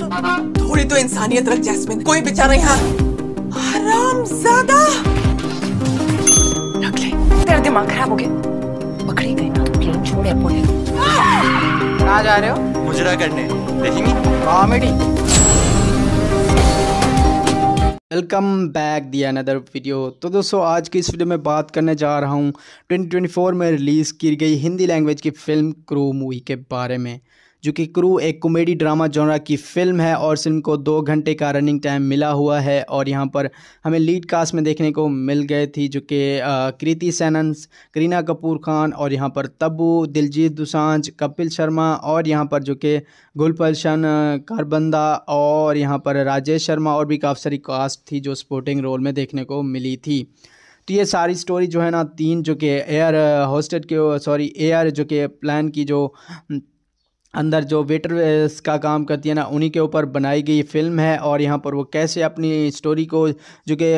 थोड़ी तो इंसानियत रख जैस्मिन कोई बेचारा यहाँ आराम ज्यादा रख ले तेरा दिमाग खराब हो गया पकड़ी गई ना तो प्लेन छोड़े बोले कहाँ जा रहे हो मुजरा करने देखेंगे कॉमेडी वेलकम बैक दी अनदर वीडियो तो दोस्तों आज की इस वीडियो में बात करने जा रहा हूँ 2024 में रिलीज़ की गई हिंदी लैंग्वेज की फ़िल्म क्रू मूवी के बारे में जो कि क्रू एक कॉमेडी ड्रामा जोनरा की फिल्म है और फिल्म को दो घंटे का रनिंग टाइम मिला हुआ है और यहाँ पर हमें लीड कास्ट में देखने को मिल गए थी जो कि कृति सैनन करीना कपूर खान और यहाँ पर तब्बू दिलजीत दुसांझ कपिल शर्मा और यहाँ पर जो कि गुलपलशन कारबंदा और यहाँ पर राजेश शर्मा और भी काफ़ी सारी कास्ट थी जो स्पोर्टिंग रोल में देखने को मिली थी तो ये सारी स्टोरी जो है ना तीन जो कि एयर होस्टेड के सॉरी एयर जो कि प्लान की जो अंदर जो वेटर का काम करती है ना उन्हीं के ऊपर बनाई गई फिल्म है और यहाँ पर वो कैसे अपनी स्टोरी को जो कि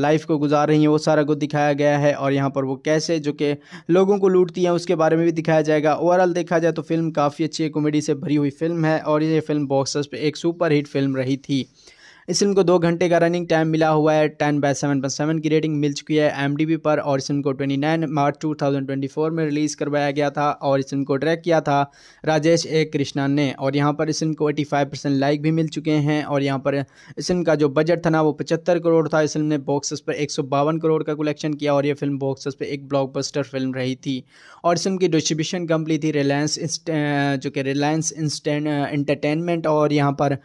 लाइफ को गुजार रही हैं वो सारा कुछ दिखाया गया है और यहाँ पर वो कैसे जो कि लोगों को लूटती हैं उसके बारे में भी दिखाया जाएगा ओवरऑल देखा जाए तो फिल्म काफ़ी अच्छी कॉमेडी से भरी हुई फिल्म है और ये फिल्म बॉक्सर्स पर एक सुपर हिट फिल्म रही थी इस फिल्म को दो घंटे का रनिंग टाइम मिला हुआ है ten by seven point seven की रेटिंग मिल चुकी है एम पर और इस फिल्म को twenty nine March two thousand twenty four में रिलीज़ करवाया गया था और इस फिल्म को डायरेक्ट किया था राजेश ए कृष्णन ने और यहाँ पर इस फिल्म को एटी फाइव परसेंट लाइक भी मिल चुके हैं और यहाँ पर इस फिल्म का जो बजट था ना वो पचहत्तर करोड़ था इस फिल्म ने बॉक्सेस पर एक सौ बावन करोड़ का कलेक्शन किया और यह फिल्म बॉक्सेस पर एक ब्लॉक बस्टर फिल्म रही थी और इस फिल्म की डिस्ट्रीब्यूशन कंपनी थी रिलायंस जो कि रिलायंस इंस्टेंट इंटरटेनमेंट और यहाँ पर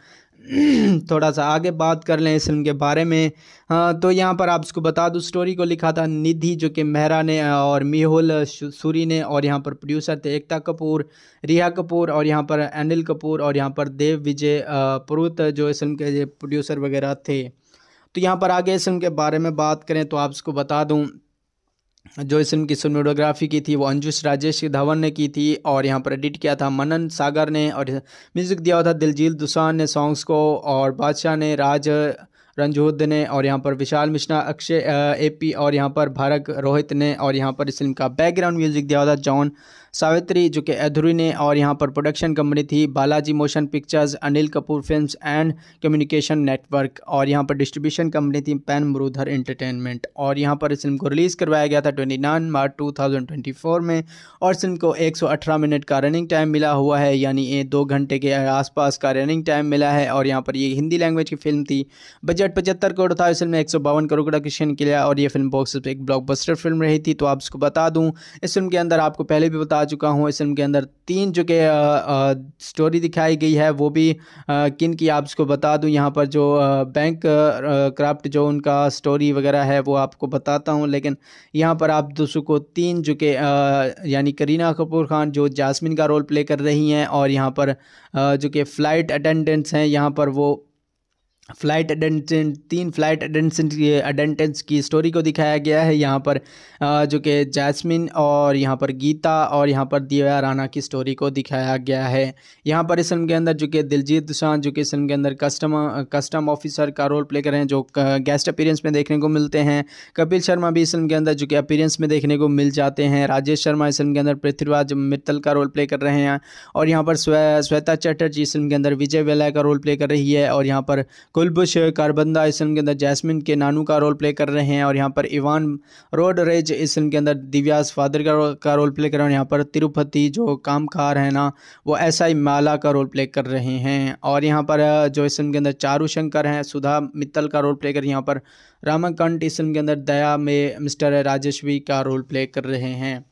थोड़ा सा आगे बात कर लें इस फिल्म के बारे में हाँ तो यहाँ पर आप इसको बता दूँ स्टोरी को लिखा था निधि जो कि मेहरा ने और मिहुल सूरी ने और यहाँ पर प्रोड्यूसर थे एकता कपूर रिया कपूर और यहाँ पर अनिल कपूर और यहाँ पर देव विजय पुरुत जो इस फिल्म के प्रोड्यूसर वगैरह थे तो यहाँ पर आगे इस फिल्म के बारे में बात करें तो आप इसको बता दूँ जो इस फिल्म की सोनोडोग्राफी की थी वो अंजुश राजेश धवन ने की थी और यहाँ पर एडिट किया था मनन सागर ने और म्यूज़िक दिया था दिलजील दुसान ने सॉन्ग्स को और बादशाह ने राज रंजोद ने और यहाँ पर विशाल मिश्रा अक्षय एपी और यहाँ पर भारत रोहित ने और यहाँ पर इस फिल्म का बैकग्राउंड म्यूज़िक दिया था जॉन सावित्री जो कि अधूरी ने और यहाँ पर प्रोडक्शन कंपनी थी Balaji motion pictures Anil Kapoor films and communication network और यहाँ पर डिस्ट्रीब्यूशन कंपनी थी पैन मुरूधर इंटरटेनमेंट और यहाँ पर इस फिल्म को रिलीज़ करवाया गया था 29 मार्च 2024 में और फिल्म को 118 मिनट का रनिंग टाइम मिला हुआ है यानी ये दो घंटे के आसपास का रनिंग टाइम मिला है और यहाँ पर ये हिंदी लैंग्वेज की फिल्म थी बजट पचहत्तर करोड़ था इस फिल्म में एक करोड़ का क्वेश्चन किया और ये फिल्म बॉक्स एक ब्लॉकबस्टर फिल्म रही थी तो आप उसको बता दूँ इस फिल्म के अंदर आपको पहले भी बता चुका हूँ फिल्म के अंदर तीन जो के स्टोरी दिखाई गई है वो भी किन की आप इसको बता दूँ यहाँ पर जो बैंक क्राफ्ट जो उनका स्टोरी वगैरह है वो आपको बताता हूँ लेकिन यहाँ पर आप दोस्तों को तीन जो के यानी करीना कपूर खान जो जासमिन का रोल प्ले कर रही हैं और यहाँ पर जो कि फ़्लाइट अटेंडेंट्स हैं यहाँ पर वो फ्लाइट अटेंडेंट तीन फ्लाइट अटेंडेंट अटेंडेंट्स की स्टोरी को दिखाया गया है यहाँ पर जो कि जैस्मिन और यहाँ पर गीता और यहाँ पर दिव्या राना की स्टोरी को दिखाया गया है यहाँ पर इस फिल्म के अंदर जो कि दिलजीत दुसांझ जो कि इस फिल्म के अंदर कस्टम कस्टम ऑफिसर का रोल प्ले कर रहे हैं जो गेस्ट अपीरेंस में देखने को मिलते हैं कपिल शर्मा भी इस फिल्म के अंदर जो कि अपीरेंस में देखने को मिल जाते हैं राजेश शर्मा इस फिल्म के अंदर पृथ्वीराज मित्तल का रोल प्ले कर रहे हैं और यहाँ पर श्वेता चटर्जी इस फिल्म के अंदर विजय वेला का रोल प्ले कर रही है और यहाँ पर कुलबुश कारबंदा इस फिल्म के अंदर जैस्मिन के नानू का रोल प्ले कर रहे हैं और यहाँ पर इवान रोड रेज इस फिल्म के अंदर दिव्यास फादर का, का रोल प्ले कर रहे हैं और यहाँ पर तिरुपति जो कामकार है ना वो एस आई माला का रोल प्ले कर रहे हैं और यहाँ पर जो इस फिल्म के अंदर चारू शंकर हैं सुधा मित्तल का रोल प्ले कर यहाँ पर रामाकंठ इस फिल्म के अंदर दया में मिस्टर राजेश्वी का रोल प्ले कर रहे हैं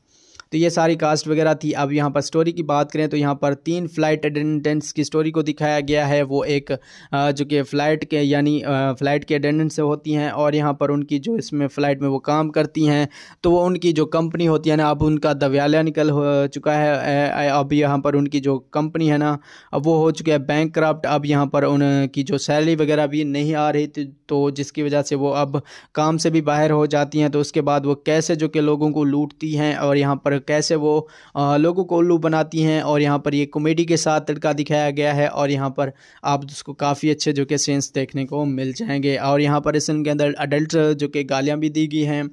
तो ये सारी कास्ट वगैरह थी अब यहाँ पर स्टोरी की बात करें तो यहाँ पर तीन फ़्लाइट अटेंडेंट्स की स्टोरी को दिखाया गया है वो एक जो कि फ़्लाइट के यानी फ़्लाइट के अटेंडेंट से होती हैं और यहाँ पर उनकी जो इसमें फ़्लाइट में वो काम करती हैं तो वो उनकी जो कंपनी होती है ना अब उनका दव्यालय निकल हो चुका है अब यहाँ पर उनकी जो कंपनी है ना अब वो हो चुका है बैंक क्राफ्ट अब यहाँ पर उनकी जो सैलरी वगैरह भी नहीं आ रही थी तो जिसकी वजह से वो अब काम से भी बाहर हो जाती हैं तो उसके बाद वो कैसे जो कि लोगों को लूटती हैं और यहाँ पर कैसे वो लोगों को उल्लू बनाती हैं और यहाँ पर ये कॉमेडी के साथ तड़का दिखाया गया है और यहाँ पर आप उसको काफ़ी अच्छे जो कि सेंस देखने को मिल जाएंगे और यहाँ पर इस फिल्म के अंदर अडल्ट जो कि गालियाँ भी दी गई हैं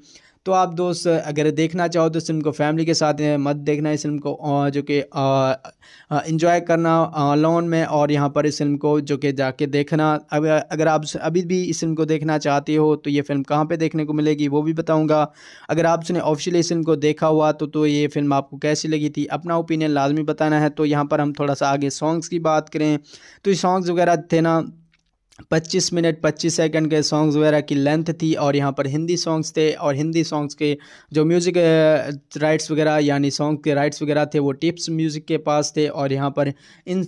तो आप दोस्त अगर देखना चाहो तो इस फिल्म को फैमिली के साथ मत देखना इस फिल्म को जो कि इंजॉय करना लोन में और यहाँ पर इस फिल्म को जो कि जाके देखना अगर अगर आप अभी भी इस फिल्म को देखना चाहते हो तो ये फिल्म कहाँ पर देखने को मिलेगी वो भी बताऊँगा अगर आपने ऑफिशियली इस फिल्म को देखा हुआ तो तो ये फिल्म आपको कैसी लगी थी अपना ओपिनियन लाजमी बताना है तो यहाँ पर हम थोड़ा सा आगे सॉन्ग्स की बात करें तो ये सॉन्ग्स वगैरह थे ना 25 मिनट 25 सेकंड के सॉन्ग्स वगैरह की लेंथ थी और यहाँ पर हिंदी सॉन्ग्स थे और हिंदी सॉन्ग्स के जो म्यूज़िक राइट्स वगैरह यानी सॉन्ग के राइट्स वगैरह थे वो टिप्स म्यूज़िक के पास थे और यहाँ पर इन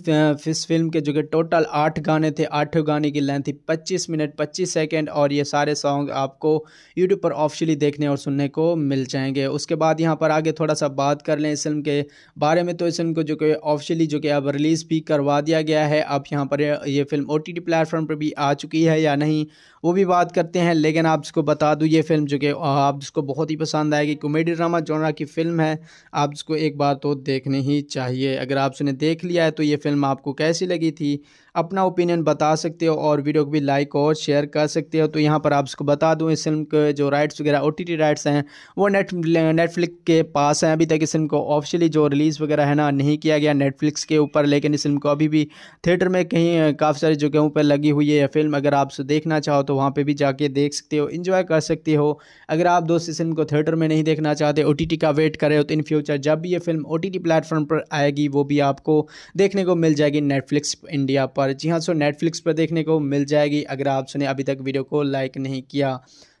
इस फिल्म के जो कि टोटल आठ गाने थे आठों गाने की लेंथ थी पच्चीस मिनट पच्चीस सेकेंड और ये सारे सॉन्ग आपको यूट्यूब पर ऑफिशली देखने और सुनने को मिल जाएंगे उसके बाद यहाँ पर आगे थोड़ा सा बात कर लें इस फिल्म के बारे में तो इस फिल्म को जो कि ऑफिशली जो कि अब रिलीज़ भी करवा दिया गया है अब यहाँ पर ये फिल्म ओ टी प्लेटफॉर्म पर भी भी आ चुकी है या नहीं वो भी बात करते हैं लेकिन आप इसको बता दूँ ये फिल्म जो कि आप इसको बहुत ही पसंद आएगी कॉमेडी ड्रामा जोनरा की फ़िल्म है आप इसको एक बार तो देखनी ही चाहिए अगर आप उसने देख लिया है तो ये फिल्म आपको कैसी लगी थी अपना ओपिनियन बता सकते हो और वीडियो को भी लाइक और शेयर कर सकते हो तो यहाँ पर आपको बता दूँ इस फिल्म के जो राइट्स वगैरह ओ राइट्स हैं वो नेट नेटफ्लिक्स के पास हैं अभी तक इस फिल्म को ऑफिशियली जो रिलीज़ वगैरह है ना नहीं किया गया नेटफ्लिक्स के ऊपर लेकिन इस फिल्म को अभी भी थिएटर में कहीं काफ़ी सारी जगहों पर लगी हुई है फिल्म अगर आप देखना चाहो तो वहाँ पर भी जाके देख सकते हो इन्जॉय कर सकते हो अगर आप दोस्त इस फिल्म को थिएटर में नहीं देखना चाहते ओ का वेट करें हो तो इन फ्यूचर जब भी ये फिल्म ओ प्लेटफॉर्म पर आएगी वो भी आपको देखने को मिल जाएगी नेटफ्लिक्स इंडिया पर पर जी हाँ सो नेटफ्लिक्स पर देखने को मिल जाएगी अगर आप सुने अभी तक वीडियो को लाइक नहीं किया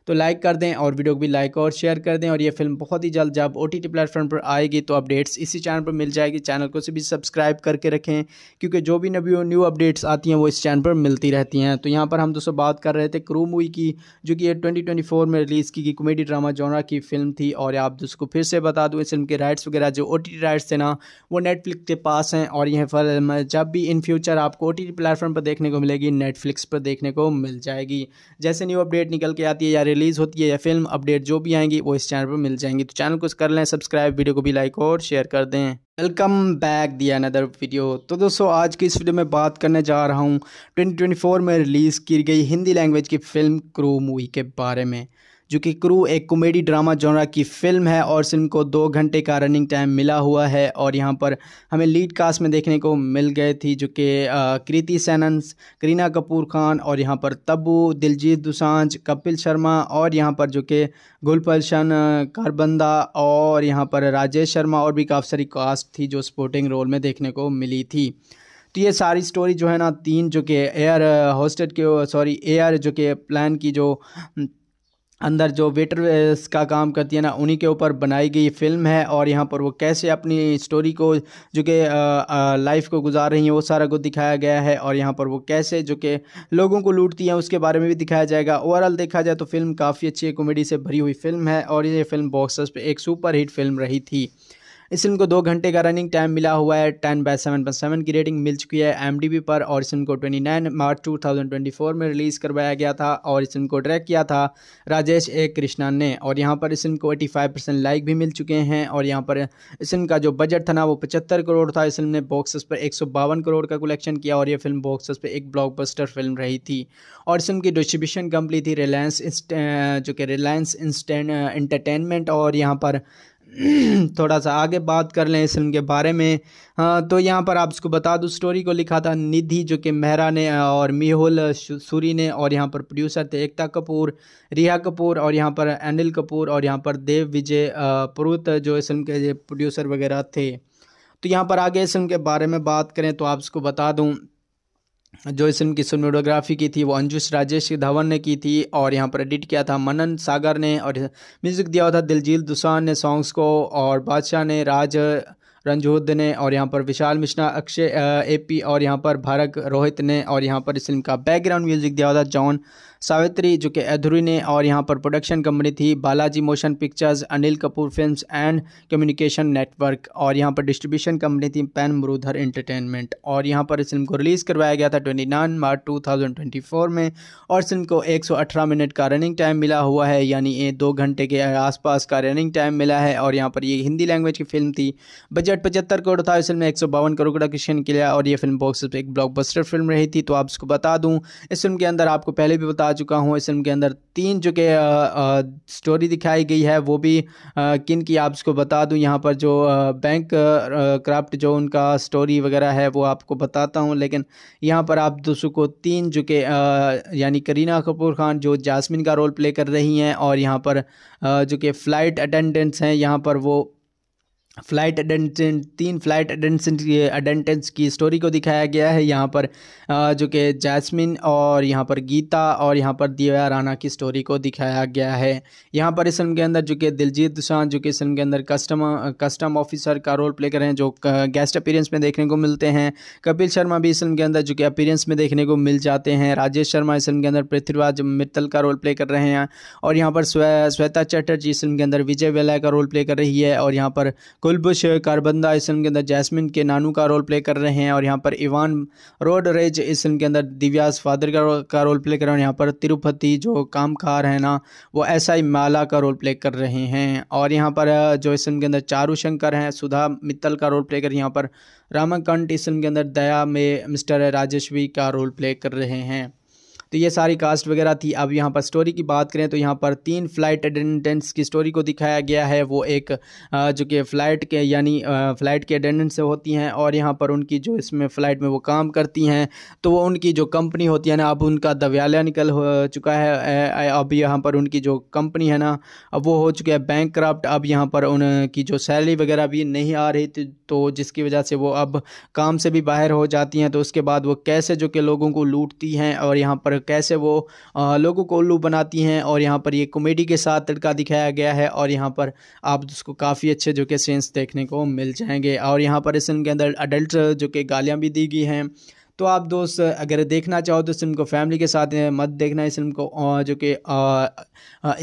तो लाइक कर दें और वीडियो को भी लाइक और शेयर कर दें और ये फिल्म बहुत ही जल्द जब ओ टी प्लेटफॉर्म पर आएगी तो अपडेट्स इसी चैनल पर मिल जाएगी चैनल को भी सब्सक्राइब करके रखें क्योंकि जो भी नवी न्यू अपडेट्स आती हैं वो इस चैनल पर मिलती रहती हैं तो यहाँ पर हम दोस्तों बात कर रहे थे क्रू मूवी की जो कि ये ट्वेंटी में रिलीज़ की गई कॉमेडी ड्रामा जोनरा की फिल्म थी और आप उसको फिर से बता दूँ इस फिल्म के राइट्स वगैरह जो ओ राइट्स थे ना वो नेटफ्लिक्स के पास हैं और यह फिल्म जब भी इन फ्यूचर आपको ओ प्लेटफॉर्म पर देखने को मिलेगी नेटफ्लिक्स पर देखने को मिल जाएगी जैसे न्यू अपडेट निकल के आती है यार रिलीज़ होती है या फिल्म अपडेट जो भी आएंगी वो इस चैनल पर मिल जाएंगी तो चैनल को कर लें सब्सक्राइब वीडियो को भी लाइक और शेयर कर दें वेलकम बैक दी अनदर वीडियो तो दोस्तों आज की इस वीडियो में बात करने जा रहा हूँ 2024 में रिलीज़ की गई हिंदी लैंग्वेज की फ़िल्म क्रू मूवी के बारे में जो कि क्रू एक कॉमेडी ड्रामा जोनरा की फिल्म है और फिल्म को दो घंटे का रनिंग टाइम मिला हुआ है और यहाँ पर हमें लीड कास्ट में देखने को मिल गए थी जो कि कृति सैनन करीना कपूर खान और यहाँ पर तब्बू दिलजीत दुसांझ कपिल शर्मा और यहाँ पर जो कि गुलपलशन कारबंदा और यहाँ पर राजेश शर्मा और भी काफ़ी सारी कास्ट थी जो स्पोर्टिंग रोल में देखने को मिली थी तो ये सारी स्टोरी जो है ना तीन जो कि एयर होस्टेड के सॉरी एयर जो कि प्लान की जो अंदर जो वेटर का काम करती है ना उन्हीं के ऊपर बनाई गई फिल्म है और यहाँ पर वो कैसे अपनी स्टोरी को जो कि लाइफ को गुजार रही हैं वो सारा कुछ दिखाया गया है और यहाँ पर वो कैसे जो कि लोगों को लूटती हैं उसके बारे में भी दिखाया जाएगा ओवरऑल देखा जाए तो फिल्म काफ़ी अच्छी कॉमेडी से भरी हुई फिल्म है और ये फिल्म बॉक्सर्स पर एक सुपर हिट फिल्म रही थी इस फिल्म को दो घंटे का रनिंग टाइम मिला हुआ है टेन बाय सेवन पर सेवन की रेटिंग मिल चुकी है एम पर और इस फिल्म को twenty nine March two thousand twenty four में रिलीज़ करवाया गया था और इस फिल्म को डायरेक्ट किया था राजेश ए कृष्णन ने और यहाँ पर इस फिल्म को एटी फाइव परसेंट लाइक भी मिल चुके हैं और यहाँ पर इस फिल्म का जो बजट था ना वो पचहत्तर करोड़ था इस फिल्म ने बॉक्सेस पर एक सौ बावन करोड़ का कलेक्शन किया और यह फिल्म बॉक्सेस पर एक ब्लॉकबस्टर फिल्म रही थी और इस फिल्म की डिस्ट्रीब्यूशन कंपनी थी रिलायंस जो कि रिलायंस इंस्टेंट इंटरटेनमेंट और यहाँ पर थोड़ा सा आगे बात कर लें इस फिल्म के बारे में हाँ तो यहाँ पर आप इसको बता दूँ स्टोरी को लिखा था निधि जो कि मेहरा ने और मिहुल सूरी ने और यहाँ पर प्रोड्यूसर थे एकता कपूर रिया कपूर और यहाँ पर अनिल कपूर और यहाँ पर देव विजय पुरुत जो इस फिल्म के प्रोड्यूसर वगैरह थे तो यहाँ पर आगे इस फिल्म के बारे में बात करें तो आप इसको बता दूँ जो इस फिल्म की सोनोडोग्राफी की थी वो अंजुश राजेश धवन ने की थी और यहाँ पर एडिट किया था मनन सागर ने और म्यूज़िक दिया था दिलजील दुसान ने सॉन्ग्स को और बादशाह ने राज रंजोद ने और यहाँ पर विशाल मिश्रा अक्षय एपी और यहाँ पर भारत रोहित ने और यहाँ पर इस फिल्म का बैकग्राउंड म्यूज़िक दिया था जॉन सावित्री जो कि अधूरी ने और यहाँ पर प्रोडक्शन कंपनी थी Balaji motion pictures Anil Kapoor films and communication network और यहाँ पर डिस्ट्रीब्यूशन कंपनी थी पैन मुरूधर इंटरटेनमेंट और यहाँ पर इस फिल्म को रिलीज़ करवाया गया था ट्वेंटी मार्च टू में और फिल्म को एक मिनट का रनिंग टाइम मिला हुआ है यानी दो घंटे के आसपास का रनिंग टाइम मिला है और यहाँ पर ये हिंदी लैंग्वेज की फिल्म थी बजट पचहत्तर करोड़ था इस फिल्म में एक करोड़ का क्वेश्चन किया और ये फिल्म बॉक्स एक ब्लॉकबस्टर फिल्म रही थी तो आप उसको बता दूँ इस फिल्म के अंदर आपको पहले भी बता बता चुका हूँ इस फिल्म के अंदर तीन जो के स्टोरी दिखाई गई है वो भी किन की आप इसको बता दूँ यहाँ पर जो बैंक क्राफ्ट जो उनका स्टोरी वगैरह है वो आपको बताता हूँ लेकिन यहाँ पर आप दोस्तों को तीन जो के यानी करीना कपूर खान जो जासमिन का रोल प्ले कर रही हैं और यहाँ पर जो कि फ़्लाइट अटेंडेंट्स हैं यहाँ पर वो फ्लाइट अटेंडेंट तीन फ्लाइट अटेंडेंट अटेंडेंट्स की स्टोरी को दिखाया गया है यहाँ पर जो कि जैस्मिन और यहाँ पर गीता और यहाँ पर दिव्या राना की स्टोरी को दिखाया गया है यहाँ पर इस फिल्म के अंदर जो कि दिलजीत दुसान जो कि इस फिल्म के अंदर कस्टम कस्टम ऑफिसर का रोल प्ले कर रहे हैं जो गेस्ट अपीरेंस में देखने को मिलते हैं कपिल शर्मा भी इस फिल्म के अंदर जो कि अपीरेंस में देखने को मिल जाते हैं राजेश शर्मा इस फिल्म के अंदर पृथ्वीराज मित्तल का रोल प्ले कर रहे हैं और यहाँ पर श्वेता चटर्जी इस फिल्म के अंदर विजय वेलाय का रोल प्ले कर रही है और यहाँ पर कुलबुश कारबंदा इस फिल्म के अंदर जैस्मिन के नानू का रोल प्ले कर रहे हैं और यहाँ पर इवान रोड रेज इस फिल्म के अंदर दिव्यास फादर का, का रोल प्ले कर रहे हैं और यहाँ पर तिरुपति जो कामकार है ना वो एस आई माला का रोल प्ले कर रहे हैं और यहाँ पर जो इस फिल्म के अंदर चारू शंकर हैं सुधा मित्तल का रोल प्ले कर यहाँ पर रामाकंठ इस फिल्म के अंदर दया में मिस्टर राजेश्वी का रोल प्ले कर रहे हैं तो ये सारी कास्ट वगैरह थी अब यहाँ पर स्टोरी की बात करें तो यहाँ पर तीन फ़्लाइट अटेंडेंट्स की स्टोरी को दिखाया गया है वो एक जो कि फ़्लाइट के यानी फ़्लाइट के अटेंडेंट्स होती हैं और यहाँ पर उनकी जो इसमें फ़्लाइट में वो काम करती हैं तो वो उनकी जो कंपनी होती है ना अब उनका दव्यालय निकल हो चुका है अब यहाँ पर उनकी जो कंपनी है ना अब वो हो चुका है बैंक क्राफ्ट अब यहाँ पर उनकी जो सैलरी वगैरह भी नहीं आ रही थी तो जिसकी वजह से वो अब काम से भी बाहर हो जाती हैं तो उसके बाद वो कैसे जो कि लोगों को लूटती हैं और यहाँ पर कैसे वो लोगों को उल्लू बनाती हैं और यहाँ पर ये कॉमेडी के साथ तड़का दिखाया गया है और यहाँ पर आप उसको काफ़ी अच्छे जो कि सेंस देखने को मिल जाएंगे और यहाँ पर इस फिल्म के अंदर अडल्ट जो कि गालियाँ भी दी गई हैं तो आप दोस्त अगर देखना चाहो तो इस फिल्म को फैमिली के साथ मत देखना इस फिल्म को जो कि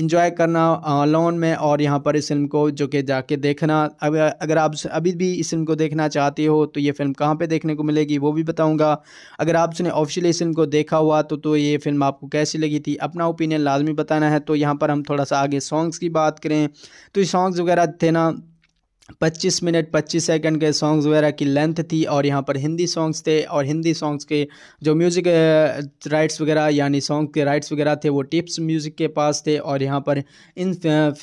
इंजॉय करना लोन में और यहाँ पर इस फिल्म को जो कि जाके देखना अगर अगर आप अभी भी इस फिल्म को देखना चाहते हो तो ये फिल्म कहाँ पर देखने को मिलेगी वो भी बताऊँगा अगर आपने ऑफिशियली इस फिल्म को देखा हुआ तो तो ये फिल्म आपको कैसी लगी थी अपना ओपिनियन लाजमी बताना है तो यहाँ पर हम थोड़ा सा आगे सॉन्ग्स की बात करें तो ये सॉन्ग्स वगैरह थे ना 25 मिनट 25 सेकंड के सॉन्ग्स वगैरह की लेंथ थी और यहाँ पर हिंदी सॉन्ग्स थे और हिंदी सॉन्ग्स के जो म्यूज़िक राइट्स वगैरह यानी सॉन्ग के राइट्स वगैरह थे वो टिप्स म्यूज़िक के पास थे और यहाँ पर इन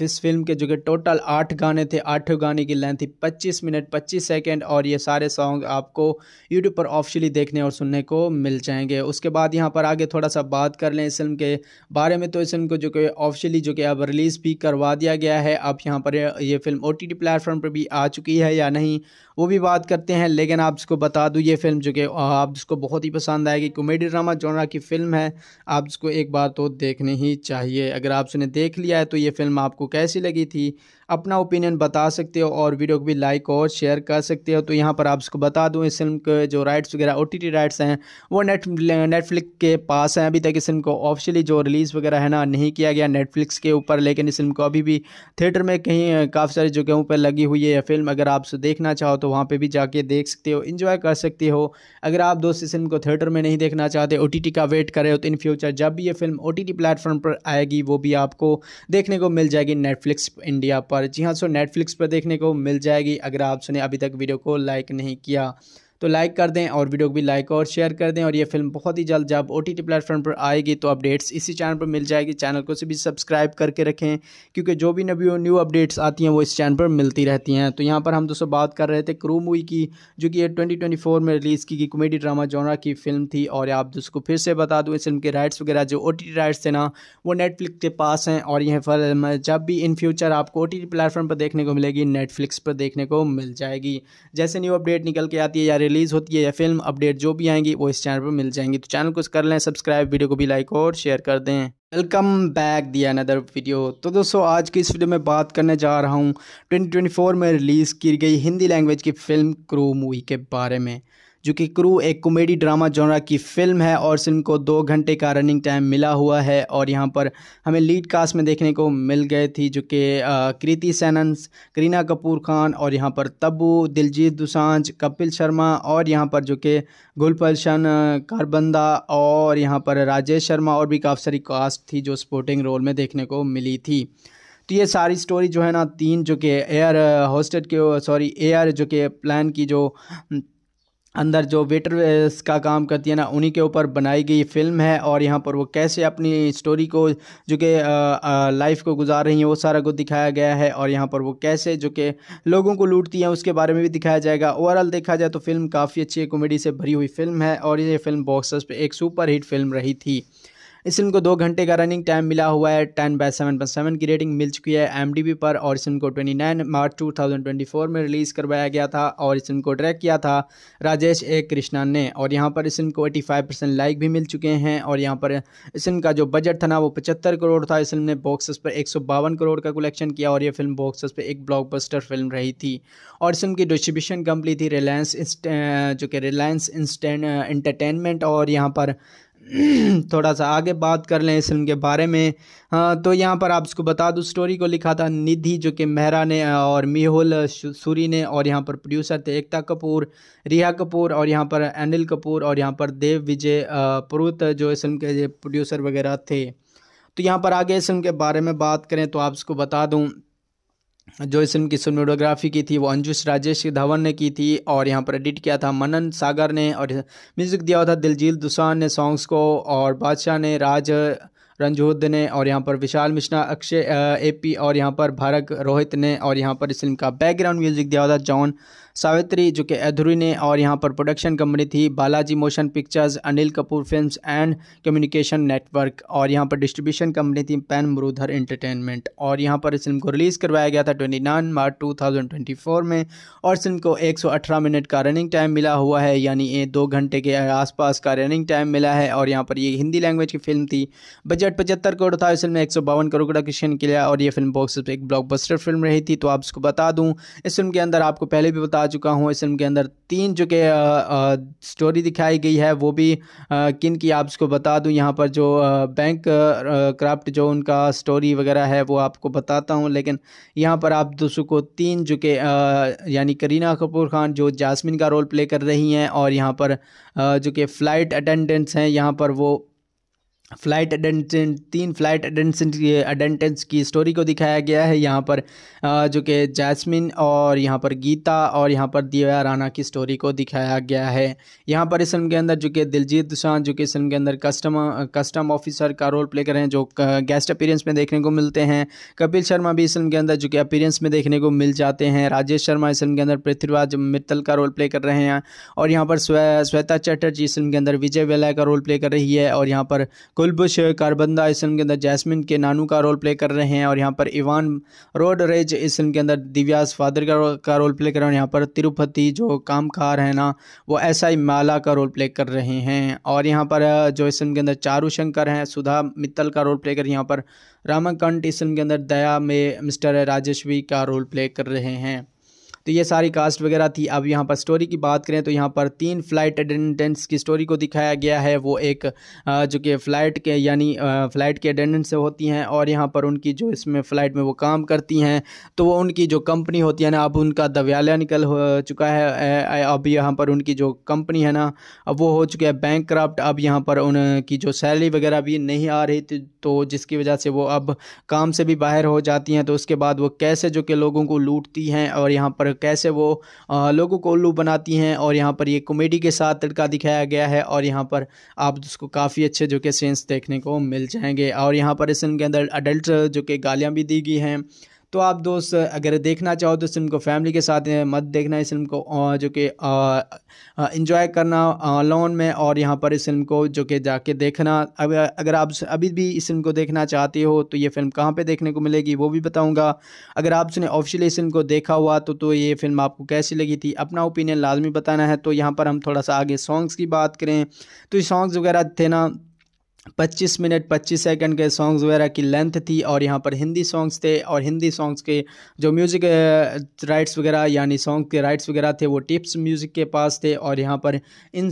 इस फिल्म के जो कि टोटल आठ गाने थे आठ गाने की लेंथ थी पच्चीस मिनट पच्चीस सेकेंड और ये सारे सॉन्ग आपको यूट्यूब पर ऑफिशियली देखने और सुनने को मिल जाएंगे उसके बाद यहाँ पर आगे थोड़ा सा बात कर लें इस फिल्म के बारे में तो इस फिल्म को जो कि ऑफिशियली जो कि अब रिलीज़ भी करवा दिया गया है अब यहाँ पर ये फिल्म ओ टी प्लेटफॉर्म पर भी भी आ चुकी है या नहीं वो भी बात करते हैं लेकिन आप इसको बता दूँ ये फिल्म जो कि आप इसको बहुत ही पसंद आएगी कॉमेडी ड्रामा जोनरा की फ़िल्म है आप इसको एक बार तो देखनी ही चाहिए अगर आप उसने देख लिया है तो ये फिल्म आपको कैसी लगी थी अपना ओपिनियन बता सकते हो और वीडियो को भी लाइक और शेयर कर सकते हो तो यहाँ पर आप इसको बता दूँ इस फिल्म के जो राइट्स वगैरह ओ राइट्स हैं वो नेट नेटफ्लिक्स के पास हैं अभी तक इस फिल्म को ऑफिशियली जो रिलीज़ वगैरह है ना नहीं किया गया नेटफ्लिक्स के ऊपर लेकिन इस फिल्म को अभी भी थिएटर में कहीं काफ़ी सारी जगहों पर लगी हुई है यह फिल्म अगर आप देखना चाहो तो तो वहाँ पे भी जाके देख सकते हो इन्जॉय कर सकते हो अगर आप दोस्त इस फिल्म को थिएटर में नहीं देखना चाहते ओ का वेट कर रहे हो तो इन फ्यूचर जब भी ये फिल्म ओ टी प्लेटफॉर्म पर आएगी वो भी आपको देखने को मिल जाएगी नेटफ्लिक्स इंडिया पर जी हाँ सो नेटफ्लिक्स पर देखने को मिल जाएगी अगर आप सुने अभी तक वीडियो को लाइक नहीं किया तो लाइक कर दें और वीडियो को भी लाइक और शेयर कर दें और ये फिल्म बहुत ही जल्द जब ओ टी प्लेटफॉर्म पर आएगी तो अपडेट्स इसी चैनल पर मिल जाएगी चैनल को भी सब्सक्राइब करके रखें क्योंकि जो भी नवी न्यू अपडेट्स आती हैं वो इस चैनल पर मिलती रहती हैं तो यहाँ पर हम दोस्तों बात कर रहे थे क्रू मूवी की जो कि ये ट्वेंटी में रिलीज़ की गई कॉमेडी ड्रामा जोनरा की फिल्म थी और आप उसको फिर से बता दूँ इस फिल्म के राइट्स वगैरह जो ओ राइट्स थे ना वो नेटफ्लिक्स के पास हैं और यह फिल्म जब भी इन फ्यूचर आपको ओ प्लेटफॉर्म पर देखने को मिलेगी नेटफ्लिक्स पर देखने को मिल जाएगी जैसे न्यू अपडेट निकल के आती है यार रिलीज़ होती है या फिल्म अपडेट जो भी आएंगी वो इस चैनल पर मिल जाएंगी तो चैनल को कर लें सब्सक्राइब वीडियो को भी लाइक और शेयर कर दें वेलकम बैक दिया अनदर वीडियो तो दोस्तों आज की इस वीडियो में बात करने जा रहा हूँ 2024 में रिलीज़ की गई हिंदी लैंग्वेज की फ़िल्म क्रू मूवी के बारे में जो कि क्रू एक कॉमेडी ड्रामा जोनरा की फिल्म है और फिल्म को दो घंटे का रनिंग टाइम मिला हुआ है और यहाँ पर हमें लीड कास्ट में देखने को मिल गए थी जो कि कृति सैनन्स करीना कपूर खान और यहाँ पर तब्बू दिलजीत दुसांझ कपिल शर्मा और यहाँ पर जो कि गुलपलशन कारबंदा और यहाँ पर राजेश शर्मा और भी काफ़ी सारी कास्ट थी जो स्पोर्टिंग रोल में देखने को मिली थी तो ये सारी स्टोरी जो है ना तीन जो कि एयर होस्टेड के सॉरी एयर जो कि प्लान की जो अंदर जो वेटर का काम करती है ना उन्हीं के ऊपर बनाई गई फिल्म है और यहाँ पर वो कैसे अपनी स्टोरी को जो कि लाइफ को गुजार रही हैं वो सारा कुछ दिखाया गया है और यहाँ पर वो कैसे जो कि लोगों को लूटती हैं उसके बारे में भी दिखाया जाएगा ओवरऑल देखा जाए तो फिल्म काफ़ी अच्छी कॉमेडी से भरी हुई फिल्म है और ये फिल्म बॉक्सर्स पर एक सुपर हिट फिल्म रही थी इस फिल्म को दो घंटे का रनिंग टाइम मिला हुआ है ten by seven point seven की रेटिंग मिल चुकी है एम पर और इस फिल्म को twenty nine March two thousand twenty four में रिलीज़ करवाया गया था और इस फिल्म को डायरेक्ट किया था राजेश ए कृष्णन ने और यहाँ पर इस फिल्म को एटी फाइव परसेंट लाइक भी मिल चुके हैं और यहाँ पर इस फिल्म का जो बजट था ना वो पचहत्तर करोड़ था इस फिल्म ने बॉक्सेस पर एक सौ बावन करोड़ का कलेक्शन किया और यह फिल्म बॉक्सेस पर एक ब्लॉक बस्टर फिल्म रही थी और इस फिल्म की डिस्ट्रीब्यूशन कंपनी थी रिलायंस जो कि रिलायंस इंस्टेंट इंटरटेनमेंट और यहाँ पर थोड़ा सा आगे बात कर लें इस फिल्म के बारे में तो यहाँ पर आप इसको बता दूँ स्टोरी को लिखा था निधि जो कि मेहरा ने और मिहुल सूरी ने और यहाँ पर प्रोड्यूसर थे एकता कपूर रिया कपूर और यहाँ पर अनिल कपूर और यहाँ पर देव विजय पुरुत जो इस फिल्म के प्रोड्यूसर वगैरह थे तो यहाँ पर आगे इस फिल्म के बारे में बात करें तो आप इसको बता दूँ जो इस फिल्म की सोनोडोग्राफी की थी वो अंजुश राजेश धवन ने की थी और यहाँ पर एडिट किया था मनन सागर ने और म्यूज़िक दिया था दिलजील दुसान ने सॉन्ग्स को और बादशाह ने राज रंजोद ने और यहाँ पर विशाल मिश्रा अक्षय एपी और यहाँ पर भारत रोहित ने और यहाँ पर इस फिल्म का बैकग्राउंड म्यूज़िक दिया था जॉन सावित्री जो कि अधूरी ने और यहाँ पर प्रोडक्शन कंपनी थी Balaji motion pictures Anil Kapoor films and communication network और यहाँ पर डिस्ट्रीब्यूशन कंपनी थी पैन मुरूधर इंटरटेनमेंट और यहाँ पर इस फिल्म को रिलीज़ करवाया गया था ट्वेंटी मार्च टू में और फिल्म को एक मिनट का रनिंग टाइम मिला हुआ है यानी दो घंटे के आसपास का रनिंग टाइम मिला है और यहाँ पर ये हिंदी लैंग्वेज की फिल्म थी बजट पचहत्तर करोड़ था इस फिल्म में एक करोड़ का किया और ये फिल्म बॉक्स पर एक ब्लॉकबस्टर फिल्म रही थी तो आप इसको बता दूँ इस फिल्म के अंदर आपको पहले भी बता बता चुका हूँ इस फिल्म के अंदर तीन जो के स्टोरी दिखाई गई है वो भी किन की आप इसको बता दूँ यहाँ पर जो बैंक क्राफ्ट जो उनका स्टोरी वगैरह है वो आपको बताता हूँ लेकिन यहाँ पर आप दोस्तों को तीन जो के यानी करीना कपूर खान जो जासमिन का रोल प्ले कर रही हैं और यहाँ पर जो कि फ़्लाइट अटेंडेंट्स हैं यहाँ पर वो फ्लाइट अटेंडेंट तीन फ्लाइट अटेंडेंट अटेंडेंट्स की स्टोरी को दिखाया गया है यहाँ पर जो कि जैस्मिन और यहाँ पर गीता और यहाँ पर दिव्या राना की स्टोरी को दिखाया गया है यहाँ पर इस फिल्म के अंदर जो कि दिलजीत दुसान जो कि इस फिल्म के अंदर कस्टम कस्टम ऑफिसर का रोल प्ले कर रहे हैं जो गेस्ट अपीरेंस में देखने को मिलते हैं कपिल शर्मा भी इस फिल्म के अंदर जो कि अपीरेंस में देखने को मिल जाते हैं राजेश शर्मा इस फिल्म के अंदर पृथ्वीराज मित्तल का रोल प्ले कर रहे हैं और यहाँ पर श्वेता चटर्जी इस फिल्म के अंदर विजय वेला का रोल प्ले कर रही है और यहाँ पर कुलबुश कारबंदा इस फिल्म के अंदर जैस्मिन के नानू का रोल प्ले कर रहे हैं और यहाँ पर इवान रोड रेज इस फिल्म के अंदर दिव्यास फादर का, का रोल प्ले कर रहे हैं और यहाँ पर तिरुपति जो कामकार है ना वो एस आई माला का रोल प्ले कर रहे हैं और यहाँ पर जो इस फिल्म के अंदर चारू शंकर हैं सुधा मित्तल का रोल प्ले कर यहाँ पर रामाकंठ इस फिल्म के अंदर दया में मिस्टर राजेश्वी का रोल प्ले कर रहे हैं तो ये सारी कास्ट वगैरह थी अब यहाँ पर स्टोरी की बात करें तो यहाँ पर तीन फ़्लाइट अटेंडेंट्स की स्टोरी को दिखाया गया है वो एक जो कि फ़्लाइट के यानी फ़्लाइट के अटेंडेंट्स होती हैं और यहाँ पर उनकी जो इसमें फ़्लाइट में वो काम करती हैं तो वो उनकी जो कंपनी होती है ना अब उनका दव्यालय निकल हो चुका है अब यहाँ पर उनकी जो कंपनी है ना अब वो हो चुकी है बैंक क्राफ्ट अब यहाँ पर उनकी जो सैलरी वगैरह भी नहीं आ रही थी तो जिसकी वजह से वो अब काम से भी बाहर हो जाती हैं तो उसके बाद वो कैसे जो कि लोगों को लूटती हैं और यहाँ पर कैसे वो लोगों को उल्लू बनाती हैं और यहाँ पर ये कॉमेडी के साथ तड़का दिखाया गया है और यहाँ पर आप उसको काफ़ी अच्छे जो कि सेंस देखने को मिल जाएंगे और यहाँ पर इस फिल्म के अंदर अडल्ट जो कि गालियाँ भी दी गई हैं तो आप दोस्त अगर देखना चाहो तो इस फिल्म को फैमिली के साथ मत देखना इस फिल्म को जो कि इंजॉय करना लोन में और यहाँ पर इस फिल्म को जो कि जाके देखना अगर अगर आप अभी भी इस फिल्म को देखना चाहते हो तो ये फिल्म कहाँ पर देखने को मिलेगी वो भी बताऊँगा अगर आपने ऑफिशियली इस फिल्म को देखा हुआ तो तो ये फिल्म आपको कैसी लगी थी अपना ओपिनियन लाजमी बताना है तो यहाँ पर हम थोड़ा सा आगे सॉन्ग्स की बात करें तो ये सॉन्ग्स वगैरह थे ना 25 मिनट 25 सेकंड के सॉन्ग्स वगैरह की लेंथ थी और यहाँ पर हिंदी सॉन्ग्स थे और हिंदी सॉन्ग्स के जो म्यूज़िक राइट्स वगैरह यानी सॉन्ग के राइट्स वगैरह थे वो टिप्स म्यूज़िक के पास थे और यहाँ पर इन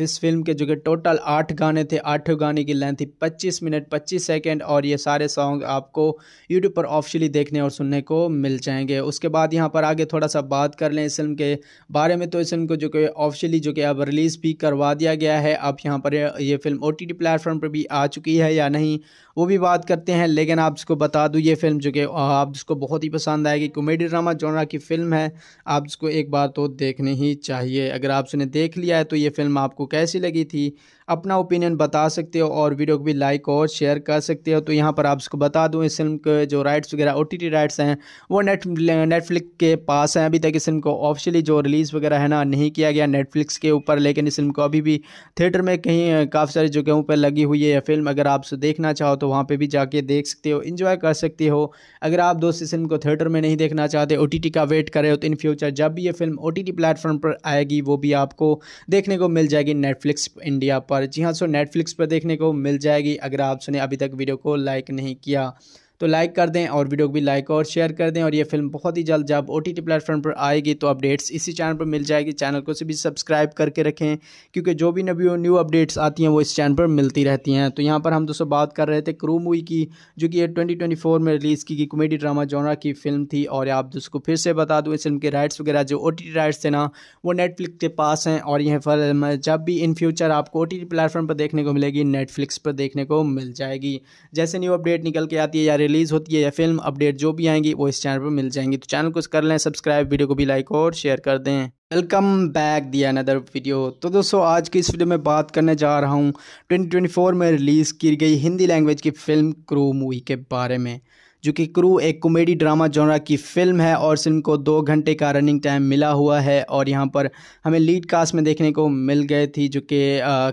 इस फिल्म के जो कि टोटल आठ गाने थे आठ गाने की लेंथ थी पच्चीस मिनट पच्चीस सेकेंड और ये सारे सॉन्ग आपको यूट्यूब पर ऑफिशियली देखने और सुनने को मिल जाएंगे उसके बाद यहाँ पर आगे थोड़ा सा बात कर लें इस फिल्म के बारे में तो इस फिल्म को जो कि ऑफिशियली जो कि अब रिलीज़ भी करवा दिया गया है अब यहाँ पर ये फिल्म ओ टी प्लेटफॉर्म पर पर भी आ चुकी है या नहीं वो भी बात करते हैं लेकिन आप इसको बता दूँ ये फिल्म जो कि आप इसको बहुत ही पसंद आएगी कॉमेडी ड्रामा जोनरा की फ़िल्म है आप इसको एक बार तो देखनी ही चाहिए अगर आप उसने देख लिया है तो ये फिल्म आपको कैसी लगी थी अपना ओपिनियन बता सकते हो और वीडियो को भी लाइक और शेयर कर सकते हो तो यहाँ पर आपको बता दूँ इस फिल्म के जो राइट्स वगैरह ओ राइट्स हैं वो नेट नेटफ्लिक्स के पास हैं अभी तक इस फिल्म को ऑफिशियली जो रिलीज़ वगैरह है ना नहीं किया गया नेटफ्लिक्स के ऊपर लेकिन इस फिल्म को अभी भी थिएटर में कहीं काफ़ी सारी जगहों पर लगी हुई है फिल्म अगर आप देखना चाहो तो वहाँ पर भी जाके देख सकते हो इन्जॉय कर सकते हो अगर आप दोस्त इस फिल्म को थिएटर में नहीं देखना चाहते ओ का वेट करें हो तो इन फ्यूचर जब भी ये फिल्म ओ प्लेटफॉर्म पर आएगी वो भी आपको देखने को मिल जाएगी नेटफ्लिक्स इंडिया पर पर जी हाँ सो नेटफ्लिक्स पर देखने को मिल जाएगी अगर आप सुने अभी तक वीडियो को लाइक नहीं किया तो लाइक कर दें और वीडियो को भी लाइक और शेयर कर दें और ये फिल्म बहुत ही जल्द जब ओ टी टी प्लेटफॉर्म पर आएगी तो अपडेट्स इसी चैनल पर मिल जाएगी चैनल को भी सब्सक्राइब करके रखें क्योंकि जो भी नवी न्यू अपडेट्स आती हैं वो इस चैनल पर मिलती रहती हैं तो यहाँ पर हम दोस्तों बात कर रहे थे क्रू मूवी की जो कि ये ट्वेंटी में रिलीज़ की गई कॉमेडी ड्रामा जोनरा की फिल्म थी और आप उसको फिर से बता दूँ इस फिल्म के राइट्स वगैरह जो ओ राइट्स थे ना वो नेटफ्लिक्स के पास हैं और यह फिल्म जब भी इन फ्यूचर आपको ओ प्लेटफॉर्म पर देखने को मिलेगी नेटफ्लिक्स पर देखने को मिल जाएगी जैसे न्यू अपडेट निकल के आती है यार रिलीज़ होती है या फिल्म अपडेट जो भी आएंगी वो इस चैनल पर मिल जाएंगी तो चैनल को कर लें सब्सक्राइब वीडियो को भी लाइक और शेयर कर दें वेलकम बैक दी अनदर वीडियो तो दोस्तों आज की इस वीडियो में बात करने जा रहा हूँ 2024 में रिलीज़ की गई हिंदी लैंग्वेज की फ़िल्म क्रू मूवी के बारे में जो कि क्रू एक कॉमेडी ड्रामा जोनरा की फिल्म है और फिल्म को दो घंटे का रनिंग टाइम मिला हुआ है और यहाँ पर हमें लीड कास्ट में देखने को मिल गए थी जो कि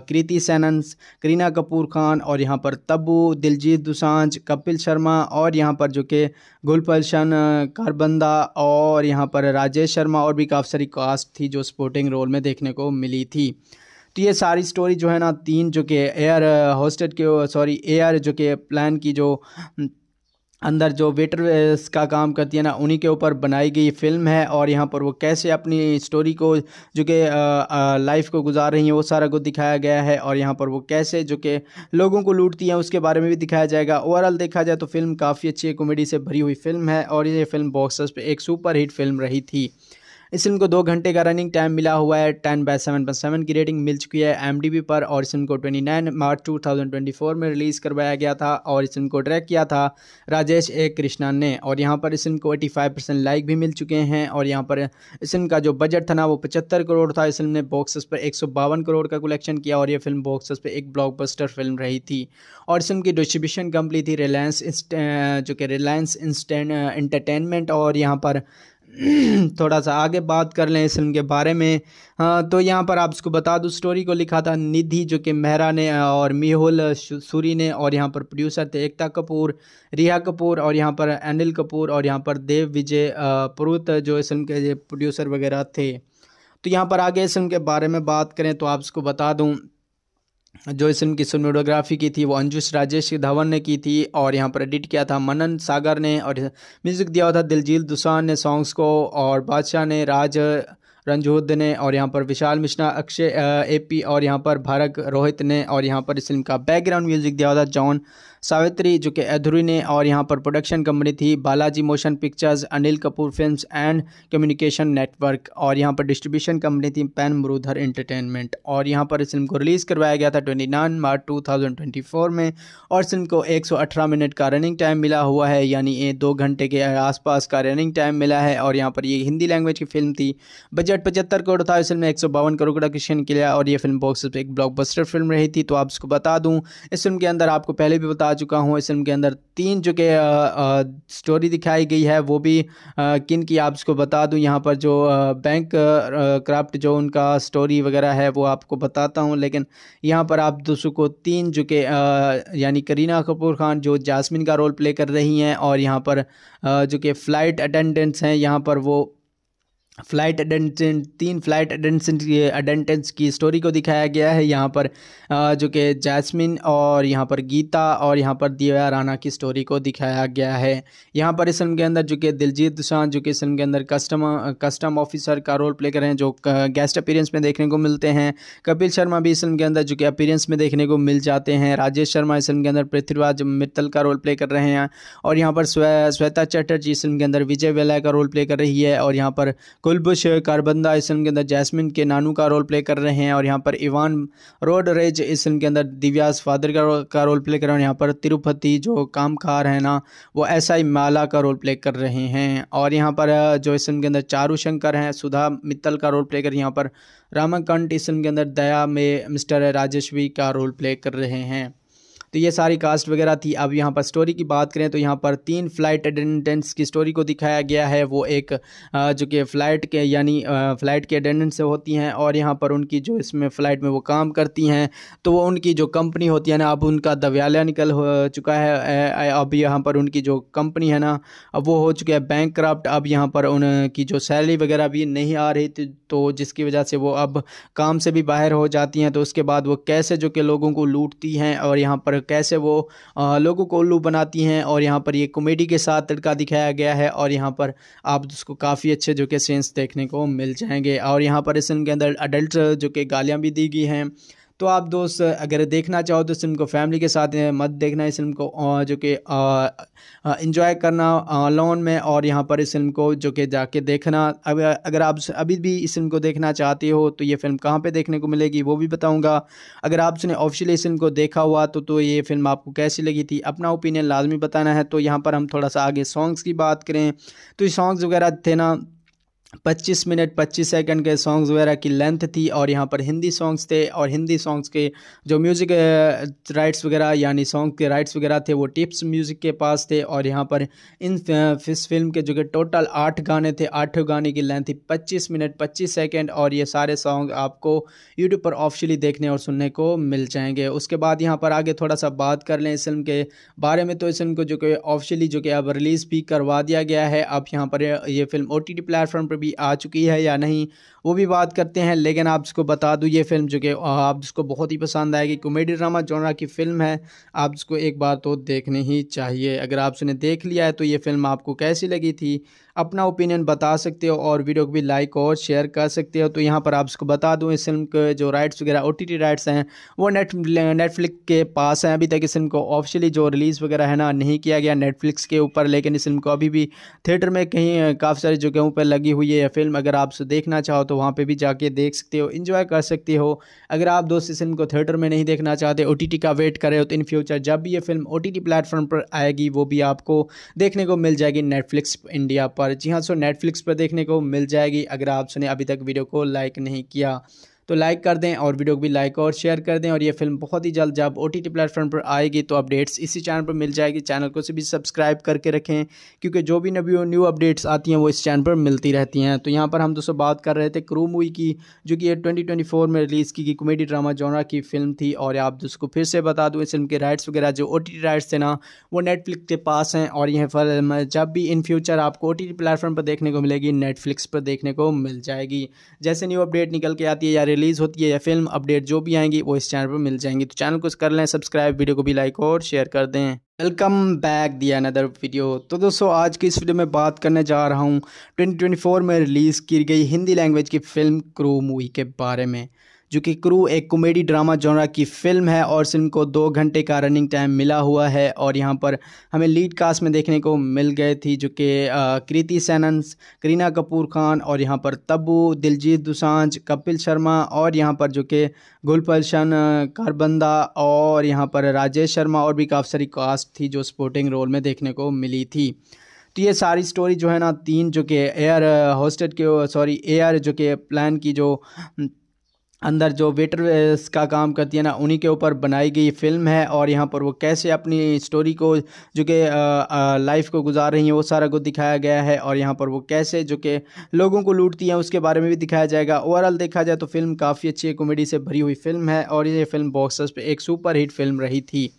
कृति सैनन करीना कपूर खान और यहाँ पर तब्बू दिलजीत दुसांझ कपिल शर्मा और यहाँ पर जो कि गुलपलशन कारबंदा और यहाँ पर राजेश शर्मा और भी काफ़ी सारी कास्ट थी जो स्पोर्टिंग रोल में देखने को मिली थी तो ये सारी स्टोरी जो है ना तीन जो कि एयर होस्टेड के सॉरी एयर जो कि प्लान की जो अंदर जो वेटर का काम करती है ना उन्हीं के ऊपर बनाई गई फिल्म है और यहाँ पर वो कैसे अपनी स्टोरी को जो कि लाइफ को गुजार रही हैं वो सारा कुछ दिखाया गया है और यहाँ पर वो कैसे जो कि लोगों को लूटती हैं उसके बारे में भी दिखाया जाएगा ओवरऑल देखा जाए तो फिल्म काफ़ी अच्छी कॉमेडी से भरी हुई फिल्म है और ये फिल्म बॉक्सर्स पर एक सुपर हिट फिल्म रही थी इस फिल्म को दो घंटे का रनिंग टाइम मिला हुआ है ten by seven point seven की रेटिंग मिल चुकी है एम पर और इस फिल्म को twenty nine March two thousand twenty four में रिलीज़ करवाया गया था और इस फिल्म को डायरेक्ट किया था राजेश ए कृष्णन ने और यहाँ पर इस फिल्म को एटी फाइव परसेंट लाइक भी मिल चुके हैं और यहाँ पर इस फिल्म का जो बजट था ना वो पचहत्तर करोड़ था इस फिल्म ने बॉक्सेस पर एक सौ बावन करोड़ का कलेक्शन किया और यह फिल्म बॉक्सेस पर एक ब्लॉकबस्टर फिल्म रही थी और इस फिल्म की डिस्ट्रीब्यूशन कंपनी थी रिलायंस जो कि रिलायंस इंस्टेंट इंटरटेनमेंट और यहाँ पर थोड़ा सा आगे बात कर लें इस फिल्म के बारे में आ, तो यहाँ पर आप इसको बता दूँ स्टोरी को लिखा था निधि जो कि मेहरा ने और मिहुल सूरी ने और यहाँ पर प्रोड्यूसर थे एकता कपूर रिया कपूर और यहाँ पर अनिल कपूर और यहाँ पर देव विजय पुरुत जो इस फिल्म के प्रोड्यूसर वगैरह थे तो यहाँ पर आगे इस फिल्म के बारे में बात करें तो आप इसको बता दूँ जो इस फिल्म की सोनोडोग्राफी की थी वो अंजुश राजेश धवन ने की थी और यहाँ पर एडिट किया था मनन सागर ने और म्यूज़िक दिया था दिलजील दुसान ने सॉन्ग्स को और बादशाह ने राज रंजोद ने और यहाँ पर विशाल मिश्रा अक्षय एपी और यहाँ पर भारत रोहित ने और यहाँ पर इस फिल्म का बैकग्राउंड म्यूज़िक दिया था जॉन सावित्री जो कि अधूरी ने और यहाँ पर प्रोडक्शन कंपनी थी Balaji motion pictures Anil Kapoor films and communication network और यहाँ पर डिस्ट्रीब्यूशन कंपनी थी पैन मुरूधर इंटरटेनमेंट और यहाँ पर इस फिल्म को रिलीज़ करवाया गया था ट्वेंटी मार्च टू में और इस फिल्म को एक मिनट का रनिंग टाइम मिला हुआ है यानी ये दो घंटे के आसपास का रनिंग टाइम मिला है और यहाँ पर ये हिंदी लैंग्वेज की फिल्म थी बजट पचहत्तर करोड़ था इस फिल्म में एक करोड़ का क्वेश्चन किया और ये फिल्म बॉक्स एक ब्लॉकबस्टर फिल्म रही थी तो आप इसको बता दूँ इस फिल्म के अंदर आपको पहले भी बता चुका हूँ फिल्म के अंदर तीन जो के स्टोरी दिखाई गई है वो भी किन की आप इसको बता दूँ यहाँ पर जो बैंक क्राफ्ट जो उनका स्टोरी वगैरह है वो आपको बताता हूँ लेकिन यहाँ पर आप दोस्तों को तीन जो के यानी करीना कपूर खान जो जासमिन का रोल प्ले कर रही हैं और यहाँ पर जो कि फ़्लाइट अटेंडेंट्स हैं यहाँ पर वो फ्लाइट अटेंडेंट तीन फ्लाइट अटेंडेंट अटेंडेंट्स की स्टोरी को दिखाया गया है यहाँ पर जो कि जैस्मिन और यहाँ पर गीता और यहाँ पर दिव्या राना की स्टोरी को दिखाया गया है यहाँ पर इस फिल्म के अंदर जो कि दिलजीत दुसांझ जो कि इस फिल्म के अंदर कस्टम कस्टम ऑफिसर का रोल प्ले कर रहे हैं जो गेस्ट अपीरेंस में देखने को मिलते हैं कपिल शर्मा भी इस फिल्म के अंदर जो कि अपीरेंस में देखने को मिल जाते हैं राजेश शर्मा इस फिल्म के अंदर पृथ्वीराज मित्तल का रोल प्ले कर रहे हैं और यहाँ पर श्वेता चटर्जी इस फिल्म के अंदर विजय वेलाय का रोल प्ले कर रही है और यहाँ पर कुलबुश कारबंदा इस फिल्म के अंदर जैस्मिन के नानू का रोल प्ले कर रहे हैं और यहाँ पर इवान रोड रेज इस फिल्म के अंदर दिव्यास फादर का, का रोल प्ले कर रहे हैं और यहाँ पर तिरुपति जो कामकार है ना वो एस आई माला का रोल प्ले कर रहे हैं और यहाँ पर जो इस फिल्म के अंदर चारू शंकर हैं सुधा मित्तल का रोल प्ले कर यहाँ पर रामाकंठ इस फिल्म के अंदर दया में मिस्टर राजेश्वी का रोल प्ले कर रहे हैं तो ये सारी कास्ट वगैरह थी अब यहाँ पर स्टोरी की बात करें तो यहाँ पर तीन फ़्लाइट अटेंडेंट्स की स्टोरी को दिखाया गया है वो एक जो कि फ़्लाइट के यानी फ़्लाइट के अटेंडेंट्स होती हैं और यहाँ पर उनकी जो इसमें फ़्लाइट में वो काम करती हैं तो वो उनकी जो कंपनी होती है ना अब उनका दव्यालय निकल हो चुका है अब यहाँ पर उनकी जो कंपनी है ना अब वो हो चुका है बैंक क्राफ्ट अब यहाँ पर उनकी जो सैलरी वगैरह भी नहीं आ रही थी तो जिसकी वजह से वो अब काम से भी बाहर हो जाती हैं तो उसके बाद वो कैसे जो कि लोगों को लूटती हैं और यहाँ पर कैसे वो लोगों को उल्लू बनाती हैं और यहाँ पर ये कॉमेडी के साथ तड़का दिखाया गया है और यहाँ पर आप उसको काफ़ी अच्छे जो कि सेंस देखने को मिल जाएंगे और यहाँ पर इस फिल्म के अंदर अडल्ट जो कि गालियाँ भी दी गई हैं तो आप दोस्त अगर देखना चाहो तो इस फिल्म को फैमिली के साथ मत देखना इस फिल्म को जो कि इंजॉय करना लोन में और यहाँ पर इस फिल्म को जो कि जाके देखना अगर अगर आप अभी भी इस फिल्म को देखना चाहते हो तो ये फिल्म कहाँ पर देखने को मिलेगी वो भी बताऊँगा अगर आपने ऑफिशियली इस फिल्म को देखा हुआ तो तो ये फिल्म आपको कैसी लगी थी अपना ओपिनियन लाजमी बताना है तो यहाँ पर हम थोड़ा सा आगे सॉन्ग्स की बात करें तो ये सॉन्ग्स वगैरह थे ना 25 मिनट 25 सेकंड के सॉन्ग्स वगैरह की लेंथ थी और यहाँ पर हिंदी सॉन्ग्स थे और हिंदी सॉन्ग्स के जो म्यूज़िक राइट्स वगैरह यानी सॉन्ग के राइट्स वगैरह थे वो टिप्स म्यूज़िक के पास थे और यहाँ पर इन इस फिल्म के जो कि टोटल आठ गाने थे आठों गाने की लेंथ थी पच्चीस मिनट पच्चीस सेकेंड और ये सारे सॉन्ग आपको यूट्यूब पर ऑफिशली देखने और सुनने को मिल जाएंगे उसके बाद यहाँ पर आगे थोड़ा सा बात कर लें इस फिल्म के बारे में तो इस फिल्म को जो कि ऑफिशियली जो कि अब रिलीज़ भी करवा दिया गया है अब यहाँ पर ये फिल्म ओ टी प्लेटफॉर्म पर भी भी आ चुकी है या नहीं वो भी बात करते हैं लेकिन आप इसको बता दूँ ये फिल्म जो कि आप इसको बहुत ही पसंद आएगी कॉमेडी ड्रामा जॉनरा की फ़िल्म है आप इसको एक बार तो देखनी ही चाहिए अगर आप उसने देख लिया है तो ये फिल्म आपको कैसी लगी थी अपना ओपिनियन बता सकते हो और वीडियो को भी लाइक और शेयर कर सकते हो तो यहाँ पर आपको बता दूँ इस फिल्म के जो राइट्स वगैरह ओ राइट्स हैं वो नेट नेटफ्लिक्स के पास हैं अभी तक इस फिल्म को ऑफिशियली जो रिलीज़ वगैरह है ना नहीं किया गया नेटफ्लिक्स के ऊपर लेकिन इस फिल्म को अभी भी थिएटर में कहीं काफ़ी सारी जगहों पर लगी हुई है फिल्म अगर आप देखना चाहो तो वहाँ पर भी जाके देख सकते हो इन्जॉय कर सकते हो अगर आप दोस्त इस फिल्म को थिएटर में नहीं देखना चाहते ओ का वेट करें हो तो इन फ्यूचर जब भी ये फिल्म ओ प्लेटफॉर्म पर आएगी वो भी आपको देखने को मिल जाएगी नेटफ्लिक्स इंडिया पर पर जी हाँ सो नेटफ्लिक्स पर देखने को मिल जाएगी अगर आप सुने अभी तक वीडियो को लाइक नहीं किया तो लाइक कर दें और वीडियो को भी लाइक और शेयर कर दें और ये फिल्म बहुत ही जल्द जब ओ टी टी प्लेटफॉर्म पर आएगी तो अपडेट्स इसी चैनल पर मिल जाएगी चैनल को भी सब्सक्राइब करके रखें क्योंकि जो भी नवी न्यू अपडेट्स आती हैं वो इस चैनल पर मिलती रहती हैं तो यहाँ पर हम दोस्तों बात कर रहे थे क्रू मूवी की जो कि ट्वेंटी फोर में रिलीज़ की गई कॉमेडी ड्रामा जोनरा की फिल्म थी और आप उसको फिर से बता दूँ इस फिल्म के राइट्स वगैरह जो ओ राइट्स थे ना वो नेटफ्लिक्स के पास हैं और यह फिल्म जब भी इन फ्यूचर आपको ओ प्लेटफॉर्म पर देखने को मिलेगी नेटफ्लिक्स पर देखने को मिल जाएगी जैसे न्यू अपडेट निकल के आती है यार रिलीज़ होती है या फिल्म अपडेट जो भी आएंगी वो इस चैनल पर मिल जाएंगी तो चैनल को कर लें सब्सक्राइब वीडियो को भी लाइक और शेयर कर दें वेलकम बैक दी अनदर वीडियो तो दोस्तों आज की इस वीडियो में बात करने जा रहा हूँ 2024 में रिलीज़ की गई हिंदी लैंग्वेज की फ़िल्म क्रू मूवी के बारे में जो कि क्रू एक कॉमेडी ड्रामा जोनरा की फिल्म है और फिल्म को दो घंटे का रनिंग टाइम मिला हुआ है और यहाँ पर हमें लीड कास्ट में देखने को मिल गए थी जो कि कृति सैनन करीना कपूर खान और यहाँ पर तब्बू दिलजीत दुसांझ कपिल शर्मा और यहाँ पर जो कि गुलपलशन कारबंदा और यहाँ पर राजेश शर्मा और भी काफ़ी सारी कास्ट थी जो स्पोर्टिंग रोल में देखने को मिली थी तो ये सारी स्टोरी जो है ना तीन जो कि एयर होस्टेड के सॉरी एयर जो कि प्लान की जो अंदर जो वेटर का काम करती है ना उन्हीं के ऊपर बनाई गई फिल्म है और यहाँ पर वो कैसे अपनी स्टोरी को जो कि लाइफ को गुजार रही हैं वो सारा कुछ दिखाया गया है और यहाँ पर वो कैसे जो कि लोगों को लूटती हैं उसके बारे में भी दिखाया जाएगा ओवरऑल देखा जाए तो फिल्म काफ़ी अच्छी कॉमेडी से भरी हुई फिल्म है और ये फिल्म बॉक्सर्स पर एक सुपर हिट फिल्म रही थी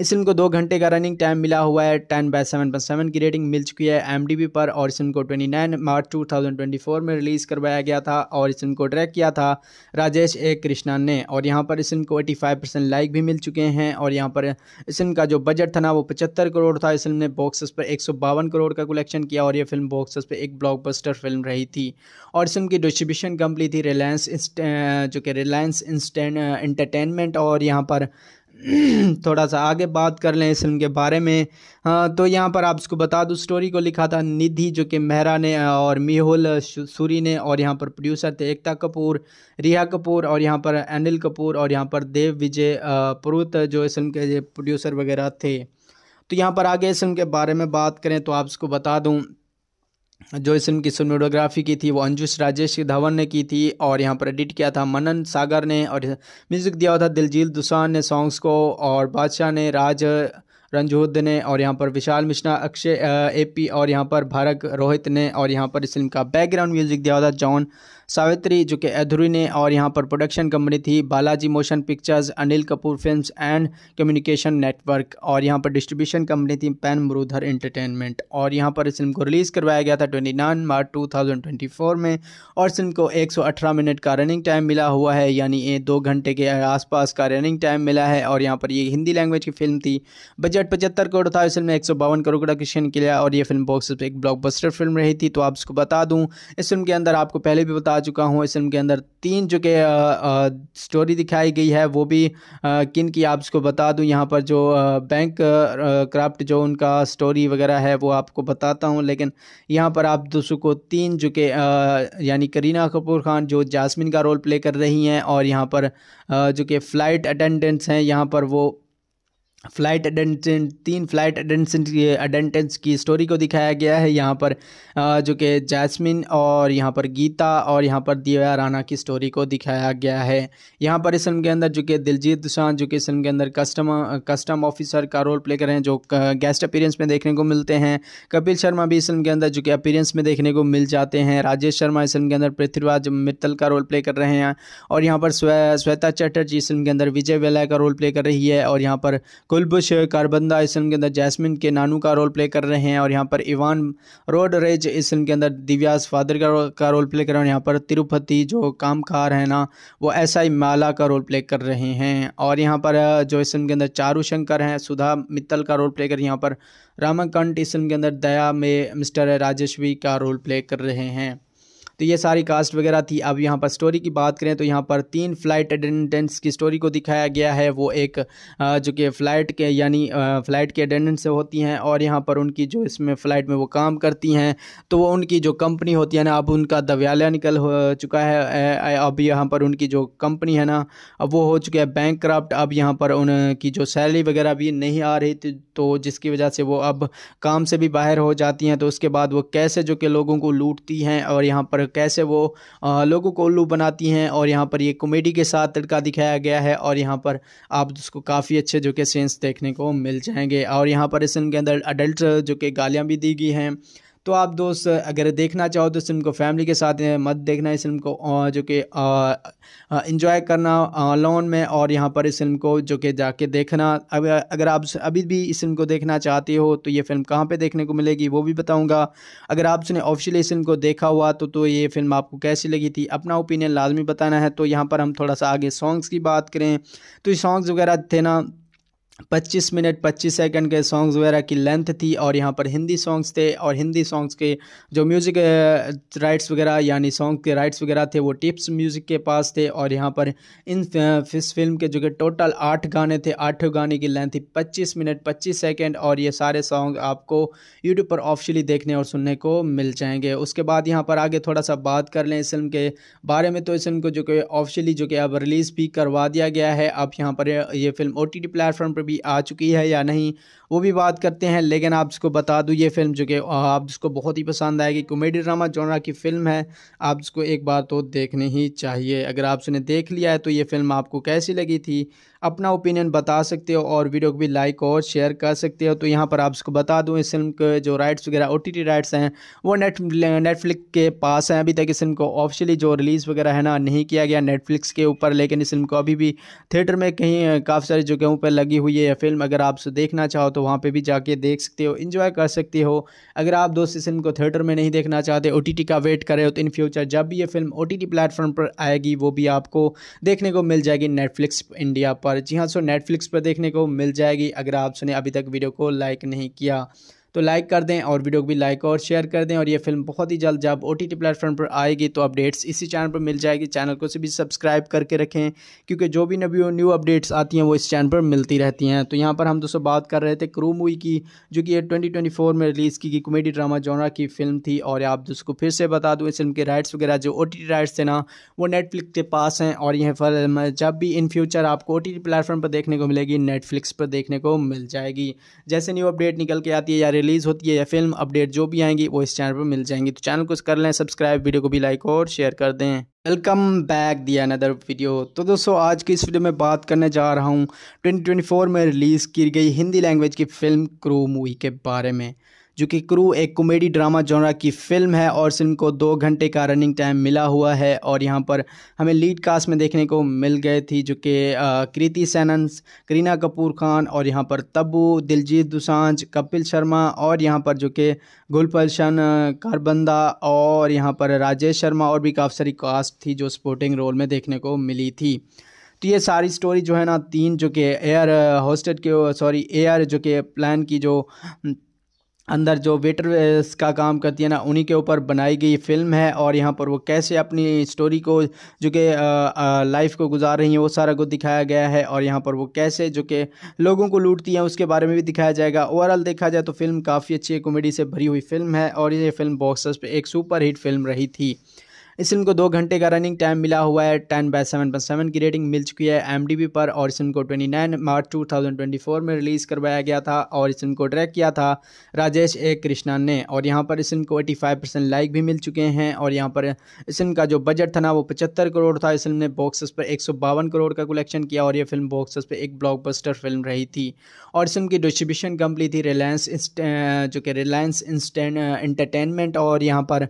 इस फिल्म को दो घंटे का रनिंग टाइम मिला हुआ है ten by seven point seven की रेटिंग मिल चुकी है एम पर और इस फिल्म को twenty nine March two thousand twenty four में रिलीज़ करवाया गया था और इस फिल्म को डायरेक्ट किया था राजेश ए कृष्णन ने और यहाँ पर इस फिल्म को एटी फाइव परसेंट लाइक भी मिल चुके हैं और यहाँ पर इस फिल्म का जो बजट था ना वो पचहत्तर करोड़ था इस फिल्म ने बॉक्सेस पर एक सौ बावन करोड़ का कलेक्शन किया और यह फिल्म बॉक्सेस पर एक ब्लॉक बस्टर फिल्म रही थी और इस फिल्म की डिस्ट्रीब्यूशन कंपनी थी रिलायंस जो कि रिलायंस इंस्टेंट इंटरटेनमेंट और यहाँ पर थोड़ा सा आगे बात कर लें इस फिल्म के बारे में आ, तो यहाँ पर आप इसको बता दूँ स्टोरी को लिखा था निधि जो कि मेहरा ने और मिहुल सूरी ने और यहाँ पर प्रोड्यूसर थे एकता कपूर रिया कपूर और यहाँ पर अनिल कपूर और यहाँ पर देव विजय पुरुत जो इस फिल्म के प्रोड्यूसर वगैरह थे तो यहाँ पर आगे इस फिल्म के बारे में बात करें तो आप इसको बता दूँ जो इस फिल्म की सोनोडोग्राफी की थी वो अंजुश राजेश धवन ने की थी और यहाँ पर एडिट किया था मनन सागर ने और म्यूज़िक दिया था दिलजील दुसान ने सॉन्ग्स को और बादशाह ने राज रंजोद ने और यहाँ पर विशाल मिश्रा अक्षय एपी और यहाँ पर भारत रोहित ने और यहाँ पर इस फिल्म का बैकग्राउंड म्यूज़िक दिया था जॉन सावित्री जो कि अधूरी ने और यहाँ पर प्रोडक्शन कंपनी थी Balaji motion pictures Anil Kapoor films and communication network और यहाँ पर डिस्ट्रीब्यूशन कंपनी थी पैन मुरूधर इंटरटेनमेंट और यहाँ पर इस फिल्म को रिलीज़ करवाया गया था ट्वेंटी मार्च टू में और इस फिल्म को एक मिनट का रनिंग टाइम मिला हुआ है यानी ये दो घंटे के आसपास का रनिंग टाइम मिला है और यहाँ पर ये हिंदी लैंग्वेज की फिल्म थी बजट पचहत्तर करोड़ था इस फिल्म में एक करोड़ का क्वेश्चन किया और ये फिल्म बॉक्स एक ब्लॉकबस्टर फिल्म रही थी तो आप इसको बता दूँ इस फिल्म के अंदर आपको पहले भी बता चुका हूँ इस फिल्म के अंदर तीन जो के स्टोरी दिखाई गई है वो भी किन की आप इसको बता दूँ यहाँ पर जो बैंक क्राफ्ट जो उनका स्टोरी वगैरह है वो आपको बताता हूँ लेकिन यहाँ पर आप दोस्तों को तीन जो के यानी करीना कपूर खान जो जासमिन का रोल प्ले कर रही हैं और यहाँ पर जो कि फ़्लाइट अटेंडेंट्स हैं यहाँ पर वो फ्लाइट अटेंडेंट तीन फ्लाइट अटेंडेंट अटेंडेंट्स की स्टोरी को दिखाया गया है यहाँ पर जो कि जैस्मिन और यहाँ पर गीता और यहाँ पर दिव्या राना की स्टोरी को दिखाया गया है यहाँ पर इस फिल्म के अंदर जो कि दिलजीत दुशान जो कि इस फिल्म के अंदर कस्टम कस्टम ऑफिसर का रोल प्ले कर रहे हैं जो गेस्ट अपीरेंस में देखने को मिलते हैं कपिल शर्मा भी इस फिल्म के अंदर जो कि अपीरेंस में देखने को मिल जाते हैं राजेश शर्मा इस फिल्म के अंदर पृथ्वीराज मित्तल का रोल प्ले कर रहे हैं और यहाँ पर श्वेता चटर्जी इस फिल्म के अंदर विजय वेला का रोल प्ले कर रही है और यहाँ पर कुलबुश कारबंदा इस फिल्म के अंदर जैस्मिन के नानू का रोल प्ले कर रहे हैं और यहाँ पर इवान रोड रेज इस फिल्म के अंदर दिव्यास फादर का, का रोल प्ले कर रहे हैं और यहाँ पर तिरुपति जो कामकार है ना वो एस आई माला का रोल प्ले कर रहे हैं और यहाँ पर जो इस फिल्म के अंदर चारू शंकर हैं सुधा मित्तल का रोल प्ले कर यहाँ पर रामाकंठ इस फिल्म के अंदर दया में मिस्टर राजेश्वी का रोल प्ले कर रहे हैं तो ये सारी कास्ट वगैरह थी अब यहाँ पर स्टोरी की बात करें तो यहाँ पर तीन फ़्लाइट अटेंडेंट्स की स्टोरी को दिखाया गया है वो एक जो कि फ़्लाइट के यानी फ़्लाइट के अटेंडेंट्स होती हैं और यहाँ पर उनकी जो इसमें फ़्लाइट में वो काम करती हैं तो वो उनकी जो कंपनी होती है ना अब उनका दव्यालय निकल हो चुका है अब यहाँ पर उनकी जो कंपनी है ना अब वो हो चुका है बैंक क्राफ्ट अब यहाँ पर उनकी जो सैलरी वगैरह भी नहीं आ रही थी तो जिसकी वजह से वो अब काम से भी बाहर हो जाती हैं तो उसके बाद वो कैसे जो कि लोगों को लूटती हैं और यहाँ पर कैसे वो लोगों को उल्लू बनाती हैं और यहाँ पर ये कॉमेडी के साथ तड़का दिखाया गया है और यहाँ पर आप उसको काफ़ी अच्छे जो कि सेंस देखने को मिल जाएंगे और यहाँ पर इस फिल्म के अंदर अडल्ट जो कि गालियाँ भी दी गई हैं तो आप दोस्त अगर देखना चाहो तो इस फिल्म को फैमिली के साथ मत देखना इस फिल्म को जो कि इंजॉय करना लोन में और यहाँ पर इस फिल्म को जो कि जाके देखना अगर अगर आप अभी भी इस फिल्म को देखना चाहते हो तो ये फिल्म कहाँ पर देखने को मिलेगी वो भी बताऊँगा अगर आपने ऑफिशियली इस फिल्म को देखा हुआ तो तो ये फिल्म आपको कैसी लगी थी अपना ओपिनियन लाजमी बताना है तो यहाँ पर हम थोड़ा सा आगे सॉन्ग्स की बात करें तो ये सॉन्ग्स वगैरह थे ना 25 मिनट 25 सेकंड के सॉन्ग्स वगैरह की लेंथ थी और यहाँ पर हिंदी सॉन्ग्स थे और हिंदी सॉन्ग्स के जो म्यूज़िक राइट्स वगैरह यानी सॉन्ग के राइट्स वगैरह थे वो टिप्स म्यूज़िक के पास थे और यहाँ पर इन इस फिल्म के जो कि टोटल आठ गाने थे आठों गाने की लेंथ थी पच्चीस मिनट पच्चीस सेकेंड और ये सारे सॉन्ग आपको यूट्यूब पर ऑफिशली देखने और सुनने को मिल जाएंगे उसके बाद यहाँ पर आगे थोड़ा सा बात कर लें इस फिल्म के बारे में तो इस फिल्म को जो कि ऑफिशियली जो कि अब रिलीज़ भी करवा दिया गया है अब यहाँ पर ये फिल्म ओ टी प्लेटफॉर्म पर भी भी आ चुकी है या नहीं वो भी बात करते हैं लेकिन आप इसको बता दूँ ये फिल्म जो कि आप इसको बहुत ही पसंद आएगी कॉमेडी ड्रामा जोनरा की फ़िल्म है आप इसको एक बार तो देखनी ही चाहिए अगर आप उसने देख लिया है तो ये फिल्म आपको कैसी लगी थी अपना ओपिनियन बता सकते हो और वीडियो को भी लाइक और शेयर कर सकते हो तो यहाँ पर आप इसको बता दूँ इस फिल्म के जो राइट्स वगैरह ओ टी राइट्स हैं वो नेट नेटफ्लिक्स के पास हैं अभी तक इस फिल्म को ऑफिशियली जो रिलीज़ वगैरह है ना नहीं किया गया नेटफ्लिक्स के ऊपर लेकिन इस फिल्म को अभी भी थिएटर में कहीं काफ़ी सारी जगहों पर लगी हुई है यह फिल्म अगर आप देखना चाहो तो तो वहाँ पे भी जाके देख सकते हो इन्जॉय कर सकते हो अगर आप दोस्त इस फिल्म को थिएटर में नहीं देखना चाहते ओ का वेट कर रहे हो तो इन फ्यूचर जब भी ये फिल्म ओ टी प्लेटफॉर्म पर आएगी वो भी आपको देखने को मिल जाएगी नेटफ्लिक्स इंडिया पर जी हाँ सो नेटफ्लिक्स पर देखने को मिल जाएगी अगर आप सुने अभी तक वीडियो को लाइक नहीं किया तो लाइक कर दें और वीडियो को भी लाइक और शेयर कर दें और ये फिल्म बहुत ही जल्द जब ओ टी टी प्लेटफॉर्म पर आएगी तो अपडेट्स इसी चैनल पर मिल जाएगी चैनल को भी सब्सक्राइब करके रखें क्योंकि जो भी नवी न्यू अपडेट्स आती हैं वो इस चैनल पर मिलती रहती हैं तो यहाँ पर हम दोस्तों बात कर रहे थे क्रू मूवी की जो कि ये ट्वेंटी में रिलीज़ की गई कॉमेडी ड्रामा जोनरा की फिल्म थी और आप उसको फिर से बता दूँ इस फिल्म के राइट्स वगैरह जो ओ राइट्स थे ना वो नेटफ्लिक्स के पास हैं और यह फिल्म जब भी इन फ्यूचर आपको ओ प्लेटफॉर्म पर देखने को मिलेगी नेटफ्लिक्स पर देखने को मिल जाएगी जैसे न्यू अपडेट निकल के आती है यार रिलीज़ होती है या फिल्म अपडेट जो भी आएंगी वो इस चैनल पर मिल जाएंगी तो चैनल को कर लें सब्सक्राइब वीडियो को भी लाइक और शेयर कर दें वेलकम बैक दी अनदर वीडियो तो दोस्तों आज की इस वीडियो में बात करने जा रहा हूँ 2024 में रिलीज़ की गई हिंदी लैंग्वेज की फ़िल्म क्रू मूवी के बारे में जो कि क्रू एक कॉमेडी ड्रामा जोनरा की फिल्म है और फिल्म को दो घंटे का रनिंग टाइम मिला हुआ है और यहाँ पर हमें लीड कास्ट में देखने को मिल गए थी जो कि कृति सैनन करीना कपूर खान और यहाँ पर तब्बू दिलजीत दुसांझ कपिल शर्मा और यहाँ पर जो कि गुलपलशन कारबंदा और यहाँ पर राजेश शर्मा और भी काफ़ी सारी कास्ट थी जो स्पोर्टिंग रोल में देखने को मिली थी तो ये सारी स्टोरी जो है ना तीन जो कि एयर होस्टेड के सॉरी एयर जो कि प्लान की जो अंदर जो वेटर का काम करती है ना उन्हीं के ऊपर बनाई गई फिल्म है और यहाँ पर वो कैसे अपनी स्टोरी को जो कि लाइफ को गुजार रही हैं वो सारा कुछ दिखाया गया है और यहाँ पर वो कैसे जो कि लोगों को लूटती हैं उसके बारे में भी दिखाया जाएगा ओवरऑल देखा जाए तो फिल्म काफ़ी अच्छी कॉमेडी से भरी हुई फिल्म है और ये फिल्म बॉक्सर्स पर एक सुपर हिट फिल्म रही थी इस फिल्म को दो घंटे का रनिंग टाइम मिला हुआ है ten by seven point seven की रेटिंग मिल चुकी है एम पर और इस फिल्म को twenty nine March two thousand twenty four में रिलीज़ करवाया गया था और इस फिल्म को डायरेक्ट किया था राजेश ए कृष्णन ने और यहाँ पर इस फिल्म को एटी फाइव परसेंट लाइक भी मिल चुके हैं और यहाँ पर इस फिल्म का जो बजट था ना वो पचहत्तर करोड़ था इस फिल्म ने बॉक्सेस पर एक सौ बावन करोड़ का कलेक्शन किया और यह फिल्म बॉक्सेस पर एक ब्लॉक बस्टर फिल्म रही थी और इस फिल्म की डिस्ट्रीब्यूशन कंपनी थी रिलायंस जो कि रिलायंस इंस्टेंट इंटरटेनमेंट और यहाँ पर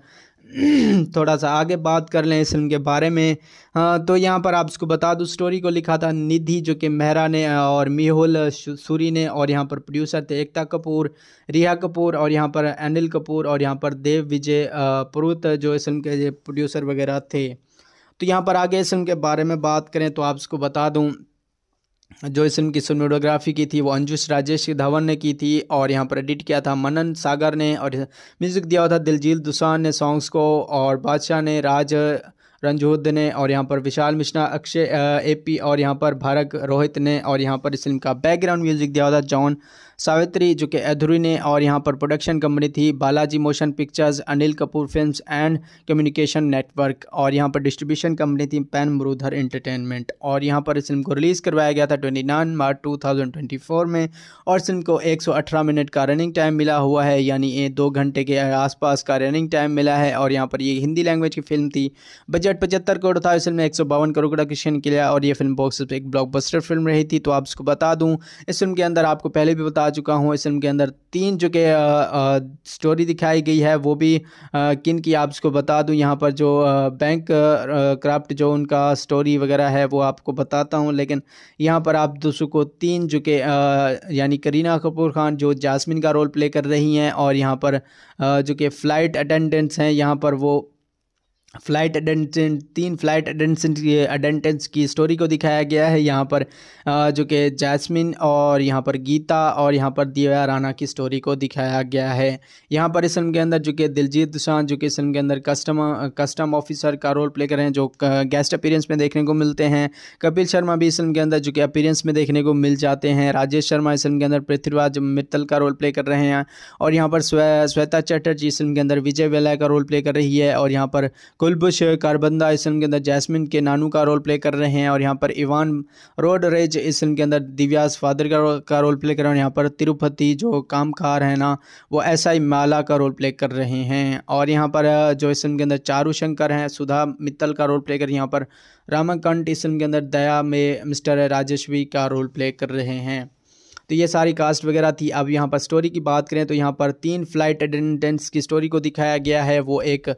थोड़ा सा आगे बात कर लें इस फिल्म के बारे में आ, तो यहाँ पर आप इसको बता दूँ स्टोरी को लिखा था निधि जो कि मेहरा ने और मिहुल सूरी ने और यहाँ पर प्रोड्यूसर थे एकता कपूर रिया कपूर और यहाँ पर अनिल कपूर और यहाँ पर देव विजय पुरुत जो इस फिल्म के प्रोड्यूसर वगैरह थे तो यहाँ पर आगे इस फिल्म के बारे में बात करें तो आप इसको बता दूँ जो इस फिल्म की सोनोग्राफी की थी वो अंजुश राजेश धवन ने की थी और यहाँ पर एडिट किया था मनन सागर ने और म्यूज़िक दिया हुआ था दिलजील दुसान ने सॉन्ग्स को और बादशाह ने राज रंजोद ने और यहाँ पर विशाल मिश्रा अक्षय एपी और यहाँ पर भारत रोहित ने और यहाँ पर इस फिल्म का बैकग्राउंड म्यूज़िक दिया हुआ था जॉन सावित्री जो कि अधूरी ने और यहाँ पर प्रोडक्शन कंपनी थी Balaji motion pictures Anil Kapoor films and communication network और यहाँ पर डिस्ट्रीब्यूशन कंपनी थी पैन मुरूधर इंटरटेनमेंट और यहाँ पर इस फिल्म को रिलीज़ करवाया गया था ट्वेंटी मार्च टू में और इस फिल्म को एक मिनट का रनिंग टाइम मिला हुआ है यानी दो घंटे के आसपास का रनिंग टाइम मिला है और यहाँ पर ये हिंदी लैंग्वेज की फिल्म थी बजट पचहत्तर करोड़ था इस फिल्म में एक करोड़ का क्वेश्चन किया और ये फिल्म बॉक्स पर एक ब्लॉकबस्टर फिल्म रही थी तो आप उसको बता दूँ इस फिल्म के अंदर आपको पहले भी बता बता चुका हूँ इस फिल्म के अंदर तीन जो के स्टोरी दिखाई गई है वो भी किन की आप इसको बता दूँ यहाँ पर जो बैंक क्राफ्ट जो उनका स्टोरी वगैरह है वो आपको बताता हूँ लेकिन यहाँ पर आप दोस्तों को तीन जो के यानी करीना कपूर खान जो जासमिन का रोल प्ले कर रही हैं और यहाँ पर जो कि फ़्लाइट अटेंडेंट्स हैं यहाँ पर वो फ्लाइट अटेंडेंट तीन फ्लाइट अटेंडेंट अटेंडेंट्स की स्टोरी को दिखाया गया है यहाँ पर जो कि जैस्मिन और यहाँ पर गीता और यहाँ पर दिव्या राना की स्टोरी को दिखाया गया है यहाँ पर इस फिल्म के अंदर जो कि दिलजीत दुसांझ जो कि इस फिल्म के अंदर कस्टम कस्टम ऑफिसर का रोल प्ले कर रहे हैं जो गेस्ट अपीरेंस में देखने को मिलते हैं कपिल शर्मा भी इस फिल्म के अंदर जो कि अपीरेंस में देखने को मिल जाते हैं राजेश शर्मा इस फिल्म के अंदर पृथ्वीराज मित्तल का रोल प्ले कर रहे हैं और यहाँ पर श्वेता चटर्जी इस फिल्म के अंदर विजय वेला का रोल प्ले कर रही है और यहाँ पर कुलबुश कारबंदा इस फिल्म के अंदर जैस्मिन के नानू का रोल प्ले कर रहे हैं और यहाँ पर इवान रोड रेज इस फिल्म के अंदर दिव्यास फादर का, का रोल प्ले कर रहे हैं और यहाँ पर तिरुपति जो कामकार है ना वो एस आई माला का रोल प्ले कर रहे हैं और यहाँ पर जो इस फिल्म के अंदर चारू शंकर हैं सुधा मित्तल का रोल प्ले कर यहाँ पर रामाकंठ इस फिल्म के अंदर दया में मिस्टर राजेश्वी का रोल प्ले कर रहे हैं तो ये सारी कास्ट वगैरह थी अब यहाँ पर स्टोरी की बात करें तो यहाँ पर तीन फ़्लाइट अटेंडेंट्स की स्टोरी को दिखाया गया है वो एक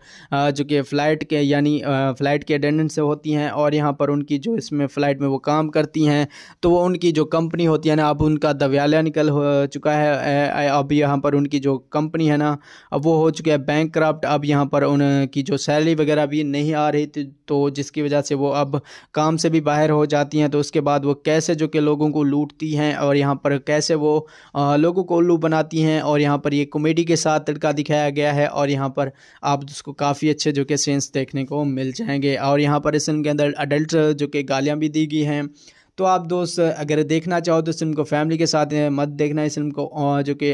जो कि फ़्लाइट के यानी फ़्लाइट के अटेंडेंट्स होती हैं और यहाँ पर उनकी जो इसमें फ़्लाइट में वो काम करती हैं तो वो उनकी जो कंपनी होती है ना अब उनका दव्यालय निकल हो चुका है अब यहाँ पर उनकी जो कंपनी है ना अब वो हो चुका है बैंक क्राफ्ट अब यहाँ पर उनकी जो सैलरी वगैरह भी नहीं आ रही थी तो जिसकी वजह से वो अब काम से भी बाहर हो जाती हैं तो उसके बाद वो कैसे जो कि लोगों को लूटती हैं और यहाँ पर कैसे वो लोगों को उल्लू बनाती हैं और यहाँ पर ये कॉमेडी के साथ तड़का दिखाया गया है और यहाँ पर आप उसको काफ़ी अच्छे जो कि सेंस देखने को मिल जाएंगे और यहाँ पर इस फिल्म के अंदर अडल्ट जो कि गालियाँ भी दी गई हैं तो आप दोस्त अगर देखना चाहो तो इस फिल्म को फैमिली के साथ मत देखना इस फिल्म को जो कि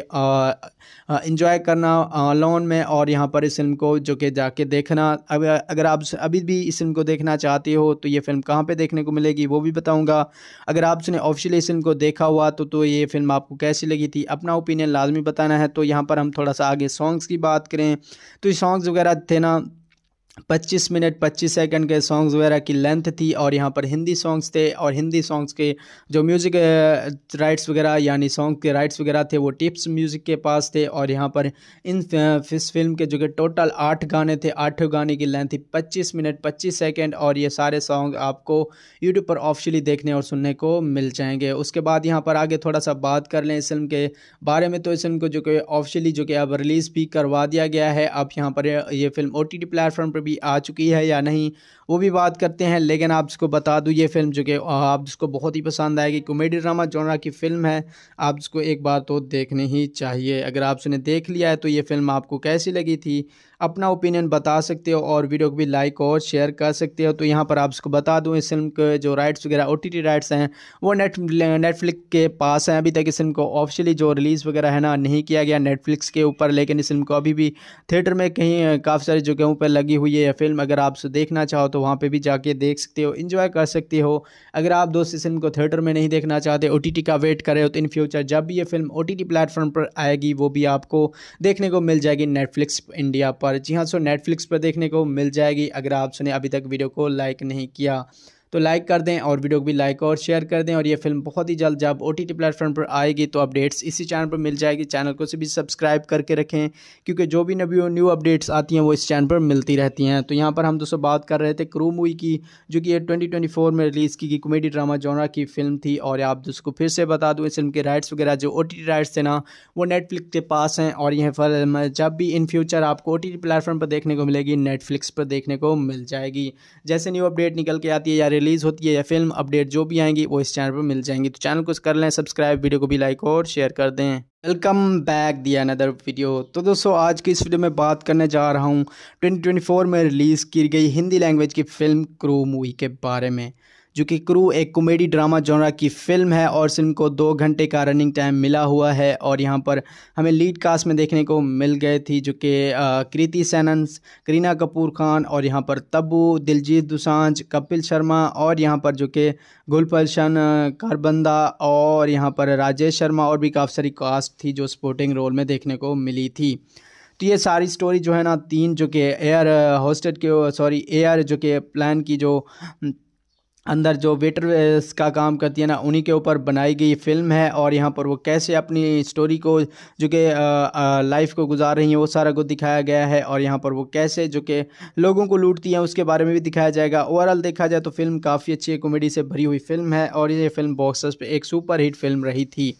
इंजॉय करना लोन में और यहाँ पर इस फिल्म को जो कि जाके देखना अगर अगर आप अभी भी इस फिल्म को देखना चाहते हो तो ये फिल्म कहाँ पर देखने को मिलेगी वो भी बताऊँगा अगर आपने ऑफिशियली इस फिल्म को देखा हुआ तो तो ये फिल्म आपको कैसी लगी थी अपना ओपिनियन लाजमी बताना है तो यहाँ पर हम थोड़ा सा आगे सॉन्ग्स की बात करें तो ये सॉन्ग्स वगैरह थे ना 25 मिनट 25 सेकंड के सॉन्ग्स वगैरह की लेंथ थी और यहाँ पर हिंदी सॉन्ग्स थे और हिंदी सॉन्ग्स के जो म्यूज़िक राइट्स uh, वगैरह यानी सॉन्ग के राइट्स वगैरह थे वो टिप्स म्यूज़िक के पास थे और यहाँ पर इन uh, इस फिल्म के जो कि टोटल आठ गाने थे आठ गाने की लेंथ थी 25 मिनट 25 सेकंड और ये सारे सॉन्ग आपको यूट्यूब पर ऑफिशियली देखने और सुनने को मिल जाएंगे उसके बाद यहाँ पर आगे थोड़ा सा बात कर लें इस फिल्म के बारे में तो इस फिल्म को जो कि ऑफिशियली जो कि अब रिलीज़ भी करवा दिया गया है अब यहाँ पर ये फिल्म ओ टी प्लेटफॉर्म पर भी भी आ चुकी है या नहीं वो भी बात करते हैं लेकिन आप इसको बता दूँ ये फिल्म जो कि आप इसको बहुत ही पसंद आएगी कॉमेडी ड्रामा जोनरा की फ़िल्म है आप इसको एक बार तो देखनी ही चाहिए अगर आप उसने देख लिया है तो ये फिल्म आपको कैसी लगी थी अपना ओपिनियन बता सकते हो और वीडियो को भी लाइक और शेयर कर सकते हो तो यहाँ पर आप इसको बता दूँ इस फिल्म के जो राइट्स वगैरह ओ राइट्स हैं वो नेट नेटफ्लिक्स के पास हैं अभी तक इस फिल्म को ऑफिशियली जो रिलीज़ वगैरह है ना नहीं किया गया नेटफ्लिक्स के ऊपर लेकिन इस फिल्म को अभी भी थिएटर में कहीं काफ़ी सारी जगहों पर लगी हुई है यह फिल्म अगर आप देखना चाहो तो तो वहाँ पे भी जाके देख सकते हो इन्जॉय कर सकते हो अगर आप दोस्त इस फिल्म को थिएटर में नहीं देखना चाहते ओ का वेट कर रहे हो तो इन फ्यूचर जब भी ये फिल्म ओ टी प्लेटफॉर्म पर आएगी वो भी आपको देखने को मिल जाएगी नेटफ्लिक्स इंडिया पर जी हाँ सो नेटफ्लिक्स पर देखने को मिल जाएगी अगर आप सुने अभी तक वीडियो को लाइक नहीं किया तो लाइक कर दें और वीडियो को भी लाइक और शेयर कर दें और ये फिल्म बहुत ही जल्द जब ओ टी टी प्लेटफॉर्म पर आएगी तो अपडेट्स इसी चैनल पर मिल जाएगी चैनल को भी सब्सक्राइब करके रखें क्योंकि जो भी नवी न्यू अपडेट्स आती हैं वो इस चैनल पर मिलती रहती हैं तो यहाँ पर हम दोस्तों बात कर रहे थे क्रू मूवी की जो कि ट्वेंटी ट्वेंटी में रिलीज़ की गई कॉमेडी ड्रामा जोनरा की फिल्म थी और आप उसको फिर से बता दूँ इस फिल्म के राइट्स वगैरह जो ओ राइट्स थे ना वो नेटफ्लिक्स के पास हैं और यह फिल्म जब भी इन फ्यूचर आपको ओ प्लेटफॉर्म पर देखने को मिलेगी नेटफ्लिक्स पर देखने को मिल जाएगी जैसे न्यू अपडेट निकल के आती है यार रिलीज़ होती है या फिल्म अपडेट जो भी आएंगी वो इस चैनल पर मिल जाएंगी तो चैनल को कर लें सब्सक्राइब वीडियो को भी लाइक और शेयर कर दें वेलकम बैक दिया अनदर वीडियो तो दोस्तों आज की इस वीडियो में बात करने जा रहा हूँ 2024 में रिलीज़ की गई हिंदी लैंग्वेज की फ़िल्म क्रू मूवी के बारे में जो कि क्रू एक कॉमेडी ड्रामा जोरा की फिल्म है और फिल्म को दो घंटे का रनिंग टाइम मिला हुआ है और यहाँ पर हमें लीड कास्ट में देखने को मिल गए थी जो कि कृति सेनन्स करीना कपूर खान और यहाँ पर तब्बू दिलजीत दुसांझ कपिल शर्मा और यहाँ पर जो कि गुलपलशन कारबंदा और यहाँ पर राजेश शर्मा और भी काफ़ी सारी कास्ट थी जो स्पोर्टिंग रोल में देखने को मिली थी तो ये सारी स्टोरी जो है ना तीन जो कि एयर होस्टेड के सॉरी एयर जो कि प्लान की जो अंदर जो वेटर का काम करती है ना उन्हीं के ऊपर बनाई गई फिल्म है और यहाँ पर वो कैसे अपनी स्टोरी को जो कि लाइफ को गुजार रही हैं वो सारा कुछ दिखाया गया है और यहाँ पर वो कैसे जो कि लोगों को लूटती हैं उसके बारे में भी दिखाया जाएगा ओवरऑल देखा जाए तो फिल्म काफ़ी अच्छी कॉमेडी से भरी हुई फिल्म है और ये फिल्म बॉक्सर्स पर एक सुपर हिट फिल्म रही थी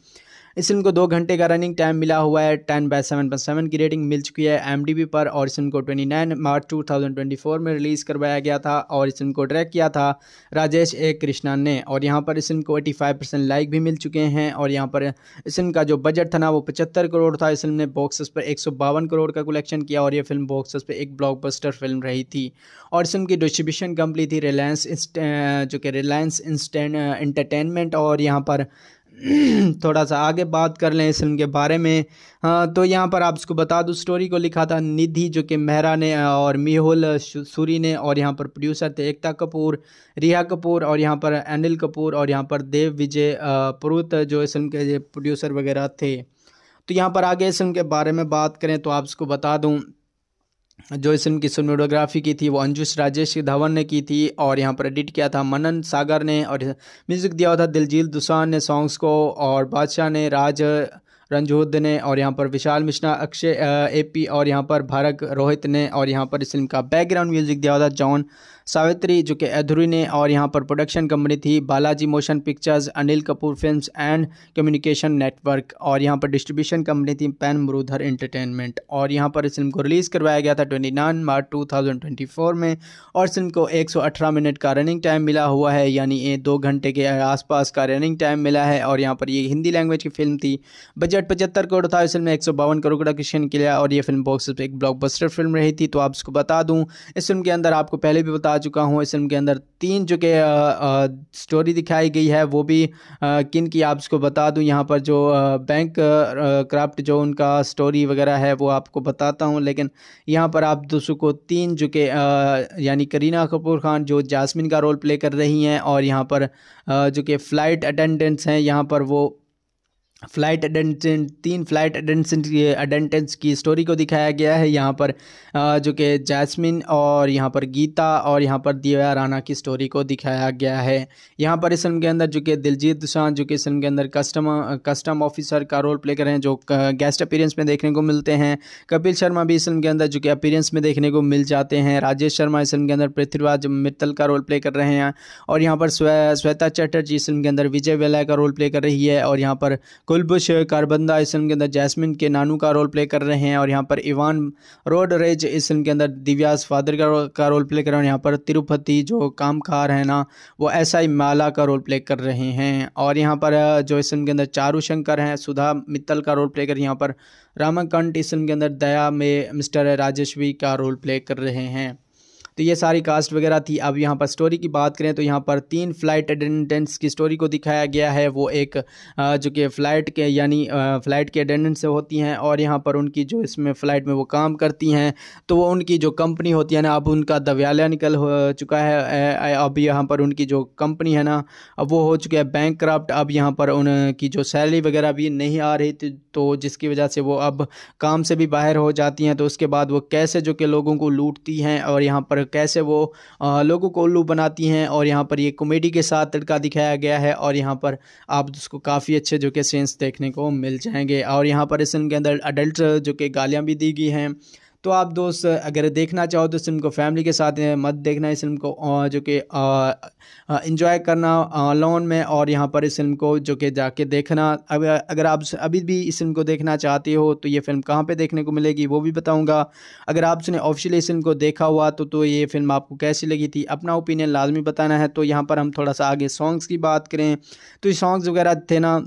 इस फिल्म को दो घंटे का रनिंग टाइम मिला हुआ है ten by seven point seven की रेटिंग मिल चुकी है एम पर और इस फिल्म को twenty nine March two thousand twenty four में रिलीज़ करवाया गया था और इस फिल्म को डायरेक्ट किया था राजेश ए कृष्णन ने और यहाँ पर इस फिल्म को एटी फाइव परसेंट लाइक भी मिल चुके हैं और यहाँ पर इस फिल्म का जो बजट था ना वो पचहत्तर करोड़ था इस फिल्म ने बॉक्सेस पर एक सौ बावन करोड़ का कलेक्शन किया और यह फिल्म बॉक्सेस पर एक ब्लॉक बस्टर फिल्म रही थी और इस फिल्म की डिस्ट्रीब्यूशन कंपनी थी रिलायंस जो कि रिलायंस इंस्टेंट इंटरटेनमेंट और यहाँ पर थोड़ा सा आगे बात कर लें इस फिल्म के बारे में हाँ तो यहाँ पर आप इसको बता दूँ स्टोरी को लिखा था निधि जो कि मेहरा ने और मिहुल सूरी ने और यहाँ पर प्रोड्यूसर थे एकता कपूर रिया कपूर और यहाँ पर अनिल कपूर और यहाँ पर देव विजय पुरुत जो इस फिल्म के प्रोड्यूसर वगैरह थे तो यहाँ पर आगे इस फिल्म के बारे में बात करें तो आप इसको बता दूँ जो इस फिल्म की सोनोडोग्राफी की थी वो अंजुश राजेश धवन ने की थी और यहाँ पर एडिट किया था मनन सागर ने और म्यूज़िक दिया था दिलजील दुसान ने सॉन्ग्स को और बादशाह ने राज रंजोद ने और यहाँ पर विशाल मिश्रा अक्षय एपी और यहाँ पर भारत रोहित ने और यहाँ पर इस फिल्म का बैकग्राउंड म्यूज़िक दिया था जॉन सावित्री जो कि अधूरी ने और यहाँ पर प्रोडक्शन कंपनी थी Balaji motion pictures Anil Kapoor films and communication network और यहाँ पर डिस्ट्रीब्यूशन कंपनी थी पैन मुरूधर इंटरटेनमेंट और यहाँ पर इस फिल्म को रिलीज़ करवाया गया था ट्वेंटी मार्च टू में और इस फिल्म को एक मिनट का रनिंग टाइम मिला हुआ है यानी ये दो घंटे के आसपास का रनिंग टाइम मिला है और यहाँ पर ये हिंदी लैंग्वेज की फिल्म थी बजट पचहत्तर करोड़ था इस फिल्म में एक करोड़ का क्वेश्चन किया और ये फिल्म बॉक्स पर एक ब्लॉकबस्टर फिल्म रही थी तो आप इसको बता दूँ इस फिल्म के अंदर आपको पहले भी बता बता चुका हूँ इस फिल्म के अंदर तीन जो के स्टोरी दिखाई गई है वो भी किन की आप इसको बता दूँ यहाँ पर जो बैंक क्राफ्ट जो उनका स्टोरी वगैरह है वो आपको बताता हूँ लेकिन यहाँ पर आप दोस्तों को तीन जो के यानी करीना कपूर खान जो जासमिन का रोल प्ले कर रही हैं और यहाँ पर जो कि फ़्लाइट अटेंडेंट्स हैं यहाँ पर वो फ्लाइट अटेंडेंट तीन फ्लाइट अटेंडेंट अटेंडेंट्स की स्टोरी को दिखाया गया है यहाँ पर जो कि जैस्मिन और यहाँ पर गीता और यहाँ पर दिव्या राना की स्टोरी को दिखाया गया है यहाँ पर इस फिल्म के अंदर जो कि दिलजीत दुशान जो कि इस फिल्म के अंदर कस्टम कस्टम ऑफिसर का रोल प्ले कर रहे हैं जो गेस्ट अपीरेंस में देखने को मिलते हैं कपिल शर्मा भी इस फिल्म के अंदर जो कि अपीरेंस में देखने को मिल जाते हैं राजेश शर्मा इस फिल्म के अंदर पृथ्वीराज मित्तल का रोल प्ले कर रहे हैं और यहाँ पर श्वेता चैटर्जी इस फिल्म के अंदर विजय वेला का रोल प्ले कर रही है और यहाँ पर कुलबुश कारबंदा इस फिल्म के अंदर जैस्मिन के नानू का रोल प्ले कर रहे हैं और यहाँ पर इवान रोड रेज इस फिल्म के अंदर दिव्यास फादर का, का रोल प्ले कर रहे हैं और यहाँ पर तिरुपति जो कामकार है ना वो एस आई माला का रोल प्ले कर रहे हैं और यहाँ पर जो इस फिल्म के अंदर चारू शंकर हैं सुधा मित्तल का रोल प्ले कर यहाँ पर रामाकंठ इस फिल्म के अंदर दया में मिस्टर राजेश्वी का रोल प्ले कर रहे हैं तो ये सारी कास्ट वगैरह थी अब यहाँ पर स्टोरी की बात करें तो यहाँ पर तीन फ़्लाइट अटेंडेंट्स की स्टोरी को दिखाया गया है वो एक जो कि फ़्लाइट के यानी फ़्लाइट के अटेंडेंट्स होती हैं और यहाँ पर उनकी जो इसमें फ़्लाइट में वो काम करती हैं तो वो उनकी जो कंपनी होती है ना अब उनका दव्यालय निकल हो चुका है अब यहाँ पर उनकी जो कंपनी है ना अब वो हो चुका है बैंक क्राफ्ट अब यहाँ पर उनकी जो सैलरी वगैरह भी नहीं आ रही थी तो जिसकी वजह से वो अब काम से भी बाहर हो जाती हैं तो उसके बाद वो कैसे जो कि लोगों को लूटती हैं और यहाँ पर कैसे वो लोगों को उल्लू बनाती हैं और यहाँ पर ये कॉमेडी के साथ तड़का दिखाया गया है और यहाँ पर आप उसको काफ़ी अच्छे जो कि सेंस देखने को मिल जाएंगे और यहाँ पर इस फिल्म के अंदर अडल्ट जो कि गालियाँ भी दी गई हैं तो आप दोस्त अगर देखना चाहो तो इस फिल्म को फैमिली के साथ मत देखना इस फिल्म को जो कि इंजॉय करना लोन में और यहाँ पर इस फिल्म को जो कि जाके देखना अगर अगर आप अभी भी इस फिल्म को देखना चाहते हो तो ये फिल्म कहाँ पर देखने को मिलेगी वो भी बताऊँगा अगर आपने ऑफिशियली इस फिल्म को देखा हुआ तो तो ये फिल्म आपको कैसी लगी थी अपना ओपिनियन लाजमी बताना है तो यहाँ पर हम थोड़ा सा आगे सॉन्ग्स की बात करें तो ये सॉन्ग्स वगैरह थे ना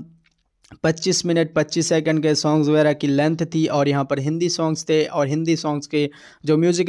25 मिनट 25 सेकंड के सॉन्ग्स वगैरह की लेंथ थी और यहाँ पर हिंदी सॉन्ग्स थे और हिंदी सॉन्ग्स के जो म्यूज़िक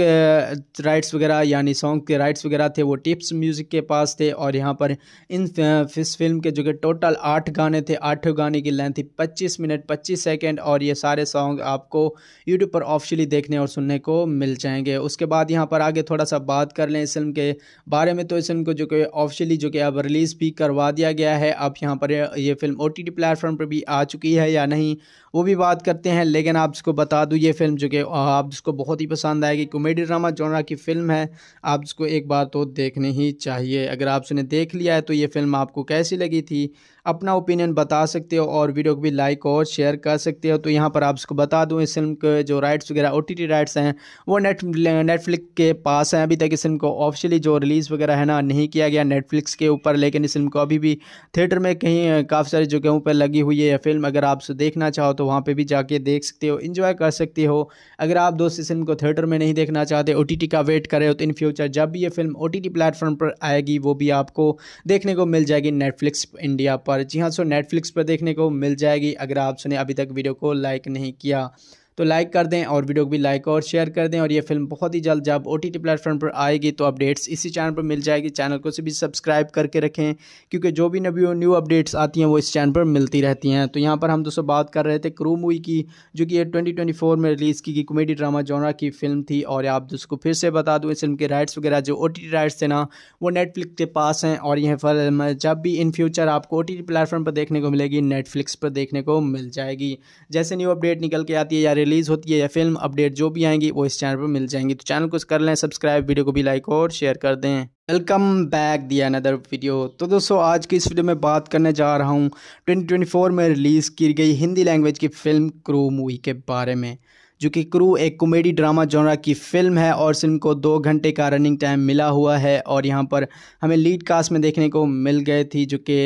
राइट्स uh, वगैरह यानी सॉन्ग के राइट्स वगैरह थे वो टिप्स म्यूज़िक के पास थे और यहाँ पर इन uh, इस फिल्म के जो कि टोटल आठ गाने थे आठ गाने की लेंथ थी पच्चीस मिनट पच्चीस सेकेंड और ये सारे सॉन्ग आपको यूट्यूब पर ऑफिशियली देखने और सुनने को मिल जाएंगे उसके बाद यहाँ पर आगे थोड़ा सा बात कर लें इस फिल्म के बारे में तो इस फिल्म को जो कि ऑफिशियली जो कि अब रिलीज़ भी करवा दिया गया है अब यहाँ पर ये फिल्म ओ टी प्लेटफॉर्म पर पर भी आ चुकी है या नहीं वो भी बात करते हैं लेकिन आप इसको बता दूँ ये फिल्म जो कि आप इसको बहुत ही पसंद आएगी कॉमेडी ड्रामा जॉनरा की फ़िल्म है आप इसको एक बार तो देखनी ही चाहिए अगर आप उसने देख लिया है तो ये फिल्म आपको कैसी लगी थी अपना ओपिनियन बता सकते हो और वीडियो को भी लाइक और शेयर कर सकते हो तो यहाँ पर आप इसको बता दूँ इस फिल्म के जो राइट्स वगैरह ओ टी राइट्स हैं वो नेट नेटफ्लिक्स के पास हैं अभी तक इस फिल्म को ऑफिशियली जो रिलीज़ वगैरह है ना नहीं किया गया नेटफ्लिक्स के ऊपर लेकिन इस फिल्म को अभी भी थिएटर में कहीं काफ़ी सारी जगहों पर लगी हुई है यह फिल्म अगर आप देखना चाहो तो तो वहाँ पे भी जाके देख सकते हो इन्जॉय कर सकते हो अगर आप दोस्त इस फिल्म को थिएटर में नहीं देखना चाहते ओ का वेट कर रहे हो तो इन फ्यूचर जब भी ये फिल्म ओ टी प्लेटफॉर्म पर आएगी वो भी आपको देखने को मिल जाएगी नेटफ्लिक्स इंडिया पर जी हाँ सो नेटफ्लिक्स पर देखने को मिल जाएगी अगर आप सुने अभी तक वीडियो को लाइक नहीं किया तो लाइक कर दें और वीडियो को भी लाइक और शेयर कर दें और ये फिल्म बहुत ही जल्द जब ओ टी प्लेटफॉर्म पर आएगी तो अपडेट्स इसी चैनल पर मिल जाएगी चैनल को भी सब्सक्राइब करके रखें क्योंकि जो भी नवी न्यू अपडेट्स आती हैं वो इस चैनल पर मिलती रहती हैं तो यहाँ पर हम दोस्तों बात कर रहे थे क्रू मूवी की जो कि ट्वेंटी ट्वेंटी में रिलीज़ की गई कॉमेडी ड्रामा जोनरा की फिल्म थी और आप उसको फिर से बता दूँ इस फिल्म के राइट्स वगैरह जो ओ राइट्स थे ना वो नेटफ्लिक्स के पास हैं और यह फिल्म जब भी इन फ्यूचर आपको ओ प्लेटफॉर्म पर देखने को मिलेगी नेटफ्लिक्स पर देखने को मिल जाएगी जैसे न्यू अपडेट निकल के आती है यार रिलीज़ होती है या फिल्म अपडेट जो भी आएंगी वो इस चैनल पर मिल जाएंगी तो चैनल को कर लें सब्सक्राइब वीडियो को भी लाइक और शेयर कर दें वेलकम बैक दिया अनदर वीडियो तो दोस्तों आज की इस वीडियो में बात करने जा रहा हूँ 2024 में रिलीज़ की गई हिंदी लैंग्वेज की फ़िल्म क्रू मूवी के बारे में जो कि क्रू एक कॉमेडी ड्रामा जोनरा की फिल्म है और फिल्म को दो घंटे का रनिंग टाइम मिला हुआ है और यहाँ पर हमें लीड कास्ट में देखने को मिल गए थी जो कि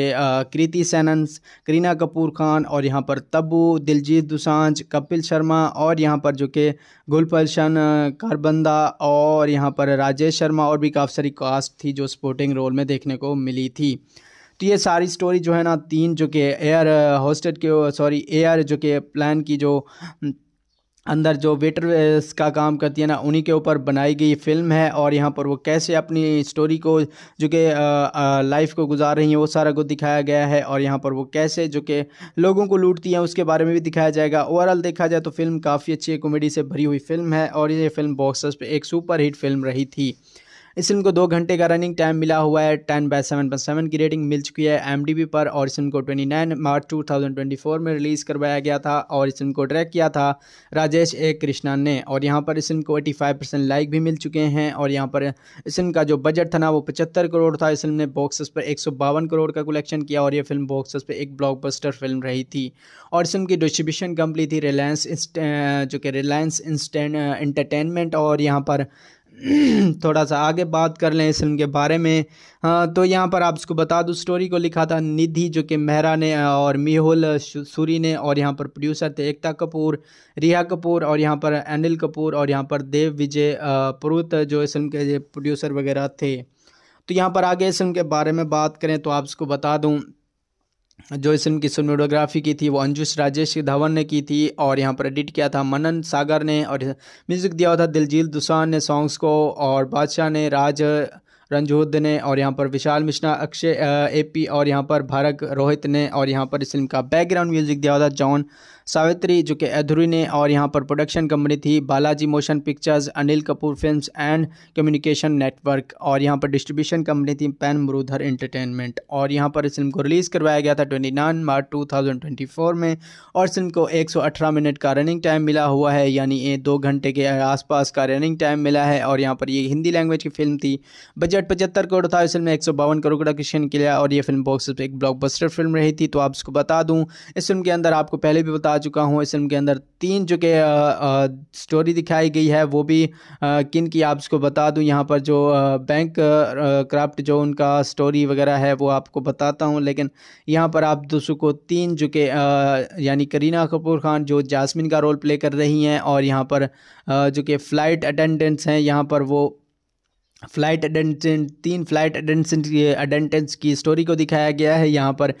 कृति सैनन करीना कपूर खान और यहाँ पर तब्बू दिलजीत दुसांझ कपिल शर्मा और यहाँ पर जो कि गुलपलशन कारबंदा और यहाँ पर राजेश शर्मा और भी काफ़ी सारी कास्ट थी जो स्पोर्टिंग रोल में देखने को मिली थी तो ये सारी स्टोरी जो है ना तीन जो कि एयर होस्टेड के सॉरी एयर जो कि प्लान की जो अंदर जो वेटर का काम करती है ना उन्हीं के ऊपर बनाई गई फिल्म है और यहाँ पर वो कैसे अपनी स्टोरी को जो कि लाइफ को गुजार रही हैं वो सारा कुछ दिखाया गया है और यहाँ पर वो कैसे जो कि लोगों को लूटती हैं उसके बारे में भी दिखाया जाएगा ओवरऑल देखा जाए तो फिल्म काफ़ी अच्छी कॉमेडी से भरी हुई फिल्म है और ये फिल्म बॉक्सर्स पर एक सुपर हिट फिल्म रही थी इस फिल्म को दो घंटे का रनिंग टाइम मिला हुआ है ten by seven point seven की रेटिंग मिल चुकी है एम पर और इस फिल्म को twenty nine March two thousand twenty four में रिलीज़ करवाया गया था और इस फिल्म को डायरेक्ट किया था राजेश ए कृष्णन ने और यहाँ पर इस फिल्म को एटी फाइव परसेंट लाइक भी मिल चुके हैं और यहाँ पर इस फिल्म का जो बजट था ना वो पचहत्तर करोड़ था इस फिल्म ने बॉक्सेस पर एक सौ बावन करोड़ का कलेक्शन किया और यह फिल्म बॉक्सेस पर एक ब्लॉक बस्टर फिल्म रही थी और इस फिल्म की डिस्ट्रीब्यूशन कंपनी थी रिलायंस जो कि रिलायंस इंस्टेंट इंटरटेनमेंट और यहाँ पर थोड़ा सा आगे बात कर लें इस फिल्म के बारे में तो यहाँ पर आप इसको बता दूँ स्टोरी को लिखा था निधि जो कि मेहरा ने और मिहुल सूरी ने और यहाँ पर प्रोड्यूसर थे एकता कपूर रिया कपूर और यहाँ पर अनिल कपूर और यहाँ पर देव विजय पुरुत जो इस फिल्म के प्रोड्यूसर वगैरह थे तो यहाँ पर आगे इस फिल्म के बारे में बात करें तो आप इसको बता दूँ जो इस फिल्म की सोनोडोग्राफी की थी वो अंजुश राजेश धवन ने की थी और यहाँ पर एडिट किया था मनन सागर ने और म्यूज़िक दिया था दिलजील दुसान ने सॉन्ग्स को और बादशाह ने राज रंजोद ने और यहाँ पर विशाल मिश्रा अक्षय एपी और यहाँ पर भारत रोहित ने और यहाँ पर इस फिल्म का बैकग्राउंड म्यूज़िक दिया था जॉन सावित्री जो कि अधूरी ने और यहाँ पर प्रोडक्शन कंपनी थी Balaji motion pictures Anil Kapoor films and communication network और यहाँ पर डिस्ट्रीब्यूशन कंपनी थी पैन मुरूधर इंटरटेनमेंट और यहाँ पर इस फिल्म को रिलीज़ करवाया गया था ट्वेंटी मार्च टू में और इस फिल्म को एक मिनट का रनिंग टाइम मिला हुआ है यानी ये दो घंटे के आसपास का रनिंग टाइम मिला है और यहाँ पर ये हिंदी लैंग्वेज की फिल्म थी बजट पचहत्तर करोड़ था इस फिल्म में एक करोड़ का क्वेश्चन किया और ये फिल्म बॉक्स पर एक ब्लॉकबस्टर फिल्म रही थी तो आप इसको बता दूँ इस फिल्म के अंदर आपको पहले भी बता चुका हूँ फिल्म के अंदर तीन जो के स्टोरी दिखाई गई है वो भी किन की आप इसको बता दूँ यहाँ पर जो बैंक क्राफ्ट जो उनका स्टोरी वगैरह है वो आपको बताता हूँ लेकिन यहाँ पर आप दोस्तों को तीन जो के यानी करीना कपूर खान जो जासमिन का रोल प्ले कर रही हैं और यहाँ पर जो कि फ़्लाइट अटेंडेंट्स हैं यहाँ पर वो फ्लाइट अटेंडेंट तीन फ्लाइट अटेंडेंट अटेंडेंट्स की स्टोरी को दिखाया गया है यहाँ पर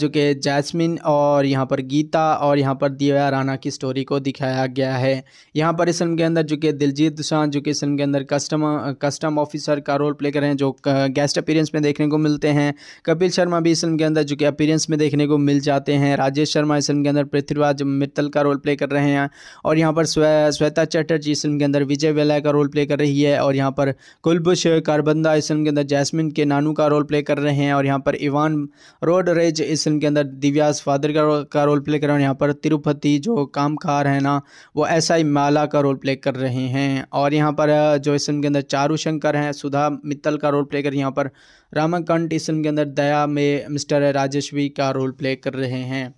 जो कि जैस्मिन और यहाँ पर गीता और यहाँ पर दिव्या राना की स्टोरी को दिखाया गया है यहाँ पर इस फिल्म के अंदर जो कि दिलजीत दुशान जो कि इस फिल्म के अंदर कस्टम कस्टम ऑफिसर का रोल प्ले कर रहे हैं जो गेस्ट अपीरेंस में देखने को मिलते हैं कपिल शर्मा भी इस फिल्म के अंदर जो कि अपीरेंस में देखने को मिल जाते हैं राजेश शर्मा इस फिल्म के अंदर पृथ्वीराज मित्तल का रोल प्ले कर रहे हैं और यहाँ पर श्वेता चटर्जी इस फिल्म के अंदर विजय वेला का रोल प्ले कर रही है और यहाँ पर कुलबुश कारबंदा इस फिल्म के अंदर जैस्मिन के नानू का रोल प्ले कर रहे हैं और यहाँ पर इवान रोड रेज इस फिल्म के अंदर दिव्यास फादर का, का रोल प्ले कर रहे हैं और यहाँ पर तिरुपति जो कामकार है ना वो एस आई माला का रोल प्ले कर रहे हैं और यहाँ पर जो इस फिल्म के अंदर चारू शंकर हैं सुधा मित्तल का रोल प्ले कर यहाँ पर रामाकंठ इस फिल्म के अंदर दया में मिस्टर राजेश्वी का रोल प्ले कर रहे हैं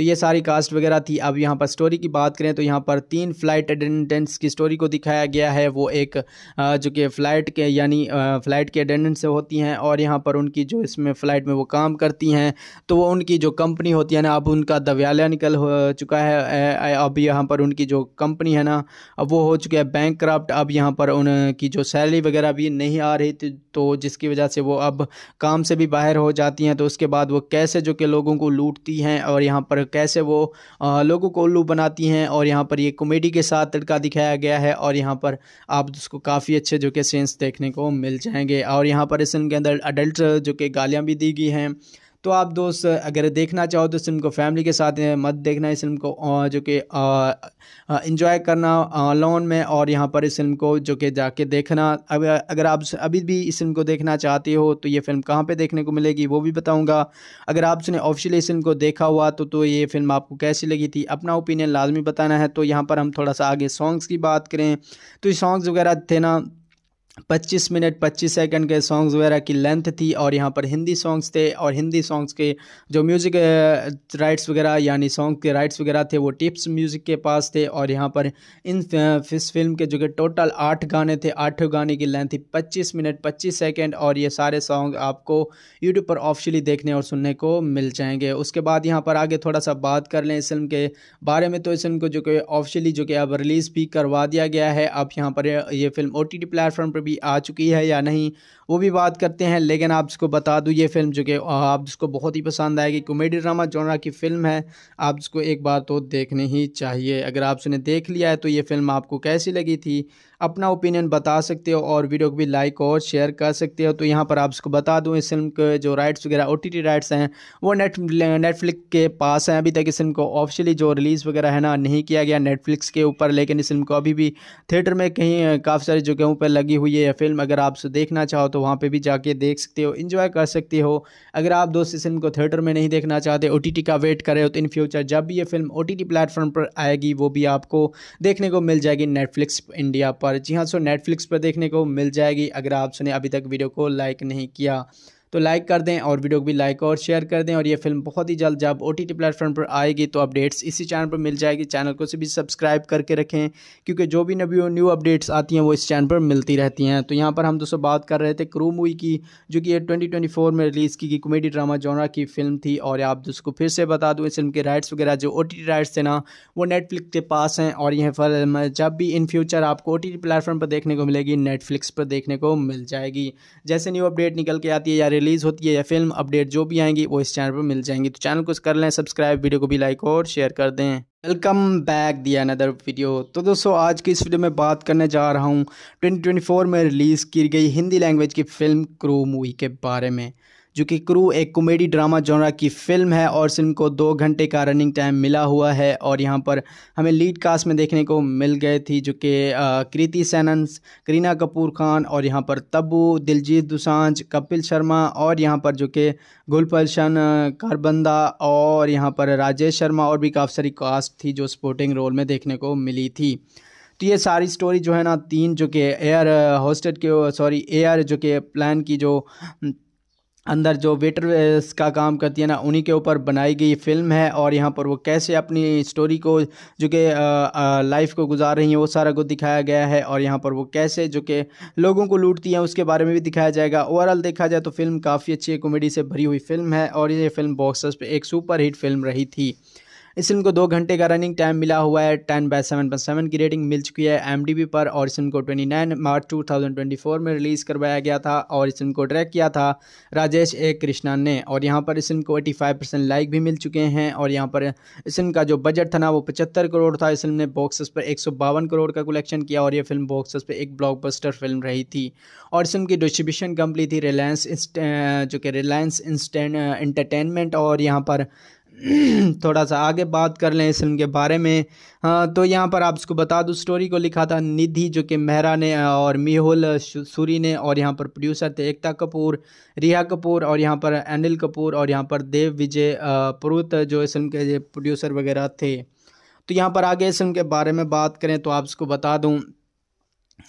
तो ये सारी कास्ट वगैरह थी अब यहाँ पर स्टोरी की बात करें तो यहाँ पर तीन फ़्लाइट अटेंडेंट्स की स्टोरी को दिखाया गया है वो एक जो कि फ़्लाइट के यानी फ़्लाइट के अटेंडेंट्स होती हैं और यहाँ पर उनकी जो इसमें फ़्लाइट में वो काम करती हैं तो वो उनकी जो कंपनी होती है ना अब उनका दव्यालय निकल हो चुका है अब यहाँ पर उनकी जो कंपनी है ना अब वो हो चुका है बैंक क्राफ्ट अब यहाँ पर उनकी जो सैलरी वगैरह भी नहीं आ रही थी तो जिसकी वजह से वो अब काम से भी बाहर हो जाती हैं तो उसके बाद वो कैसे जो कि लोगों को लूटती हैं और यहाँ पर कैसे वो लोगों को उल्लू बनाती हैं और यहाँ पर ये कॉमेडी के साथ तड़का दिखाया गया है और यहाँ पर आप उसको काफ़ी अच्छे जो कि सेंस देखने को मिल जाएंगे और यहाँ पर इस फिल्म के अंदर अडल्ट जो कि गालियाँ भी दी गई हैं तो आप दोस्त अगर देखना चाहो तो इस फिल्म को फैमिली के साथ मत देखना इस फिल्म को जो कि इंजॉय करना लोन में और यहाँ पर इस फिल्म को जो कि जाके देखना अगर अगर आप अभी भी इस फिल्म को देखना चाहते हो तो ये फिल्म कहाँ पर देखने को मिलेगी वो भी बताऊँगा अगर आपने ऑफिशियली इस फिल्म को देखा हुआ तो तो ये फिल्म आपको कैसी लगी थी अपना ओपिनियन लाजमी बताना है तो यहाँ पर हम थोड़ा सा आगे सॉन्ग्स की बात करें तो ये सॉन्ग्स वगैरह थे ना 25 मिनट 25 सेकंड के सॉन्ग्स वगैरह की लेंथ थी और यहाँ पर हिंदी सॉन्ग्स थे और हिंदी सॉन्ग्स के जो म्यूज़िक राइट्स वगैरह यानी सॉन्ग के राइट्स वगैरह थे वो टिप्स म्यूज़िक के पास थे और यहाँ पर इन इस फिल्म के जो कि टोटल आठ गाने थे आठों गाने की लेंथ थी पच्चीस मिनट पच्चीस सेकेंड और ये सारे सॉन्ग आपको यूट्यूब पर ऑफिशली देखने और सुनने को मिल जाएंगे उसके बाद यहाँ पर आगे थोड़ा सा बात कर लें इस फिल्म के बारे में तो इस फिल्म को जो कि ऑफिशियली जो कि अब रिलीज़ भी करवा दिया गया है अब यहाँ पर ये फिल्म ओ टी प्लेटफॉर्म पर भी अभी आ चुकी है या नहीं वो भी बात करते हैं लेकिन आप इसको बता दूँ ये फिल्म जो कि आप इसको बहुत ही पसंद आएगी कॉमेडी ड्रामा जॉनरा की फ़िल्म है आप इसको एक बार तो देखनी ही चाहिए अगर आप उसने देख लिया है तो ये फिल्म आपको कैसी लगी थी अपना ओपिनियन बता सकते हो और वीडियो को भी लाइक और शेयर कर सकते हो तो यहाँ पर आप बता दूँ इस फिल्म के जो राइट्स वगैरह ओ राइट्स हैं वो नेट नेटफ्लिक्स के पास हैं अभी तक इस फिल्म को ऑफिशियली जो रिलीज़ वगैरह है ना नहीं किया गया नेटफ्लिक्स के ऊपर लेकिन इस फिल्म को अभी भी थिएटर में कहीं काफ़ी सारी जगहों पर लगी हुई है फिल्म अगर आप देखना चाहो तो वहाँ पर भी जाके देख सकते हो इन्जॉय कर सकते हो अगर आप दोस्त इस फिल्म को थिएटर में नहीं देखना चाहते ओ का वेट करें हो तो इन फ्यूचर जब भी ये फिल्म ओ प्लेटफॉर्म पर आएगी वो भी आपको देखने को मिल जाएगी नेटफ्लिक्स इंडिया पर पर जी हाँ सो नेटफ्लिक्स पर देखने को मिल जाएगी अगर आप सुने अभी तक वीडियो को लाइक नहीं किया तो लाइक कर दें और वीडियो को भी लाइक और शेयर कर दें और ये फिल्म बहुत ही जल्द जब ओ टी प्लेटफॉर्म पर आएगी तो अपडेट्स इसी चैनल पर मिल जाएगी चैनल को भी सब्सक्राइब करके रखें क्योंकि जो भी नवी न्यू अपडेट्स आती हैं वो इस चैनल पर मिलती रहती हैं तो यहाँ पर हम दोस्तों बात कर रहे थे क्रू मूवी की जो कि ट्वेंटी ट्वेंटी में रिलीज़ की गई कॉमेडी ड्रामा जोनरा की फिल्म थी और आप दोस्तों को फिर से बता दूँ इस फिल्म के राइट्स वगैरह जो ओ राइट्स थे ना वो नेटफ्लिक्स के पास हैं और यह फिल्म जब भी इन फ्यूचर आपको ओ प्लेटफॉर्म पर देखने को मिलेगी नेटफ्लिक्स पर देखने को मिल जाएगी जैसे न्यू अपडेट निकल के आती है यार रिलीज़ होती है या फिल्म अपडेट जो भी आएंगी वो इस चैनल पर मिल जाएंगी तो चैनल को कर लें सब्सक्राइब वीडियो को भी लाइक और शेयर कर दें वेलकम बैक दिया अनदर वीडियो तो दोस्तों आज की इस वीडियो में बात करने जा रहा हूँ 2024 में रिलीज़ की गई हिंदी लैंग्वेज की फ़िल्म क्रू मूवी के बारे में जो कि क्रू एक कॉमेडी ड्रामा जॉनरा की फिल्म है और फिल्म को दो घंटे का रनिंग टाइम मिला हुआ है और यहाँ पर हमें लीड कास्ट में देखने को मिल गए थी जो कि कृति सैनन करीना कपूर खान और यहाँ पर तब्बू दिलजीत दुसांझ कपिल शर्मा और यहाँ पर जो कि गुलपलशन कारबंदा और यहाँ पर राजेश शर्मा और भी काफ़ी सारी कास्ट थी जो स्पोर्टिंग रोल में देखने को मिली थी तो ये सारी स्टोरी जो है ना तीन जो कि एयर होस्टेड के सॉरी एयर जो कि प्लान की जो अंदर जो वेटर का काम करती है ना उन्हीं के ऊपर बनाई गई फिल्म है और यहाँ पर वो कैसे अपनी स्टोरी को जो कि लाइफ को गुजार रही हैं वो सारा कुछ दिखाया गया है और यहाँ पर वो कैसे जो कि लोगों को लूटती हैं उसके बारे में भी दिखाया जाएगा ओवरऑल देखा जाए तो फिल्म काफ़ी अच्छी कॉमेडी से भरी हुई फिल्म है और ये फिल्म बॉक्सर्स पर एक सुपर हिट फिल्म रही थी इस फिल्म को दो घंटे का रनिंग टाइम मिला हुआ है ten by seven point seven की रेटिंग मिल चुकी है एम पर और इस फिल्म को twenty nine March two thousand twenty four में रिलीज़ करवाया गया था और इस फिल्म को डायरेक्ट किया था राजेश ए कृष्णन ने और यहाँ पर इस फिल्म को एटी फाइव परसेंट लाइक भी मिल चुके हैं और यहाँ पर इस फिल्म का जो बजट था ना वो पचहत्तर करोड़ था इस फिल्म ने बॉक्सेस पर एक सौ बावन करोड़ का कलेक्शन किया और यह फिल्म बॉक्सेस पर एक ब्लॉक बस्टर फिल्म रही थी और इस फिल्म की डिस्ट्रीब्यूशन कंपनी थी रिलायंस जो कि रिलायंस इंस्टेंट इंटरटेनमेंट और यहाँ पर थोड़ा सा आगे बात कर लें इस फिल्म के बारे में हाँ तो यहाँ पर आप इसको बता दूँ स्टोरी को लिखा था निधि जो कि मेहरा ने और मिहुल सूरी ने और यहाँ पर प्रोड्यूसर थे एकता कपूर रिया कपूर और यहाँ पर अनिल कपूर और यहाँ पर देव विजय पुरुत जो इस फिल्म के प्रोड्यूसर वगैरह थे तो यहाँ पर आगे इस फिल्म के बारे में बात करें तो आप इसको बता दूँ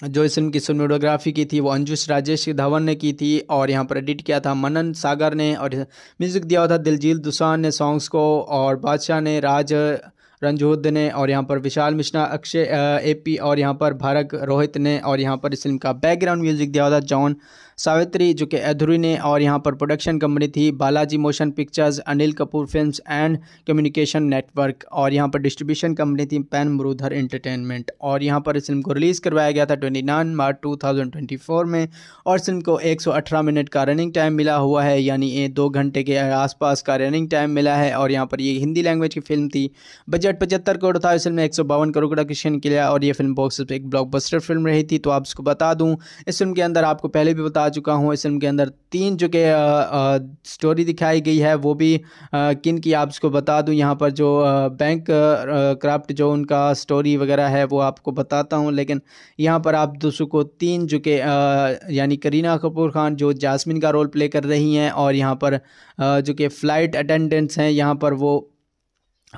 जो इस फिल्म की सोनोडोग्राफी की थी वो अंजुश राजेश धवन ने की थी और यहाँ पर एडिट किया था मनन सागर ने और म्यूज़िक दिया था दिलजील दुसान ने सॉन्ग्स को और बादशाह ने राज रंजोद ने और यहाँ पर विशाल मिश्रा अक्षय एपी और यहाँ पर भारत रोहित ने और यहाँ पर इस फिल्म का बैकग्राउंड म्यूज़िक दिया था जॉन सावित्री जो कि अधूरी ने और यहाँ पर प्रोडक्शन कंपनी थी Balaji motion pictures Anil Kapoor films and communication network और यहाँ पर डिस्ट्रीब्यूशन कंपनी थी पैन मुरूधर इंटरटेनमेंट और यहाँ पर इस फिल्म को रिलीज़ करवाया गया था ट्वेंटी मार्च टू में और इस फिल्म को एक मिनट का रनिंग टाइम मिला हुआ है यानी ये दो घंटे के आसपास का रनिंग टाइम मिला है और यहाँ पर ये हिंदी लैंग्वेज की फिल्म थी बजट पचहत्तर करोड़ था इस फिल्म में एक करोड़ का क्वेश्चन किया और ये फिल्म बॉक्स पर एक ब्लॉकबस्टर फिल्म रही थी तो आप इसको बता दूँ इस फिल्म के अंदर आपको पहले भी बता चुका हूँ इस फिल्म के अंदर तीन जो के स्टोरी दिखाई गई है वो भी किन की आप इसको बता दूँ यहाँ पर जो बैंक क्राफ्ट जो उनका स्टोरी वगैरह है वो आपको बताता हूँ लेकिन यहाँ पर आप दूसरों को तीन जो के यानी करीना कपूर खान जो जासमिन का रोल प्ले कर रही हैं और यहाँ पर जो कि फ़्लाइट अटेंडेंट्स हैं यहाँ पर वो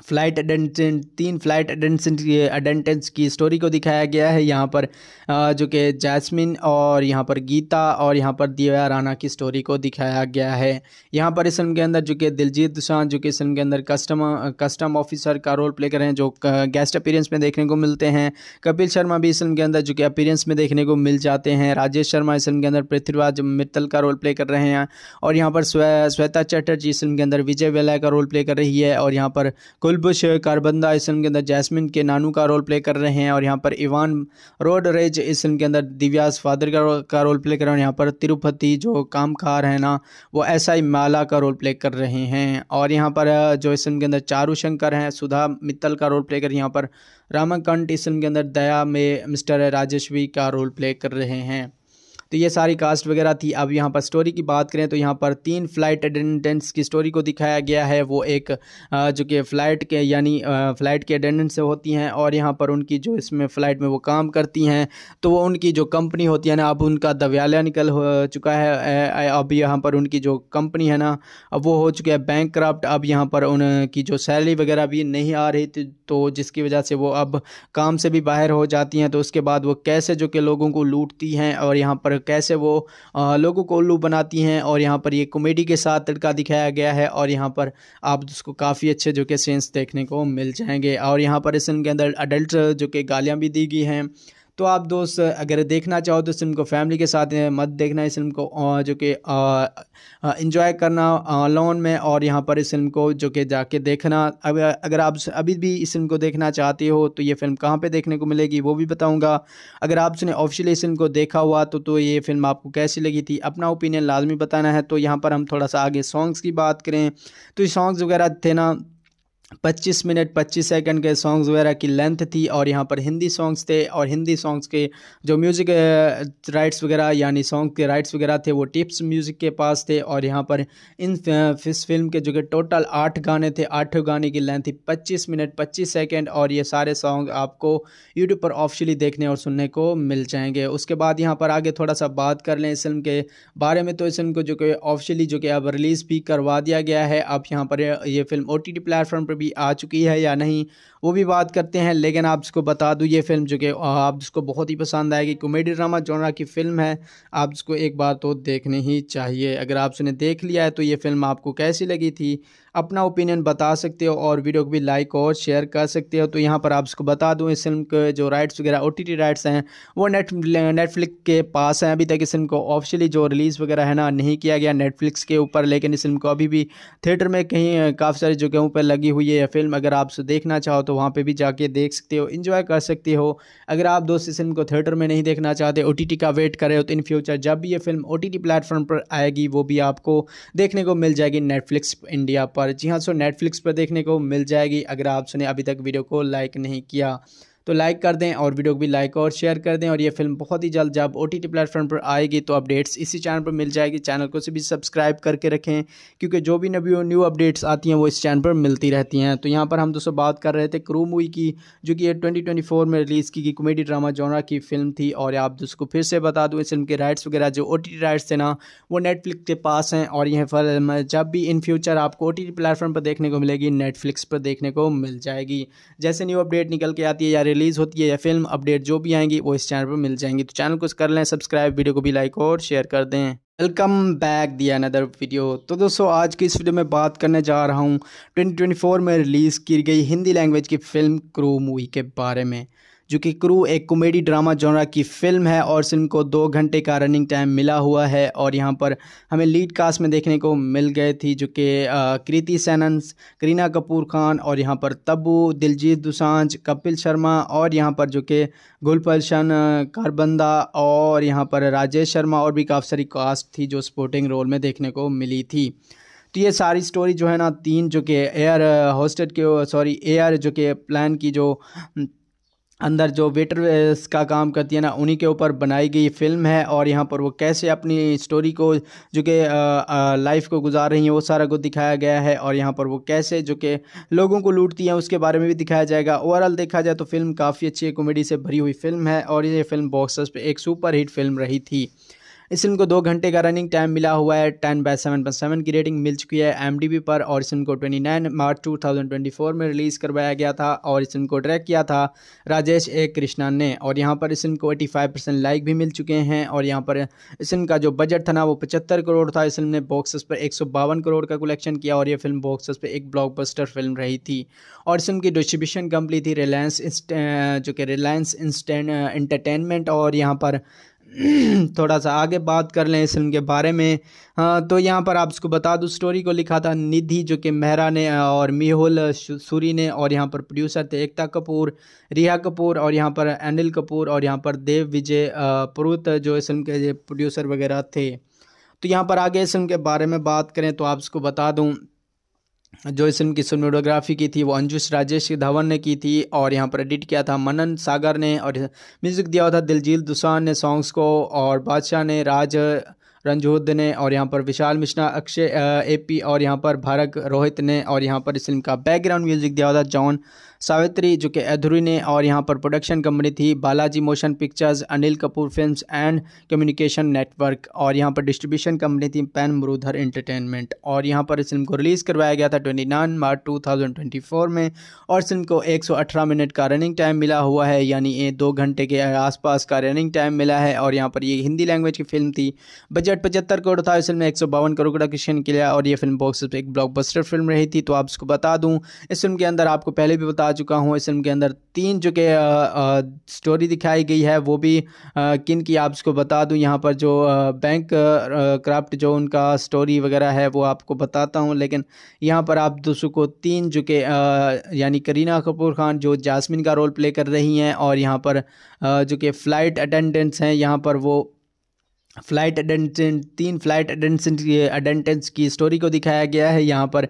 फ्लाइट अटेंडेंट तीन फ्लाइट अटेंडेंट अटेंडेंट्स की स्टोरी को दिखाया गया है यहाँ पर जो कि जैस्मिन और यहाँ पर गीता और यहाँ पर दिव्या राना की स्टोरी को दिखाया गया है यहाँ पर इस फिल्म के अंदर जो कि दिलजीत दुशान जो कि इस फिल्म के अंदर कस्टम कस्टम ऑफिसर का रोल प्ले कर रहे हैं जो गेस्ट अपीरेंस में देखने को मिलते हैं कपिल शर्मा भी इस फिल्म के अंदर जो कि अपीरेंस में देखने को मिल जाते हैं राजेश शर्मा इस फिल्म के अंदर पृथ्वीराज मित्तल का रोल प्ले कर रहे हैं और यहाँ पर श्वेता चटर्जी इस फिल्म के अंदर विजय वेला का रोल प्ले कर रही है और यहाँ पर कुलबुश कारबंदा इस फिल्म के अंदर जैस्मिन के नानू का रोल प्ले कर रहे हैं और यहाँ पर इवान रोड रेज इस फिल्म के अंदर दिव्यास फादर का, का रोल प्ले कर रहे हैं और यहाँ पर तिरुपति जो कामकार है ना वो एस आई माला का रोल प्ले कर रहे हैं और यहाँ पर जो इस फिल्म के अंदर चारू शंकर हैं सुधा मित्तल का रोल प्ले कर यहाँ पर रामाकंठ इस फिल्म के अंदर दया में मिस्टर राजेश्वी का रोल प्ले कर रहे हैं तो ये सारी कास्ट वगैरह थी अब यहाँ पर स्टोरी की बात करें तो यहाँ पर तीन फ़्लाइट अटेंडेंट्स की स्टोरी को दिखाया गया है वो एक जो कि फ़्लाइट के यानी फ़्लाइट के अटेंडेंट्स होती हैं और यहाँ पर उनकी जो इसमें फ़्लाइट में वो काम करती हैं तो वो उनकी जो कंपनी होती है ना अब उनका दव्यालय निकल हो चुका है अब यहाँ पर उनकी जो कंपनी है ना अब वो हो चुका है बैंक क्राफ्ट अब यहाँ पर उनकी जो सैलरी वगैरह भी नहीं आ रही थी तो जिसकी वजह से वो अब काम से भी बाहर हो जाती हैं तो उसके बाद वो कैसे जो कि लोगों को लूटती हैं और यहाँ पर कैसे वो लोगों को उल्लू बनाती हैं और यहाँ पर ये कॉमेडी के साथ तड़का दिखाया गया है और यहाँ पर आप उसको काफ़ी अच्छे जो कि सेंस देखने को मिल जाएंगे और यहाँ पर इस फिल्म के अंदर अडल्ट जो कि गालियाँ भी दी गई हैं तो आप दोस्त अगर देखना चाहो तो इस फिल्म को फैमिली के साथ मत देखना इस फिल्म को जो कि इंजॉय करना लोन में और यहाँ पर इस फिल्म को जो कि जाके देखना अगर अगर आप अभी भी इस फिल्म को देखना चाहते हो तो ये फिल्म कहाँ पर देखने को मिलेगी वो भी बताऊँगा अगर आपने ऑफिशियली इस फिल्म को देखा हुआ तो तो ये फिल्म आपको कैसी लगी थी अपना ओपिनियन लाजमी बताना है तो यहाँ पर हम थोड़ा सा आगे सॉन्ग्स की बात करें तो ये सॉन्ग्स वगैरह थे ना 25 मिनट 25 सेकंड के सॉन्ग्स वगैरह की लेंथ थी और यहाँ पर हिंदी सॉन्ग्स थे और हिंदी सॉन्ग्स के जो म्यूज़िक राइट्स वगैरह यानी सॉन्ग के राइट्स वगैरह थे वो टिप्स म्यूज़िक के पास थे और यहाँ पर इन इस फिल्म के जो कि टोटल आठ गाने थे आठों गाने की लेंथ थी पच्चीस मिनट पच्चीस सेकेंड और ये सारे सॉन्ग आपको यूट्यूब पर ऑफिशियली देखने और सुनने को मिल जाएंगे उसके बाद यहाँ पर आगे थोड़ा सा बात कर लें इस फिल्म के बारे में तो इस फिल्म को जो कि ऑफिशियली जो कि अब रिलीज़ भी करवा दिया गया है अब यहाँ पर ये फिल्म ओ टी प्लेटफॉर्म पर भी अभी आ चुकी है या नहीं वो भी बात करते हैं लेकिन आप इसको बता दूँ ये फिल्म जो कि आप इसको बहुत ही पसंद आएगी कॉमेडी ड्रामा जॉनरा की फ़िल्म है आप इसको एक बार तो देखनी ही चाहिए अगर आप उसने देख लिया है तो ये फिल्म आपको कैसी लगी थी अपना ओपिनियन बता सकते हो और वीडियो को भी लाइक और शेयर कर सकते हो तो यहाँ पर आप इसको बता दूँ इस फिल्म के जो राइट्स वगैरह ओ टी राइट्स हैं वो नेट नेटफ्लिक्स के पास हैं अभी तक इस फिल्म को ऑफिशियली जो रिलीज़ वगैरह है ना नहीं किया गया नेटफ्लिक्स के ऊपर लेकिन इस फिल्म को अभी भी थिएटर में कहीं काफ़ी सारी जगहों पर लगी हुई है यह फिल्म अगर आप देखना चाहो तो तो वहाँ पे भी जाके देख सकते हो इन्जॉय कर सकते हो अगर आप दोस्त इस फिल्म को थिएटर में नहीं देखना चाहते ओ का वेट कर रहे हो तो इन फ्यूचर जब भी ये फिल्म ओ टी प्लेटफॉर्म पर आएगी वो भी आपको देखने को मिल जाएगी नेटफ्लिक्स इंडिया पर जी हाँ सो नेटफ्लिक्स पर देखने को मिल जाएगी अगर आप सुने अभी तक वीडियो को लाइक नहीं किया तो लाइक कर दें और वीडियो को भी लाइक और शेयर कर दें और ये फिल्म बहुत ही जल्द जब ओ टी प्लेटफॉर्म पर आएगी तो अपडेट्स इसी चैनल पर मिल जाएगी चैनल को भी सब्सक्राइब करके रखें क्योंकि जो भी नवी न्यू अपडेट्स आती हैं वो इस चैनल पर मिलती रहती हैं तो यहाँ पर हम दोस्तों बात कर रहे थे क्रू मूवी की जो कि ये ट्वेंटी में रिलीज़ की गई कॉमेडी ड्रामा जोनरा की फिल्म थी और आप दोस्तों को फिर से बता दूँ इस फिल्म के राइट्स वगैरह जो ओ राइट्स थे ना वो नेटफ्लिक्स के पास हैं और यह फिल्म जब भी इन फ्यूचर आपको ओ प्लेटफॉर्म पर देखने को मिलेगी नेटफ्लिक्स पर देखने को मिल जाएगी जैसे न्यू अपडेट निकल के आती है यार रिलीज़ होती है या फिल्म अपडेट जो भी आएंगी वो इस चैनल पर मिल जाएंगी तो चैनल को कर लें सब्सक्राइब वीडियो को भी लाइक और शेयर कर दें वेलकम बैक दिया अनदर वीडियो तो दोस्तों आज की इस वीडियो में बात करने जा रहा हूँ 2024 में रिलीज़ की गई हिंदी लैंग्वेज की फ़िल्म क्रू मूवी के बारे में जो कि क्रू एक कॉमेडी ड्रामा जॉनरा की फिल्म है और फिल्म को दो घंटे का रनिंग टाइम मिला हुआ है और यहाँ पर हमें लीड कास्ट में देखने को मिल गए थी जो कि कृति सैनन करीना कपूर खान और यहाँ पर तब्बू दिलजीत दुसांझ कपिल शर्मा और यहाँ पर जो कि गुलपलशन कारबंदा और यहाँ पर राजेश शर्मा और भी काफ़ी सारी कास्ट थी जो स्पोर्टिंग रोल में देखने को मिली थी तो ये सारी स्टोरी जो है ना तीन जो कि एयर होस्टेड के सॉरी एयर जो कि प्लान की जो अंदर जो वेटर का काम करती है ना उन्हीं के ऊपर बनाई गई फिल्म है और यहाँ पर वो कैसे अपनी स्टोरी को जो कि लाइफ को गुजार रही हैं वो सारा कुछ दिखाया गया है और यहाँ पर वो कैसे जो कि लोगों को लूटती हैं उसके बारे में भी दिखाया जाएगा ओवरऑल देखा जाए तो फिल्म काफ़ी अच्छी कॉमेडी से भरी हुई फिल्म है और ये फिल्म बॉक्सर्स पर एक सुपर हिट फिल्म रही थी इस फिल्म को दो घंटे का रनिंग टाइम मिला हुआ है ten by seven point seven की रेटिंग मिल चुकी है एम पर और इस फिल्म को twenty nine March two thousand twenty four में रिलीज़ करवाया गया था और इस फिल्म को डायरेक्ट किया था राजेश ए कृष्णन ने और यहाँ पर इस फिल्म को एटी फाइव परसेंट लाइक भी मिल चुके हैं और यहाँ पर इस फिल्म का जो बजट था ना वो पचहत्तर करोड़ था इस फिल्म ने बॉक्सेस पर एक सौ बावन करोड़ का कलेक्शन किया और यह फिल्म बॉक्सेस पर एक ब्लॉक बस्टर फिल्म रही थी और इस फिल्म की डिस्ट्रीब्यूशन कंपनी थी रिलायंस जो कि रिलायंस इंस्टेंट इंटरटेनमेंट और यहाँ पर थोड़ा सा आगे बात कर लें इस फिल्म के बारे में हाँ तो यहाँ पर आप इसको बता दूँ स्टोरी को लिखा था निधि जो कि मेहरा ने और मिहुल सूरी ने और यहाँ पर प्रोड्यूसर थे एकता कपूर रिया कपूर और यहाँ पर अनिल कपूर और यहाँ पर देव विजय पुरुत जो इस फिल्म के प्रोड्यूसर वगैरह थे तो यहाँ पर आगे इस फिल्म के बारे में बात करें तो आप इसको बता दूँ जो इस फिल्म की सोनोग्राफी की थी वो अंजुश राजेश धवन ने की थी और यहाँ पर एडिट किया था मनन सागर ने और म्यूज़िक दिया हुआ था दिलजील दुसान ने सॉन्ग्स को और बादशाह ने राज रंजोद ने और यहाँ पर विशाल मिश्रा अक्षय एपी और यहाँ पर भारत रोहित ने और यहाँ पर इस फिल्म का बैकग्राउंड म्यूज़िक दिया था जॉन सावित्री जो कि अधूरी ने और यहाँ पर प्रोडक्शन कंपनी थी Balaji motion pictures Anil Kapoor films and communication network और यहाँ पर डिस्ट्रीब्यूशन कंपनी थी पैन मुरूधर इंटरटेनमेंट और यहाँ पर इस फिल्म को रिलीज़ करवाया गया था ट्वेंटी मार्च टू में और इस फिल्म को एक मिनट का रनिंग टाइम मिला हुआ है यानी ये दो घंटे के आसपास का रनिंग टाइम मिला है और यहाँ पर ये हिंदी लैंग्वेज की फिल्म थी बजट पचहत्तर करोड़ था इस फिल्म में एक करोड़ का क्वेश्चन किया और ये फिल्म बॉक्स पर एक ब्लॉकबस्टर फिल्म रही थी तो आप इसको बता दूँ इस फिल्म के अंदर आपको पहले भी बता बता चुका हूँ इस फिल्म के अंदर तीन जो के स्टोरी दिखाई गई है वो भी किन की आप इसको बता दूँ यहाँ पर जो बैंक क्राफ्ट जो उनका स्टोरी वगैरह है वो आपको बताता हूँ लेकिन यहाँ पर आप दोस्तों को तीन जो के यानी करीना कपूर खान जो जासमिन का रोल प्ले कर रही हैं और यहाँ पर जो कि फ़्लाइट अटेंडेंट्स हैं यहाँ पर वो फ्लाइट अटेंडेंट तीन फ्लाइट अटेंडेंट अटेंडेंट्स की स्टोरी को दिखाया गया है यहाँ पर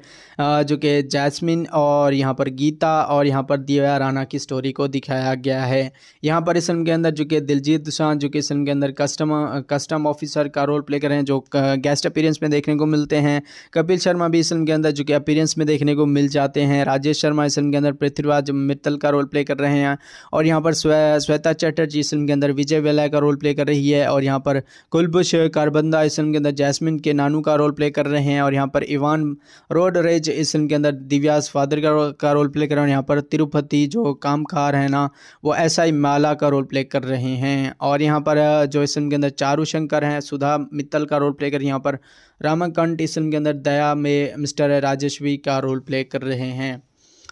जो कि जैस्मिन और यहाँ पर गीता और यहाँ पर दिव्या राना की स्टोरी को दिखाया गया है यहाँ पर इस फिल्म के अंदर जो कि दिलजीत दुशान जो कि इस फिल्म के अंदर कस्टम कस्टम ऑफिसर का रोल प्ले कर रहे हैं जो गेस्ट अपीरेंस में देखने को मिलते हैं कपिल शर्मा भी इस फिल्म के अंदर जो कि अपीरेंस में देखने को मिल जाते हैं राजेश शर्मा इस फिल्म के अंदर पृथ्वीराज मित्तल का रोल प्ले कर रहे हैं और यहाँ पर श्वेता चटर्जी इस फिल्म के अंदर विजय वेला का रोल प्ले कर रही है और यहाँ पर कुलबुश कारबंदा इस फिल्म के अंदर जैस्मिन के नानू का रोल प्ले कर रहे हैं और यहाँ पर इवान रोड रेज इस फिल्म के अंदर दिव्यास फादर का, का रोल प्ले कर रहे हैं यहाँ पर तिरुपति जो काम कामकार है ना वो एस आई माला का रोल प्ले कर रहे हैं और यहाँ पर जो इस फिल्म के अंदर चारू शंकर हैं सुधा मित्तल का रोल प्ले कर यहाँ पर रामाकंठ इस फिल्म के अंदर दया में मिस्टर राजेश्वी का रोल प्ले कर रहे हैं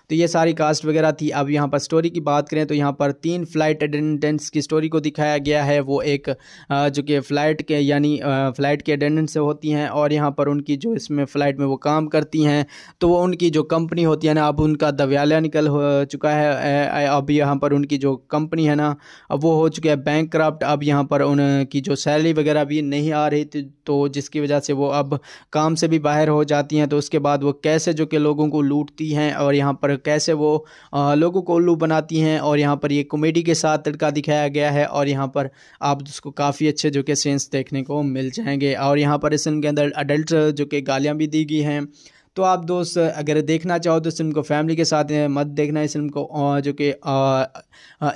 तो ये सारी कास्ट वगैरह थी अब यहाँ पर स्टोरी की बात करें तो यहाँ पर तीन फ़्लाइट अटेंडेंट्स की स्टोरी को दिखाया गया है वो एक जो कि फ़्लाइट के यानी फ़्लाइट के अटेंडेंट्स होती हैं और यहाँ पर उनकी जो इसमें फ़्लाइट में वो काम करती हैं तो वो उनकी जो कंपनी होती है ना अब उनका दव्यालय निकल हो चुका है अब यहाँ पर उनकी जो कंपनी है ना अब वो हो चुका है बैंक क्राफ्ट अब यहाँ पर उनकी जो सैलरी वगैरह भी नहीं आ रही थी तो जिसकी वजह से वो अब काम से भी बाहर हो जाती हैं तो उसके बाद वो कैसे जो कि लोगों को लूटती हैं और यहाँ पर कैसे वो लोगों को उल्लू बनाती हैं और यहाँ पर ये कॉमेडी के साथ तड़का दिखाया गया है और यहाँ पर आप उसको काफ़ी अच्छे जो कि सेंस देखने को मिल जाएंगे और यहाँ पर इस फिल्म के अंदर अडल्ट जो कि गालियाँ भी दी गई हैं तो आप दोस्त अगर देखना चाहो तो इस फिल्म को फैमिली के साथ मत देखना इस फिल्म को जो कि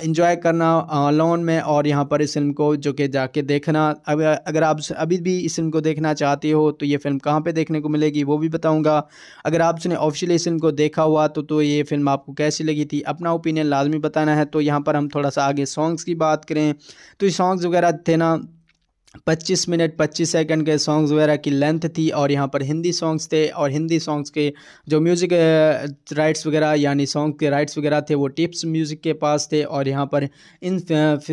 इंजॉय करना लोन में और यहाँ पर इस फिल्म को जो कि जाके देखना अगर अगर आप अभी भी इस फिल्म को देखना चाहते हो तो ये फिल्म कहाँ पर देखने को मिलेगी वो भी बताऊँगा अगर आपने ऑफिशियली इस फिल्म को देखा हुआ तो तो ये फिल्म आपको कैसी लगी थी अपना ओपिनियन लाजमी बताना है तो यहाँ पर हम थोड़ा सा आगे सॉन्ग्स की बात करें तो ये सॉन्ग्स वगैरह थे ना 25 मिनट 25 सेकंड के सॉन्ग्स वगैरह की लेंथ थी और यहाँ पर हिंदी सॉन्ग्स थे और हिंदी सॉन्ग्स के जो म्यूज़िक राइट्स वगैरह यानी सॉन्ग के राइट्स वगैरह थे वो टिप्स म्यूज़िक के पास थे और यहाँ पर इन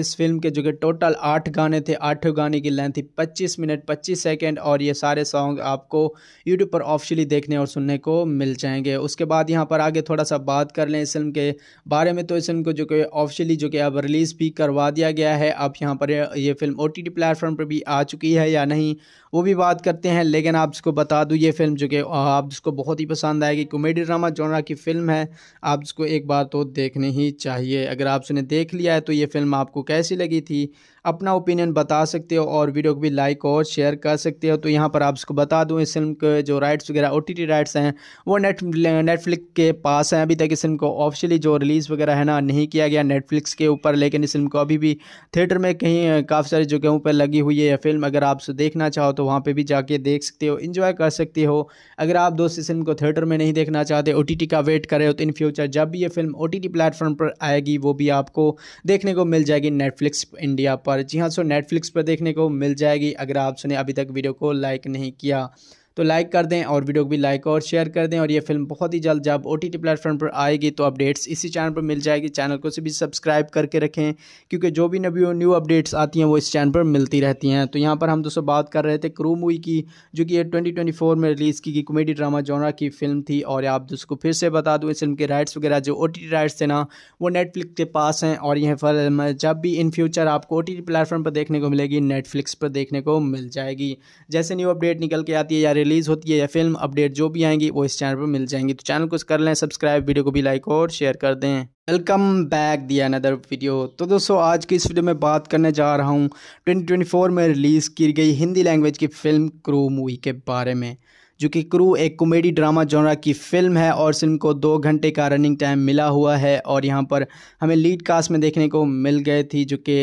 इस फिल्म के जो कि टोटल आठ गाने थे आठों गाने की लेंथ थी पच्चीस मिनट पच्चीस सेकेंड और ये सारे सॉन्ग आपको यूट्यूब पर ऑफिशियली देखने और सुनने को मिल जाएंगे उसके बाद यहाँ पर आगे थोड़ा सा बात कर लें इस फिल्म के बारे में तो इस फिल्म को जो कि ऑफिशियली जो कि अब रिलीज़ भी करवा दिया गया है अब यहाँ पर ये फिल्म ओ टी प्लेटफॉर्म पर भी अभी आ चुकी है या नहीं वो भी बात करते हैं लेकिन आप इसको बता दूँ ये फिल्म जो कि आप जिसको बहुत ही पसंद आएगी कॉमेडी ड्रामा जोनरा की फ़िल्म है आप इसको एक बार तो देखनी ही चाहिए अगर आप उसने देख लिया है तो ये फिल्म आपको कैसी लगी थी अपना ओपिनियन बता सकते हो और वीडियो को भी लाइक और शेयर कर सकते हो तो यहाँ पर आप इसको बता दूँ इस फिल्म के जो राइट्स वगैरह ओ टी राइट्स हैं वो नेट नेटफ्लिक्स के पास हैं अभी तक इस फिल्म को ऑफिशियली जो रिलीज़ वगैरह है ना नहीं किया गया नेटफ्लिक्स के ऊपर लेकिन इस फिल्म को अभी भी थिएटर में कहीं काफ़ी सारी जगहों पर लगी हुई है यह फिल्म अगर आप देखना चाहो तो तो वहाँ पे भी जाके देख सकते हो इन्जॉय कर सकते हो अगर आप दोस्त इस फिल्म को थिएटर में नहीं देखना चाहते ओ का वेट कर रहे हो तो इन फ्यूचर जब भी ये फिल्म ओ टी प्लेटफॉर्म पर आएगी वो भी आपको देखने को मिल जाएगी नेटफ्लिक्स इंडिया पर जी हाँ सो नेटफ्लिक्स पर देखने को मिल जाएगी अगर आप सुने अभी तक वीडियो को लाइक नहीं किया तो लाइक कर दें और वीडियो को भी लाइक और शेयर कर दें और ये फिल्म बहुत ही जल्द जब ओ टी प्लेटफॉर्म पर आएगी तो अपडेट्स इसी चैनल पर मिल जाएगी चैनल को भी सब्सक्राइब करके रखें क्योंकि जो भी नवी न्यू अपडेट्स आती हैं वो इस चैनल पर मिलती रहती हैं तो यहाँ पर हम दोस्तों बात कर रहे थे क्रू मूवी की जो कि ट्वेंटी ट्वेंटी में रिलीज़ की गई कॉमेडी ड्रामा जोनरा की फिल्म थी और आप दोस्तों को फिर से बता दूँ इस फिल्म के राइट्स वगैरह जो ओ राइट्स थे ना वो नेटफ्लिक्स के पास हैं और यह फिल्म जब भी इन फ्यूचर आपको ओ प्लेटफॉर्म पर देखने को मिलेगी नेटफ्लिक्स पर देखने को मिल जाएगी जैसे न्यू अपडेट निकल के आती है यार रिलीज़ होती है या फिल्म अपडेट जो भी आएंगी वो इस चैनल पर मिल जाएंगी तो चैनल को कर लें सब्सक्राइब वीडियो को भी लाइक और शेयर कर दें वेलकम बैक दिया अनदर वीडियो तो दोस्तों आज की इस वीडियो में बात करने जा रहा हूँ 2024 में रिलीज़ की गई हिंदी लैंग्वेज की फ़िल्म क्रू मूवी के बारे में जो कि क्रू एक कॉमेडी ड्रामा जॉनरा की फिल्म है और फिल्म को दो घंटे का रनिंग टाइम मिला हुआ है और यहाँ पर हमें लीड कास्ट में देखने को मिल गए थी जो कि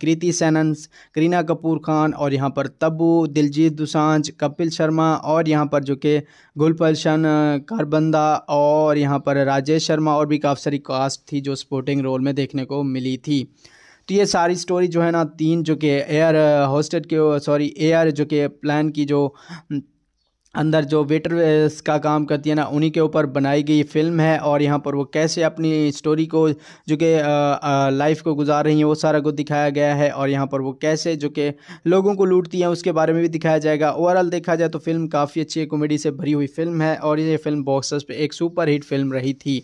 कृति सैनन करीना कपूर खान और यहाँ पर तब्बू दिलजीत दुसांझ कपिल शर्मा और यहाँ पर जो कि गुलपलशन कारबंदा और यहाँ पर राजेश शर्मा और भी काफ़ी सारी कास्ट थी जो स्पोर्टिंग रोल में देखने को मिली थी तो ये सारी स्टोरी जो है ना तीन जो कि एयर होस्टेड के सॉरी एयर जो कि प्लान की जो अंदर जो वेटर का काम करती है ना उन्हीं के ऊपर बनाई गई फिल्म है और यहाँ पर वो कैसे अपनी स्टोरी को जो कि लाइफ को गुजार रही हैं वो सारा कुछ दिखाया गया है और यहाँ पर वो कैसे जो कि लोगों को लूटती हैं उसके बारे में भी दिखाया जाएगा ओवरऑल देखा जाए तो फिल्म काफ़ी अच्छी कॉमेडी से भरी हुई फिल्म है और ये फिल्म बॉक्सर्स पर एक सुपर हिट फिल्म रही थी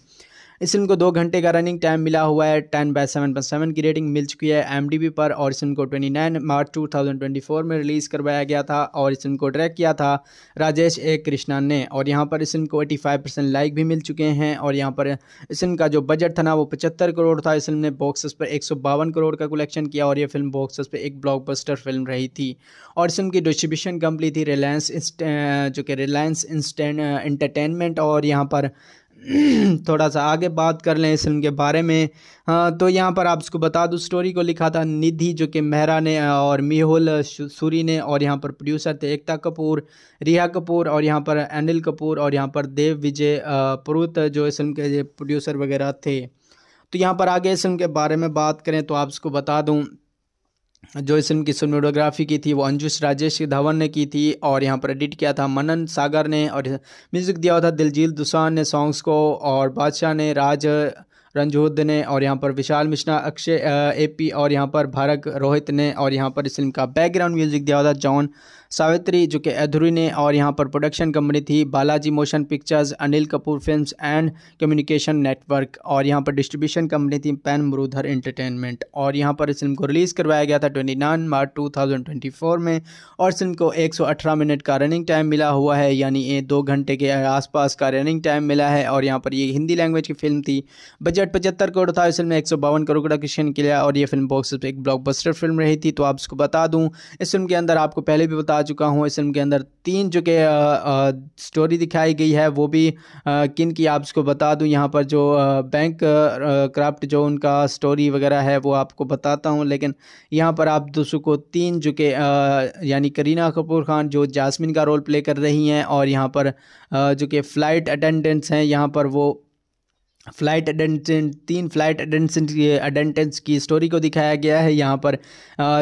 इस फिल्म को दो घंटे का रनिंग टाइम मिला हुआ है ten by seven point seven की रेटिंग मिल चुकी है एम पर और इस फिल्म को twenty nine March two thousand twenty four में रिलीज़ करवाया गया था और इस फिल्म को डायरेक्ट किया था राजेश ए कृष्णन ने और यहाँ पर इस फिल्म को एटी फाइव परसेंट लाइक भी मिल चुके हैं और यहाँ पर इस फिल्म का जो बजट था ना वो पचहत्तर करोड़ था इस फिल्म ने बॉक्सेस पर एक सौ बावन करोड़ का कलेक्शन किया और यह फिल्म बॉक्सेस पर एक बस्टर फिल्म रही थी और इस फिल्म की डिस्ट्रीब्यूशन कंपनी थी रिलायंस जो कि रिलायंस इंस्टेंट इंटरटेनमेंट और यहाँ पर थोड़ा सा आगे बात कर लें इस फिल्म के बारे में हाँ तो यहाँ पर आप इसको बता दूँ स्टोरी को लिखा था निधि जो कि मेहरा ने और मिहुल सूरी ने और यहाँ पर प्रोड्यूसर थे एकता कपूर रिया कपूर और यहाँ पर अनिल कपूर और यहाँ पर देव विजय पुरुत जो इस फिल्म के प्रोड्यूसर वगैरह थे तो यहाँ पर आगे इस फिल्म के बारे में बात करें तो आप इसको बता दूँ जो इस फिल्म की सोनोडोग्राफी की थी वो अंजुश राजेश धवन ने की थी और यहाँ पर एडिट किया था मनन सागर ने और म्यूज़िक दिया था दिलजील दुसान ने सॉन्ग्स को और बादशाह ने राज रंजोद ने और यहाँ पर विशाल मिश्रा अक्षय एपी और यहाँ पर भारत रोहित ने और यहाँ पर इस फिल्म का बैकग्राउंड म्यूज़िक दिया था जॉन सावित्री जो कि अधूरी ने और यहाँ पर प्रोडक्शन कंपनी थी Balaji motion pictures Anil Kapoor films and communication network और यहाँ पर डिस्ट्रीब्यूशन कंपनी थी पैन मरूधर इंटरटेनमेंट और यहाँ पर इस फिल्म को रिलीज़ करवाया गया था ट्वेंटी मार्च टू में और इस फिल्म को एक मिनट का रनिंग टाइम मिला हुआ है यानी ये दो घंटे के आसपास का रनिंग टाइम मिला है और यहाँ पर ये हिंदी लैंग्वेज की फिल्म थी बजट पचहत्तर करोड़ था इस फिल्म में एक करोड़ का क्वेश्चन किया और ये फिल्म बॉक्स एक ब्लॉकबस्टर फिल्म रही थी तो आप इसको बता दूँ इस फिल्म के अंदर आपको पहले भी बता चुका हूँ फिल्म के अंदर तीन जो के स्टोरी दिखाई गई है वो भी किन की आप इसको बता दूँ यहाँ पर जो बैंक क्राफ्ट जो उनका स्टोरी वगैरह है वो आपको बताता हूँ लेकिन यहाँ पर आप दोस्तों को तीन जो के यानी करीना कपूर खान जो जासमिन का रोल प्ले कर रही हैं और यहाँ पर जो कि फ़्लाइट अटेंडेंट्स हैं यहाँ पर वो फ्लाइट अटेंडेंट तीन फ्लाइट अटेंडेंट अटेंडेंट्स की स्टोरी को दिखाया गया है यहाँ पर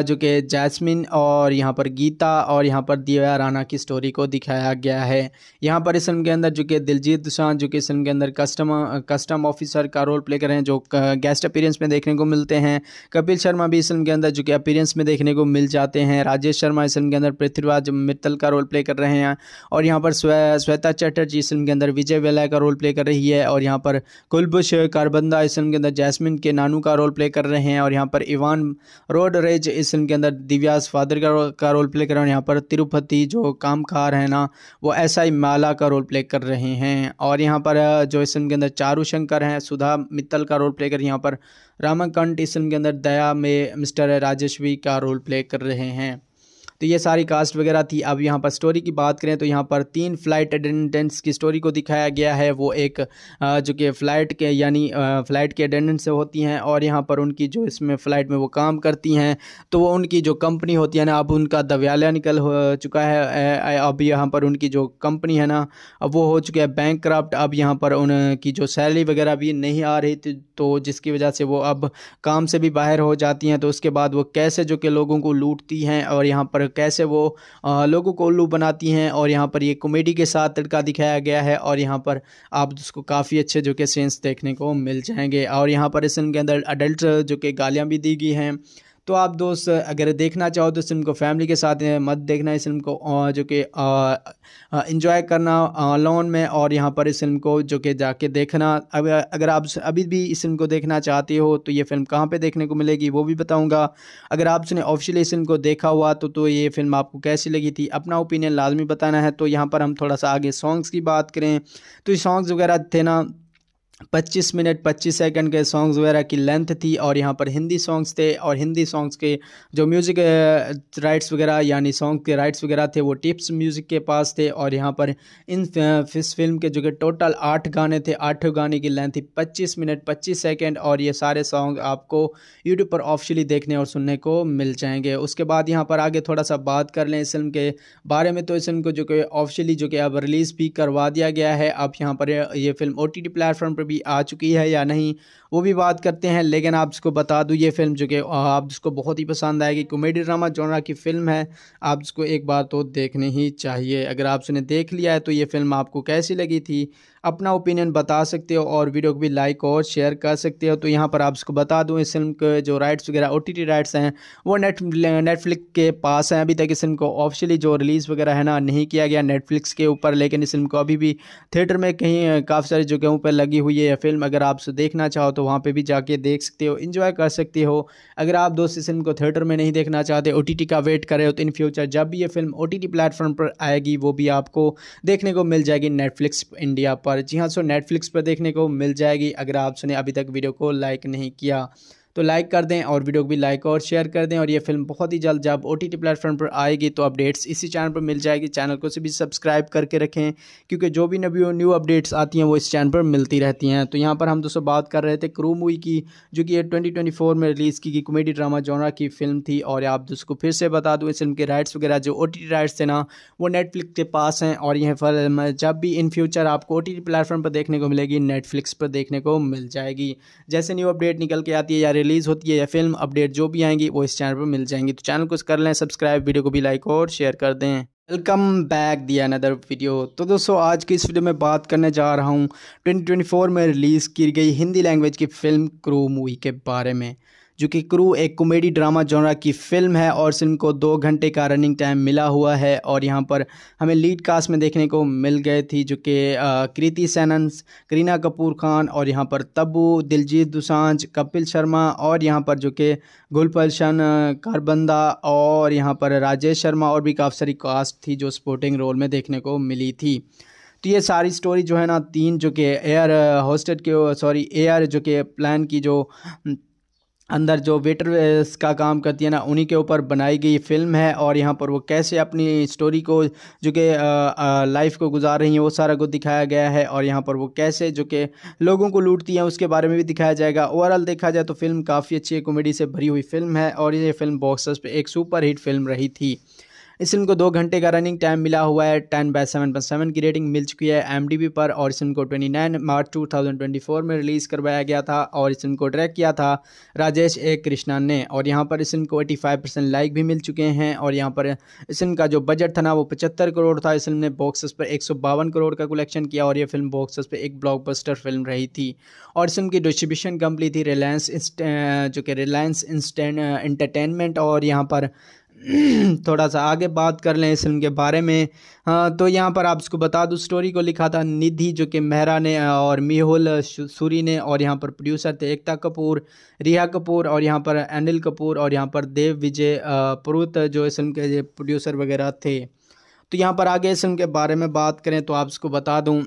जो कि जैस्मिन और यहाँ पर गीता और यहाँ पर दिव्या राना की स्टोरी को दिखाया गया है यहाँ पर इस फिल्म के अंदर जो कि दिलजीत दुशान जो कि इस फिल्म के अंदर कस्टम कस्टम ऑफिसर का रोल प्ले कर रहे हैं जो गेस्ट अपीरेंस में देखने को मिलते हैं कपिल शर्मा भी इस फिल्म के अंदर जो कि अपीरेंस में देखने को मिल जाते हैं राजेश शर्मा इस फिल्म के अंदर पृथ्वीराज मित्तल का रोल प्ले कर रहे हैं और यहाँ पर श्वेता चटर्जी इस फिल्म के अंदर विजय वेला का रोल प्ले कर रही है और यहाँ पर कुलबुश कारबंदा इस फिल्म के अंदर जैस्मिन के नानू का रोल प्ले कर रहे हैं और यहाँ पर इवान रोड रेज इस फिल्म के अंदर दिव्यास फादर का, का रोल प्ले कर रहे हैं यहाँ पर तिरुपति जो काम कामकार है ना वो एस आई माला का रोल प्ले कर रहे हैं और यहाँ पर जो इस फिल्म के अंदर चारू शंकर हैं सुधा मित्तल का रोल प्ले कर यहाँ पर रामाकंठ इस फिल्म के अंदर दया में मिस्टर राजेश्वी का रोल प्ले कर रहे हैं तो ये सारी कास्ट वगैरह थी अब यहाँ पर स्टोरी की बात करें तो यहाँ पर तीन फ़्लाइट अटेंडेंट्स की स्टोरी को दिखाया गया है वो एक जो कि फ़्लाइट के यानी फ़्लाइट के अटेंडेंट्स होती हैं और यहाँ पर उनकी जो इसमें फ़्लाइट में वो काम करती हैं तो वो उनकी जो कंपनी होती है ना अब उनका दव्यालय निकल हो चुका है अब यहाँ पर उनकी जो कंपनी है ना अब वो हो चुका है बैंक क्राफ्ट अब यहाँ पर उनकी जो सैलरी वगैरह भी नहीं आ रही थी तो जिसकी वजह से वो अब काम से भी बाहर हो जाती हैं तो उसके बाद वो कैसे जो कि लोगों को लूटती हैं और यहाँ पर कैसे वो लोगों को उल्लू बनाती हैं और यहाँ पर ये कॉमेडी के साथ तड़का दिखाया गया है और यहाँ पर आप उसको काफ़ी अच्छे जो कि सेंस देखने को मिल जाएंगे और यहाँ पर इस फिल्म के अंदर अडल्ट जो कि गालियाँ भी दी गई हैं तो आप दोस्त अगर देखना चाहो तो इस फिल्म को फैमिली के साथ मत देखना इस फिल्म को जो कि इंजॉय करना लोन में और यहाँ पर इस फिल्म को जो कि जाके देखना अगर अगर आप अभी भी इस फिल्म को देखना चाहते हो तो ये फिल्म कहाँ पर देखने को मिलेगी वो भी बताऊँगा अगर आपने ऑफिशियली इस फिल्म को देखा हुआ तो तो ये फिल्म आपको कैसी लगी थी अपना ओपिनियन लाजमी बताना है तो यहाँ पर हम थोड़ा सा आगे सॉन्ग्स की बात करें तो ये सॉन्ग्स वगैरह थे ना 25 मिनट 25 सेकंड के सॉन्ग्स वगैरह की लेंथ थी और यहाँ पर हिंदी सॉन्ग्स थे और हिंदी सॉन्ग्स के जो म्यूज़िक राइट्स uh, वगैरह यानी सॉन्ग के राइट्स वगैरह थे वो टिप्स म्यूज़िक के पास थे और यहाँ पर इन uh, इस फिल्म के जो कि टोटल आठ गाने थे आठों गाने की लेंथ थी पच्चीस मिनट पच्चीस सेकेंड और ये सारे सॉन्ग आपको यूट्यूब पर ऑफिशियली देखने और सुनने को मिल जाएंगे उसके बाद यहाँ पर आगे थोड़ा सा बात कर लें इस फिल्म के बारे में तो इस फिल्म को जो कि ऑफिशियली जो कि अब रिलीज़ भी करवा दिया गया है अब यहाँ पर ये फिल्म ओ टी प्लेटफॉर्म पर भी भी आ चुकी है या नहीं वो भी बात करते हैं लेकिन आप इसको बता दूँ ये फिल्म जो कि आप जिसको बहुत ही पसंद आएगी कॉमेडी ड्रामा जोनरा की फ़िल्म है आप इसको एक बार तो देखनी ही चाहिए अगर आप उसने देख लिया है तो ये फिल्म आपको कैसी लगी थी अपना ओपिनियन बता सकते हो और वीडियो को भी लाइक और शेयर कर सकते हो तो यहाँ पर आप उसको बता दूँ इस फिल्म के जो राइट्स वगैरह ओ राइट्स हैं वो नेट नेटफ्लिक्स के पास हैं अभी तक इस फिल्म को ऑफिशियली जो रिलीज़ वगैरह है ना नहीं किया गया नेटफ्लिक्स के ऊपर लेकिन इस फिल्म को अभी भी थिएटर में कहीं काफ़ी सारी जगहों पर लगी हुई है फिल्म अगर आप देखना चाहो तो वहाँ पर भी जाके देख सकते हो इन्जॉय कर सकते हो अगर आप दोस्त इस फिल्म को थिएटर में नहीं देखना चाहते ओ का वेट करें हो तो इन फ्यूचर जब भी ये फिल्म ओ प्लेटफॉर्म पर आएगी वो भी आपको देखने को मिल जाएगी नेटफ्लिक्स इंडिया पर पर जी हाँ सो नेटफ्लिक्स पर देखने को मिल जाएगी अगर आप सुने अभी तक वीडियो को लाइक नहीं किया तो लाइक कर दें और वीडियो को भी लाइक और शेयर कर दें और ये फिल्म बहुत ही जल्द जब ओ टी प्लेटफॉर्म पर आएगी तो अपडेट्स इसी चैनल पर मिल जाएगी चैनल को भी सब्सक्राइब करके रखें क्योंकि जो भी नवी न्यू अपडेट्स आती हैं वो इस चैनल पर मिलती रहती हैं तो यहाँ पर हम दोस्तों बात कर रहे थे क्रू मूवी की जो कि ट्वेंटी ट्वेंटी में रिलीज़ की गई कॉमेडी ड्रामा जोनरा की फिल्म थी और आप दोस्तों को फिर से बता दूँ इस फिल्म के राइट्स वगैरह जो ओ राइट्स थे ना वो नेटफ्लिक्स के पास हैं और यह फिल्म जब भी इन फ्यूचर आपको ओ प्लेटफॉर्म पर देखने को मिलेगी नेटफ्लिक्स पर देखने को मिल जाएगी जैसे न्यू अपडेट निकल के आती है यार रिलीज़ होती है या फिल्म अपडेट जो भी आएंगी वो इस चैनल पर मिल जाएंगी तो चैनल को कर लें सब्सक्राइब वीडियो को भी लाइक और शेयर कर दें वेलकम बैक दिया अनदर वीडियो तो दोस्तों आज की इस वीडियो में बात करने जा रहा हूँ 2024 में रिलीज़ की गई हिंदी लैंग्वेज की फ़िल्म क्रू मूवी के बारे में जो कि क्रू एक कॉमेडी ड्रामा जॉनरा की फिल्म है और फिल्म को दो घंटे का रनिंग टाइम मिला हुआ है और यहाँ पर हमें लीड कास्ट में देखने को मिल गए थी जो कि कृति सैनन करीना कपूर खान और यहाँ पर तब्बू दिलजीत दुसांझ कपिल शर्मा और यहाँ पर जो कि गुलपलशन कारबंदा और यहाँ पर राजेश शर्मा और भी काफ़ी सारी कास्ट थी जो स्पोर्टिंग रोल में देखने को मिली थी तो ये सारी स्टोरी जो है ना तीन जो कि एयर होस्टेड के सॉरी एयर जो कि प्लान की जो अंदर जो वेटर का काम करती है ना उन्हीं के ऊपर बनाई गई फिल्म है और यहाँ पर वो कैसे अपनी स्टोरी को जो कि लाइफ को गुजार रही हैं वो सारा कुछ दिखाया गया है और यहाँ पर वो कैसे जो कि लोगों को लूटती हैं उसके बारे में भी दिखाया जाएगा ओवरऑल देखा जाए तो फिल्म काफ़ी अच्छी कॉमेडी से भरी हुई फिल्म है और ये फिल्म बॉक्सर्स पर एक सुपर हिट फिल्म रही थी इस फिल्म को दो घंटे का रनिंग टाइम मिला हुआ है ten by seven point seven की रेटिंग मिल चुकी है एम पर और इस फिल्म को twenty nine March two thousand twenty four में रिलीज़ करवाया गया था और इस फिल्म को डायरेक्ट किया था राजेश ए कृष्णन ने और यहाँ पर इस फिल्म को एटी फाइव परसेंट लाइक भी मिल चुके हैं और यहाँ पर इस फिल्म का जो बजट था ना वो पचहत्तर करोड़ था इस फिल्म ने बॉक्स पर एक सौ बावन करोड़ का कलेक्शन किया और यह फिल्म बॉक्स पर एक ब्लॉकबस्टर फिल्म रही थी और इस फिल्म की डिस्ट्रीब्यूशन कंपनी थी रिलायंस जो कि रिलायंस इंस्टेंट इंटरटेनमेंट और यहाँ पर थोड़ा सा आगे बात कर लें इस फिल्म के बारे में हाँ तो यहाँ पर आप इसको बता दूँ स्टोरी को लिखा था निधि जो कि मेहरा ने और मिहुल सूरी ने और यहाँ पर प्रोड्यूसर थे एकता कपूर रिया कपूर और यहाँ पर अनिल कपूर और यहाँ पर देव विजय पुरुत जो इस फिल्म के प्रोड्यूसर वगैरह थे तो यहाँ पर आगे इस फिल्म के बारे में बात करें तो आप इसको बता दूँ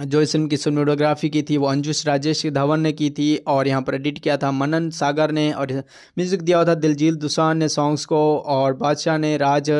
जो इस फिल्म की सोनोडोग्राफी की थी वो अंजुश राजेश धवन ने की थी और यहाँ पर एडिट किया था मनन सागर ने और म्यूज़िक दिया था दिलजील दुसान ने सॉन्ग्स को और बादशाह ने राज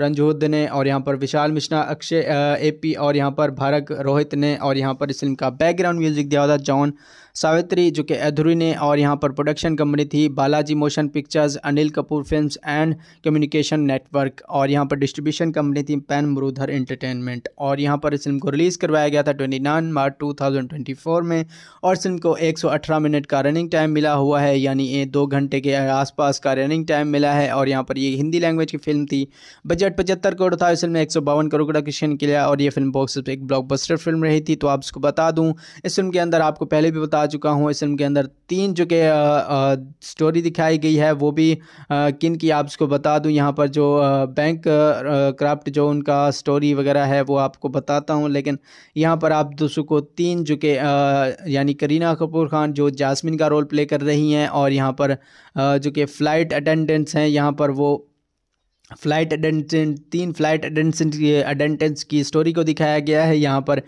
रंजोद ने और यहाँ पर विशाल मिश्रा अक्षय एपी और यहाँ पर भारत रोहित ने और यहाँ पर इस फिल्म का बैकग्राउंड म्यूज़िक दिया था जॉन सावित्री जो कि अधूरी ने और यहाँ पर प्रोडक्शन कंपनी थी Balaji motion pictures Anil Kapoor films and communication network और यहाँ पर डिस्ट्रीब्यूशन कंपनी थी पैन मरूधर इंटरटेनमेंट और यहाँ पर इस फिल्म को रिलीज़ करवाया गया था ट्वेंटी मार्च टू में और इस फिल्म को एक मिनट का रनिंग टाइम मिला हुआ है यानी ये दो घंटे के आसपास का रनिंग टाइम मिला है और यहाँ पर ये हिंदी लैंग्वेज की फिल्म थी बजट पचहत्तर करोड़ था इस फिल्म में एक करोड़ का क्वेश्चन किया और ये फिल्म बॉक्स पर एक ब्लॉकबस्टर फिल्म रही थी तो आप इसको बता दूँ इस फिल्म के अंदर आपको पहले भी बता चुका हूँ फिल्म के अंदर तीन जो के स्टोरी दिखाई गई है वो भी किन की आप इसको बता दूँ यहाँ पर जो बैंक क्राफ्ट जो उनका स्टोरी वगैरह है वो आपको बताता हूँ लेकिन यहाँ पर आप दोस्तों को तीन जो के यानी करीना कपूर खान जो जासमिन का रोल प्ले कर रही हैं और यहाँ पर जो कि फ़्लाइट अटेंडेंट्स हैं यहाँ पर वो फ्लाइट अटेंडेंट तीन फ्लाइट अटेंडेंट अटेंडेंट्स की स्टोरी को दिखाया गया है यहाँ पर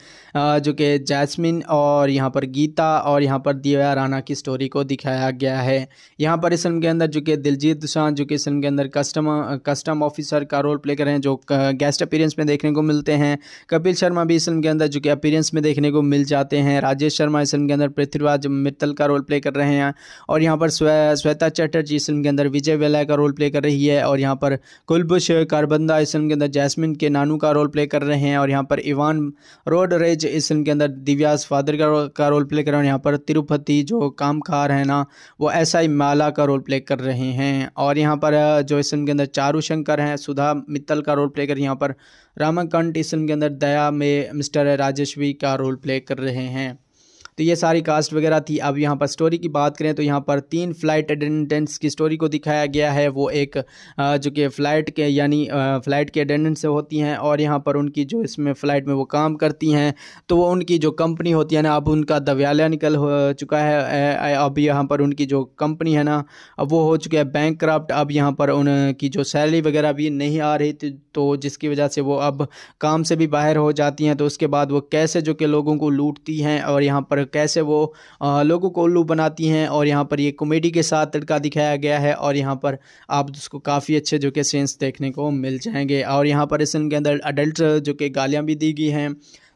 जो कि जैस्मिन और यहाँ पर गीता और यहाँ पर दिव्या राना की स्टोरी को दिखाया गया है यहाँ पर इस फिल्म के अंदर जो कि दिलजीत दुशान जो कि इस फिल्म के अंदर कस्टम कस्टम ऑफिसर का रोल प्ले कर रहे हैं जो गेस्ट अपीरेंस में देखने को मिलते हैं कपिल शर्मा भी इस फिल्म के अंदर जो कि अपीरेंस में देखने को मिल जाते हैं राजेश शर्मा इस फिल्म के अंदर पृथ्वीराज मित्तल का रोल प्ले कर रहे हैं और यहाँ पर श्वेता चैटर्जी इस फिल्म के अंदर विजय वेलाय का रोल प्ले कर रही है और यहाँ पर कुलबुश कारबंदा इस फिल्म के अंदर जैस्मिन के नानू का रोल प्ले कर रहे हैं और यहाँ पर इवान रोड रेज इस फिल्म के अंदर दिव्यास फादर का, का रोल प्ले कर रहे हैं और यहाँ पर तिरुपति जो कामकार है ना वो ऐसा ही माला का रोल प्ले कर रहे हैं और यहाँ पर जो इस फिल्म के अंदर चारू शंकर हैं सुधा मित्तल का रोल प्ले कर यहाँ पर रामाकंठ इस फिल्म के अंदर दया में मिस्टर राजेश्वी का रोल प्ले कर रहे हैं तो ये सारी कास्ट वगैरह थी अब यहाँ पर स्टोरी की बात करें तो यहाँ पर तीन फ़्लाइट अटेंडेंट्स की स्टोरी को दिखाया गया है वो एक जो कि फ़्लाइट के यानी फ़्लाइट के अटेंडेंट्स होती हैं और यहाँ पर उनकी जो इसमें फ़्लाइट में वो काम करती हैं तो वो उनकी जो कंपनी होती है ना अब उनका दव्यालय निकल हो चुका है अब यहाँ पर उनकी जो कंपनी है ना अब वो हो चुका है बैंक क्राफ्ट अब यहाँ पर उनकी जो सैलरी वगैरह भी नहीं आ रही थी तो जिसकी वजह से वो अब काम से भी बाहर हो जाती हैं तो उसके बाद वो कैसे जो कि लोगों को लूटती हैं और यहाँ पर कैसे वो लोगों को उल्लू बनाती हैं और यहाँ पर ये कॉमेडी के साथ तड़का दिखाया गया है और यहाँ पर आप उसको काफ़ी अच्छे जो कि सेंस देखने को मिल जाएंगे और यहाँ पर इस फिल्म के अंदर अडल्ट जो कि गालियाँ भी दी गई हैं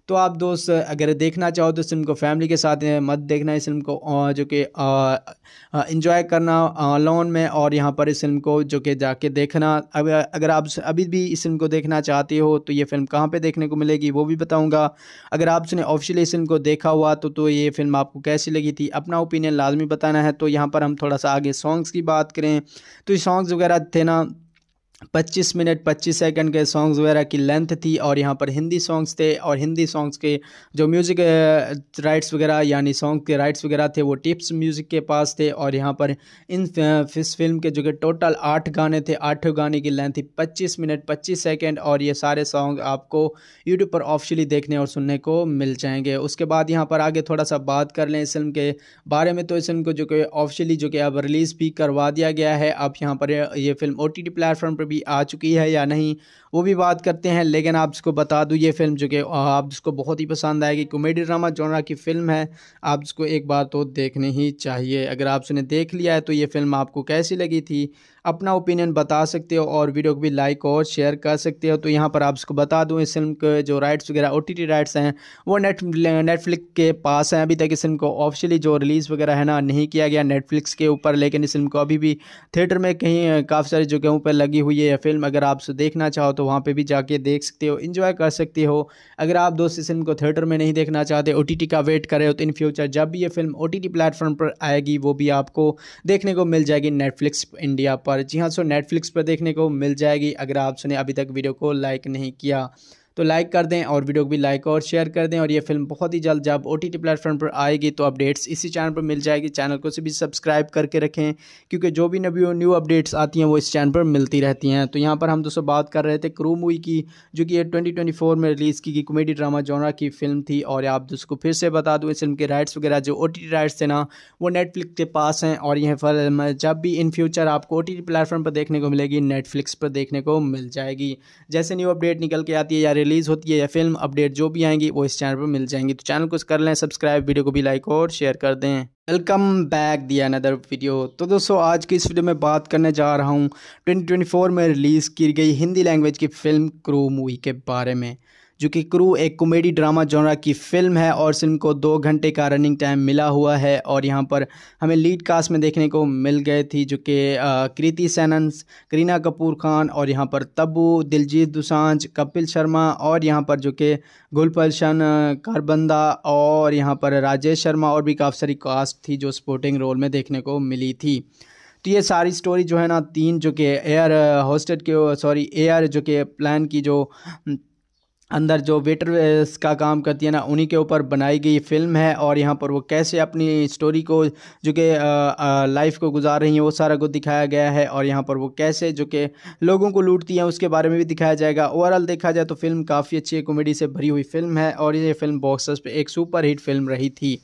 तो आप दोस्त अगर देखना चाहो तो इस फिल्म को फैमिली के साथ मत देखना इस फिल्म को जो कि इंजॉय करना लोन में और यहाँ पर इस फिल्म को जो कि जाके देखना अगर अगर आप अभी भी इस फिल्म को देखना चाहते हो तो ये फिल्म कहाँ पर देखने को मिलेगी वो भी बताऊँगा अगर आपने ऑफिशियली इस फिल्म को देखा हुआ तो तो ये फिल्म आपको कैसी लगी थी अपना ओपिनियन लाजमी बताना है तो यहाँ पर हम थोड़ा सा आगे सॉन्ग्स की बात करें तो ये सॉन्ग्स वगैरह थे ना 25 मिनट 25 सेकंड के सॉन्ग्स वगैरह की लेंथ थी और यहाँ पर हिंदी सॉन्ग्स थे और हिंदी सॉन्ग्स के जो म्यूज़िक राइट्स वगैरह यानी सॉन्ग के राइट्स वगैरह थे वो टिप्स म्यूज़िक के पास थे और यहाँ पर इन इस फिल्म के जो कि टोटल आठ गाने थे आठों गाने की लेंथ थी पच्चीस मिनट पच्चीस सेकेंड और ये सारे सॉन्ग आपको यूट्यूब पर ऑफिशियली देखने और सुनने को मिल जाएंगे उसके बाद यहाँ पर आगे थोड़ा सा बात कर लें इस फिल्म के बारे में तो इस फिल्म को जो कि ऑफिशियली जो कि अब रिलीज़ भी करवा दिया गया है अब यहाँ पर ये फिल्म ओ टी प्लेटफॉर्म पर भी भी आ चुकी है या नहीं वो भी बात करते हैं लेकिन आप इसको बता दूँ ये फिल्म जो कि आप जिसको बहुत ही पसंद आएगी कॉमेडी ड्रामा जॉनरा की फ़िल्म है आप इसको एक बार तो देखनी ही चाहिए अगर आप उसने देख लिया है तो ये फिल्म आपको कैसी लगी थी अपना ओपिनियन बता सकते हो और वीडियो को भी लाइक और शेयर कर सकते हो तो यहाँ पर आप उसको बता दूँ इस फिल्म के जो राइट्स वगैरह ओ टी राइट्स हैं वो नेट नेटफ्लिक्स के पास हैं अभी तक इस फिल्म को ऑफिशियली जो रिलीज़ वगैरह है ना नहीं किया गया नेटफ्लिक्स के ऊपर लेकिन इस फिल्म को अभी भी थिएटर में कहीं काफ़ी सारी जगहों पर लगी हुई है फिल्म अगर आप देखना चाहो तो वहाँ पर भी जाके देख सकते हो इन्जॉय कर सकते हो अगर आप दोस्त इस फिल्म को थिएटर में नहीं देखना चाहते ओ का वेट करें हो तो इन फ्यूचर जब भी ये फिल्म ओ प्लेटफॉर्म पर आएगी वो भी आपको देखने को मिल जाएगी नेटफ्लिक्स इंडिया पर पर जी हाँ सो नेटफ्लिक्स पर देखने को मिल जाएगी अगर आप सुने अभी तक वीडियो को लाइक नहीं किया तो लाइक कर दें और वीडियो को भी लाइक और शेयर कर दें और ये फिल्म बहुत ही जल्द जब ओ टी प्लेटफॉर्म पर आएगी तो अपडेट्स इसी चैनल पर मिल जाएगी चैनल को भी सब्सक्राइब करके रखें क्योंकि जो भी नवी न्यू अपडेट्स आती हैं वो इस चैनल पर मिलती रहती हैं तो यहाँ पर हम दोस्तों बात कर रहे थे क्रू मूवी की जो कि ट्वेंटी ट्वेंटी में रिलीज़ की गई कॉमेडी ड्रामा जोनरा की फिल्म थी और आप दोस्तों को फिर से बता दूँ इस फिल्म के राइट्स वगैरह जो ओ राइट्स थे ना वो नेटफ्लिक्स के पास हैं और यह फिल्म जब भी इन फ्यूचर आपको ओ प्लेटफॉर्म पर देखने को मिलेगी नेटफ्लिक्स पर देखने को मिल जाएगी जैसे न्यू अपडेट निकल के आती है यार रिलीज़ होती है या फिल्म अपडेट जो भी आएंगी वो इस चैनल पर मिल जाएंगी तो चैनल को कर लें सब्सक्राइब वीडियो को भी लाइक और शेयर कर दें वेलकम बैक दिया अनदर वीडियो तो दोस्तों आज की इस वीडियो में बात करने जा रहा हूँ 2024 में रिलीज़ की गई हिंदी लैंग्वेज की फ़िल्म क्रू मूवी के बारे में जो कि क्रू एक कॉमेडी ड्रामा जॉनरा की फिल्म है और फिल्म को दो घंटे का रनिंग टाइम मिला हुआ है और यहाँ पर हमें लीड कास्ट में देखने को मिल गए थी जो कि कृति सेनन्स करीना कपूर खान और यहाँ पर तब्बू दिलजीत दुसांझ कपिल शर्मा और यहाँ पर जो कि गुलपलशन कारबंदा और यहाँ पर राजेश शर्मा और भी काफ़ी सारी कास्ट थी जो स्पोर्टिंग रोल में देखने को मिली थी तो ये सारी स्टोरी जो है ना तीन जो कि एयर होस्टेड के सॉरी एयर जो कि प्लान की जो अंदर जो वेटर का काम करती है ना उन्हीं के ऊपर बनाई गई फिल्म है और यहाँ पर वो कैसे अपनी स्टोरी को जो कि लाइफ को गुजार रही हैं वो सारा कुछ दिखाया गया है और यहाँ पर वो कैसे जो कि लोगों को लूटती हैं उसके बारे में भी दिखाया जाएगा ओवरऑल देखा जाए तो फिल्म काफ़ी अच्छी कॉमेडी से भरी हुई फिल्म है और ये फिल्म बॉक्सर्स पर एक सुपर हिट फिल्म रही थी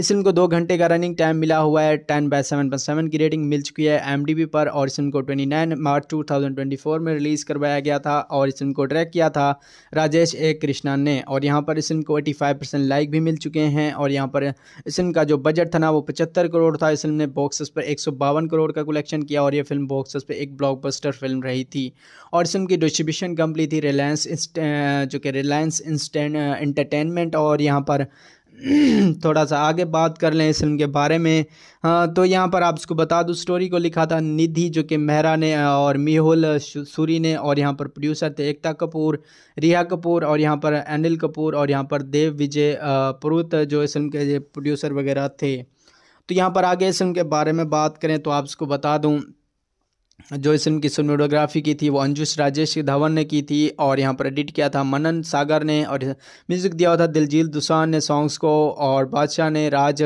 इस फिल्म को दो घंटे का रनिंग टाइम मिला हुआ है ten by seven point seven की रेटिंग मिल चुकी है एम पर और इस फिल्म को twenty nine March two thousand twenty four में रिलीज़ करवाया गया था और इस फिल्म को ट्रैक किया था राजेश ए कृष्णन ने और यहाँ पर इस फिल्म को एटी फाइव परसेंट लाइक भी मिल चुके हैं और यहाँ पर इस फिल्म का जो बजट था ना वो पचहत्तर करोड़ था इस फिल्म ने बॉक्सेस पर एक सौ बावन करोड़ का कलेक्शन किया और यह फिल्म बॉक्सेस पर एक ब्लॉकबस्टर फिल्म रही थी और इस फिल्म की डिस्ट्रीब्यूशन कंपनी थी रिलायंस जो कि रिलायंस इंस्टेंट इंटरटेनमेंट और यहाँ पर थोड़ा सा आगे बात कर लें इस फिल्म के बारे में हाँ तो यहाँ पर आप इसको बता दूँ स्टोरी को लिखा था निधि जो कि मेहरा ने और मिहुल सूरी ने और यहाँ पर प्रोड्यूसर थे एकता कपूर रिया कपूर और यहाँ पर अनिल कपूर और यहाँ पर देव विजय पुरुत जो इस फिल्म के प्रोड्यूसर वगैरह थे तो यहाँ पर आगे इस फिल्म के बारे में बात करें तो आप इसको बता दूँ जो इस फिल्म की सोनोग्राफी की थी वो अंजुश राजेश धवन ने की थी और यहाँ पर एडिट किया था मनन सागर ने और म्यूज़िक दिया हुआ था दिलजील दुसान ने सॉन्ग्स को और बादशाह ने राज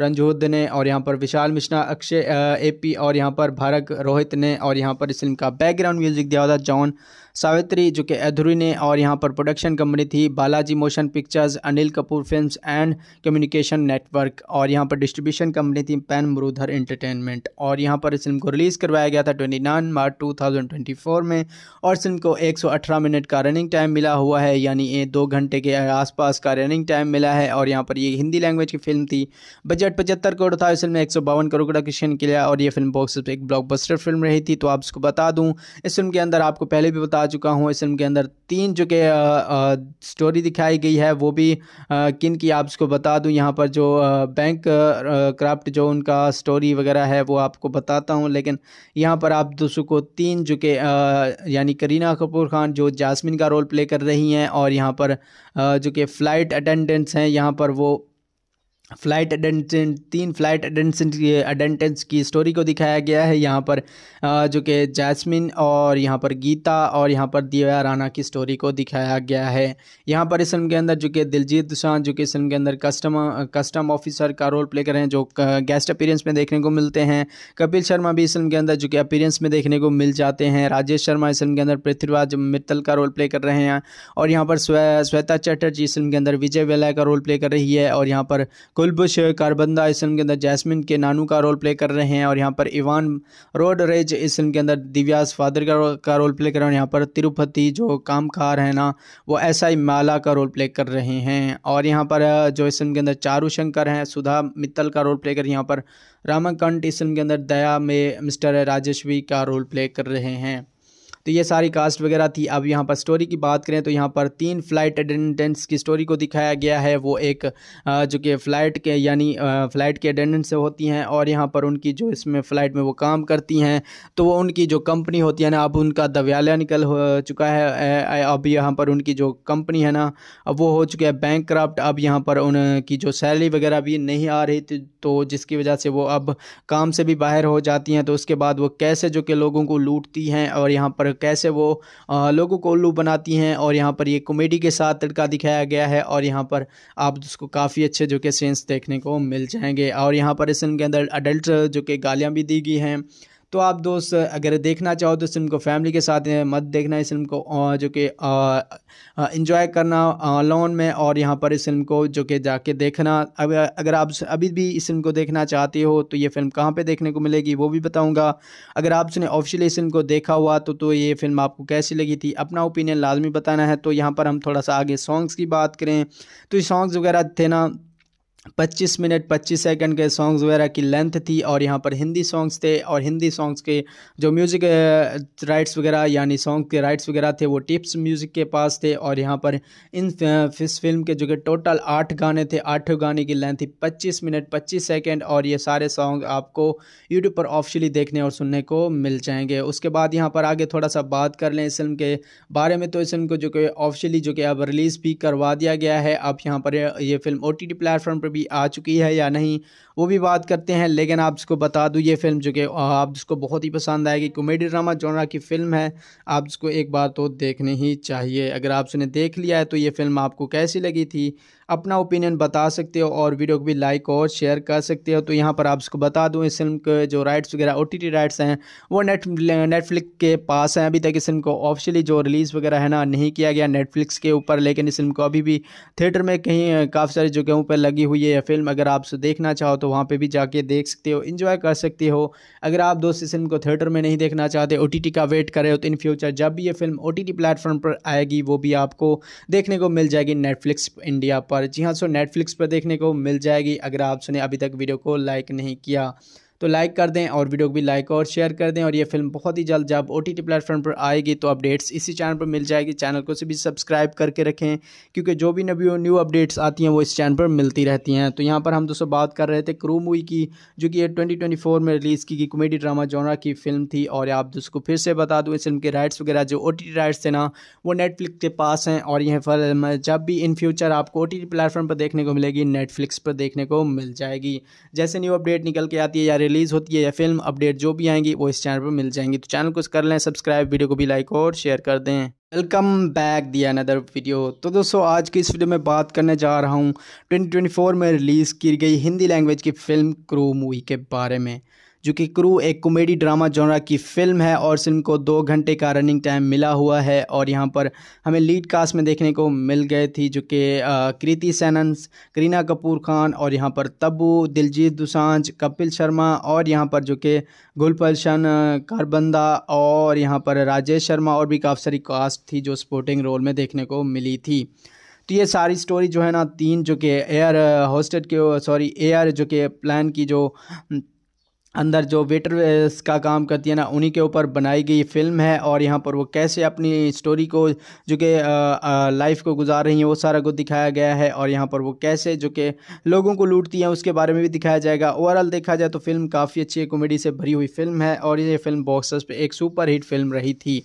रंजोद ने और यहाँ पर विशाल मिश्रा अक्षय एपी और यहाँ पर भारत रोहित ने और यहाँ पर इस फिल्म का बैकग्राउंड म्यूज़िक दिया हुआ था जॉन सावित्री जो कि अधूरी ने और यहाँ पर प्रोडक्शन कंपनी थी Balaji motion pictures Anil Kapoor films and communication network और यहाँ पर डिस्ट्रीब्यूशन कंपनी थी पैन मरूधर इंटरटेनमेंट और यहाँ पर इस फिल्म को रिलीज़ करवाया गया था ट्वेंटी मार्च टू में और इस फिल्म को एक मिनट का रनिंग टाइम मिला हुआ है यानी ये दो घंटे के आसपास का रनिंग टाइम मिला है और यहाँ पर ये हिंदी लैंग्वेज की फिल्म थी बजट पचहत्तर करोड़ था इस फिल्म में एक करोड़ का क्वेश्चन किया और ये फिल्म बॉक्स पर एक ब्लॉकबस्टर फिल्म रही थी तो आप इसको बता दूँ इस फिल्म के अंदर आपको पहले भी बता चुका हूँ फिल्म के अंदर तीन जो के स्टोरी दिखाई गई है वो भी किन की आप इसको बता दूँ यहाँ पर जो बैंक क्राफ्ट जो उनका स्टोरी वगैरह है वो आपको बताता हूँ लेकिन यहाँ पर आप दोस्तों को तीन जो के यानी करीना कपूर खान जो जासमिन का रोल प्ले कर रही हैं और यहाँ पर जो कि फ़्लाइट अटेंडेंट्स हैं यहाँ पर वो फ्लाइट अटेंडेंट तीन फ्लाइट अटेंडेंट अटेंडेंट्स की स्टोरी को दिखाया गया है यहाँ पर जो कि जैस्मिन और यहाँ पर गीता और यहाँ पर दिव्या राना की स्टोरी को दिखाया गया है यहाँ पर इस फिल्म के अंदर जो कि दिलजीत दुशान जो कि इस फिल्म के अंदर कस्टम कस्टम ऑफिसर का रोल प्ले कर रहे हैं जो गेस्ट अपीरेंस में देखने को मिलते हैं कपिल शर्मा भी इस फिल्म के अंदर जो कि अपीरेंस में देखने को मिल जाते हैं राजेश शर्मा इस फिल्म के अंदर पृथ्वीराज मित्तल का रोल प्ले कर रहे हैं और यहाँ पर श्वेता चटर्जी इस फिल्म के अंदर विजय वेला का रोल प्ले कर रही है और यहाँ पर कुलबुश कारबंदा इस फिल्म के अंदर जैस्मिन के नानू का रोल प्ले कर रहे हैं और यहाँ पर इवान रोड रेज इस फिल्म के अंदर दिव्यास फादर का का रोल प्ले कर रहे हैं और यहाँ पर तिरुपति जो कामकार है ना वो एस आई माला का रोल प्ले कर रहे हैं और यहाँ पर जो इस फिल्म के अंदर चारू शंकर हैं सुधा मित्तल का रोल प्ले कर यहाँ पर रामाकंठ इस फिल्म के अंदर दया में मिस्टर राजेश्वी का रोल प्ले कर रहे हैं तो ये सारी कास्ट वगैरह थी अब यहाँ पर स्टोरी की बात करें तो यहाँ पर तीन फ़्लाइट अटेंडेंट्स की स्टोरी को दिखाया गया है वो एक जो कि फ़्लाइट के यानी फ़्लाइट के अटेंडेंट्स होती हैं और यहाँ पर उनकी जो इसमें फ़्लाइट में वो काम करती हैं तो वो उनकी जो कंपनी होती है ना अब उनका दव्यालय निकल हो चुका है अब यहाँ पर उनकी जो कंपनी है ना अब वो हो चुका है बैंक क्राफ्ट अब यहाँ पर उनकी जो सैलरी वगैरह भी नहीं आ रही थी तो जिसकी वजह से वो अब काम से भी बाहर हो जाती हैं तो उसके बाद वो कैसे जो कि लोगों को लूटती हैं और यहाँ पर कैसे वो लोगों को उल्लू बनाती हैं और यहाँ पर ये कॉमेडी के साथ तड़का दिखाया गया है और यहाँ पर आप उसको काफ़ी अच्छे जो कि सेंस देखने को मिल जाएंगे और यहाँ पर इस फिल्म के अंदर अडल्ट जो कि गालियाँ भी दी गई हैं तो आप दोस्त अगर देखना चाहो तो इस फिल्म को फैमिली के साथ मत देखना इस फिल्म को जो कि इन्जॉय करना लोन में और यहाँ पर इस फिल्म को जो कि जाके देखना अगर अगर आप अभी भी इस फिल्म को देखना चाहते हो तो ये फिल्म कहाँ पर देखने को मिलेगी वो भी बताऊँगा अगर आपने ऑफिशियली इस फिल्म को देखा हुआ तो तो ये फिल्म आपको कैसी लगी थी अपना ओपिनियन लाजमी बताना है तो यहाँ पर हम थोड़ा सा आगे सॉन्ग्स की बात करें तो ये सॉन्ग्स वगैरह थे ना 25 मिनट 25 सेकंड के सॉन्ग्स वगैरह की लेंथ थी और यहाँ पर हिंदी सॉन्ग्स थे और हिंदी सॉन्ग्स के जो म्यूज़िक राइट्स uh, वगैरह यानी सॉन्ग के राइट्स वगैरह थे वो टिप्स म्यूज़िक के पास थे और यहाँ पर इन uh, इस फिल्म के जो कि टोटल आठ गाने थे आठों गाने की लेंथ थी पच्चीस मिनट पच्चीस सेकेंड और ये सारे सॉन्ग आपको यूट्यूब पर ऑफिशियली देखने और सुनने को मिल जाएंगे उसके बाद यहाँ पर आगे थोड़ा सा बात कर लें इस फिल्म के बारे में तो इस फिल्म को जो कि ऑफिशियली जो कि अब रिलीज़ भी करवा दिया गया है अब यहाँ पर ये फिल्म ओ टी प्लेटफॉर्म पर भी अभी आ चुकी है या नहीं वो भी बात करते हैं लेकिन आप इसको बता दूँ ये फिल्म जो कि आप इसको बहुत ही पसंद आएगी कॉमेडी ड्रामा जोनरा की फ़िल्म है आप इसको एक बार तो देखनी ही चाहिए अगर आप उसने देख लिया है तो ये फिल्म आपको कैसी लगी थी अपना ओपिनियन बता सकते हो और वीडियो को भी लाइक और शेयर कर सकते हो तो यहाँ पर आप इसको बता दूँ इस फिल्म के जो राइट्स वगैरह ओ टी राइट्स हैं वो नेट नेटफ्लिक्स के पास हैं अभी तक इस फिल्म को ऑफिशियली जो रिलीज़ वगैरह है ना नहीं किया गया नेटफ्लिक्स के ऊपर लेकिन इस फिल्म को अभी भी थिएटर में कहीं काफ़ी सारी जगहों पर लगी हुई है यह फिल्म अगर आप देखना चाहो तो तो वहाँ पे भी जाके देख सकते हो इन्जॉय कर सकते हो अगर आप दोस्त इस फिल्म को थिएटर में नहीं देखना चाहते ओ का वेट कर रहे हो तो इन फ्यूचर जब भी ये फिल्म ओ टी प्लेटफॉर्म पर आएगी वो भी आपको देखने को मिल जाएगी नेटफ्लिक्स इंडिया पर जी हाँ सो नेटफ्लिक्स पर देखने को मिल जाएगी अगर आप सुने अभी तक वीडियो को लाइक नहीं किया तो लाइक कर दें और वीडियो को भी लाइक और शेयर कर दें और ये फिल्म बहुत ही जल्द जब ओ टी प्लेटफॉर्म पर आएगी तो अपडेट्स इसी चैनल पर मिल जाएगी चैनल को भी सब्सक्राइब करके रखें क्योंकि जो भी नवी न्यू अपडेट्स आती हैं वो इस चैनल पर मिलती रहती हैं तो यहाँ पर हम दोस्तों बात कर रहे थे क्रू मूवी की जो कि ट्वेंटी ट्वेंटी में रिलीज़ की गई कॉमेडी ड्रामा जोनरा की फिल्म थी और आप दोस्तों को फिर से बता दूँ इस फिल्म के राइट्स वगैरह जो ओ राइट्स थे ना वो नेटफ्लिक्स के पास हैं और यह फिल्म जब भी इन फ्यूचर आपको ओ प्लेटफॉर्म पर देखने को मिलेगी नेटफ्लिक्स पर देखने को मिल जाएगी जैसे न्यू अपडेट निकल के आती है यार रिलीज़ होती है या फिल्म अपडेट जो भी आएंगी वो इस चैनल पर मिल जाएंगी तो चैनल को कर लें सब्सक्राइब वीडियो को भी लाइक और शेयर कर दें वेलकम बैक दिया अनदर वीडियो तो दोस्तों आज की इस वीडियो में बात करने जा रहा हूँ 2024 में रिलीज़ की गई हिंदी लैंग्वेज की फ़िल्म क्रू मूवी के बारे में जो कि क्रू एक कॉमेडी ड्रामा जॉनरा की फिल्म है और फिल्म को दो घंटे का रनिंग टाइम मिला हुआ है और यहाँ पर हमें लीड कास्ट में देखने को मिल गए थी जो कि कृति सैनन करीना कपूर खान और यहाँ पर तब्बू दिलजीत दुसांझ कपिल शर्मा और यहाँ पर जो कि गुलपलशन कारबंदा और यहाँ पर राजेश शर्मा और भी काफ़ी सारी कास्ट थी जो स्पोर्टिंग रोल में देखने को मिली थी तो ये सारी स्टोरी जो है ना तीन जो कि एयर होस्टेड के सॉरी एयर जो कि प्लान की जो अंदर जो वेटर का काम करती है ना उन्हीं के ऊपर बनाई गई फिल्म है और यहाँ पर वो कैसे अपनी स्टोरी को जो कि लाइफ को गुजार रही हैं वो सारा कुछ दिखाया गया है और यहाँ पर वो कैसे जो कि लोगों को लूटती हैं उसके बारे में भी दिखाया जाएगा ओवरऑल देखा जाए तो फिल्म काफ़ी अच्छी कॉमेडी से भरी हुई फिल्म है और ये फिल्म बॉक्सर्स पर एक सुपर हिट फिल्म रही थी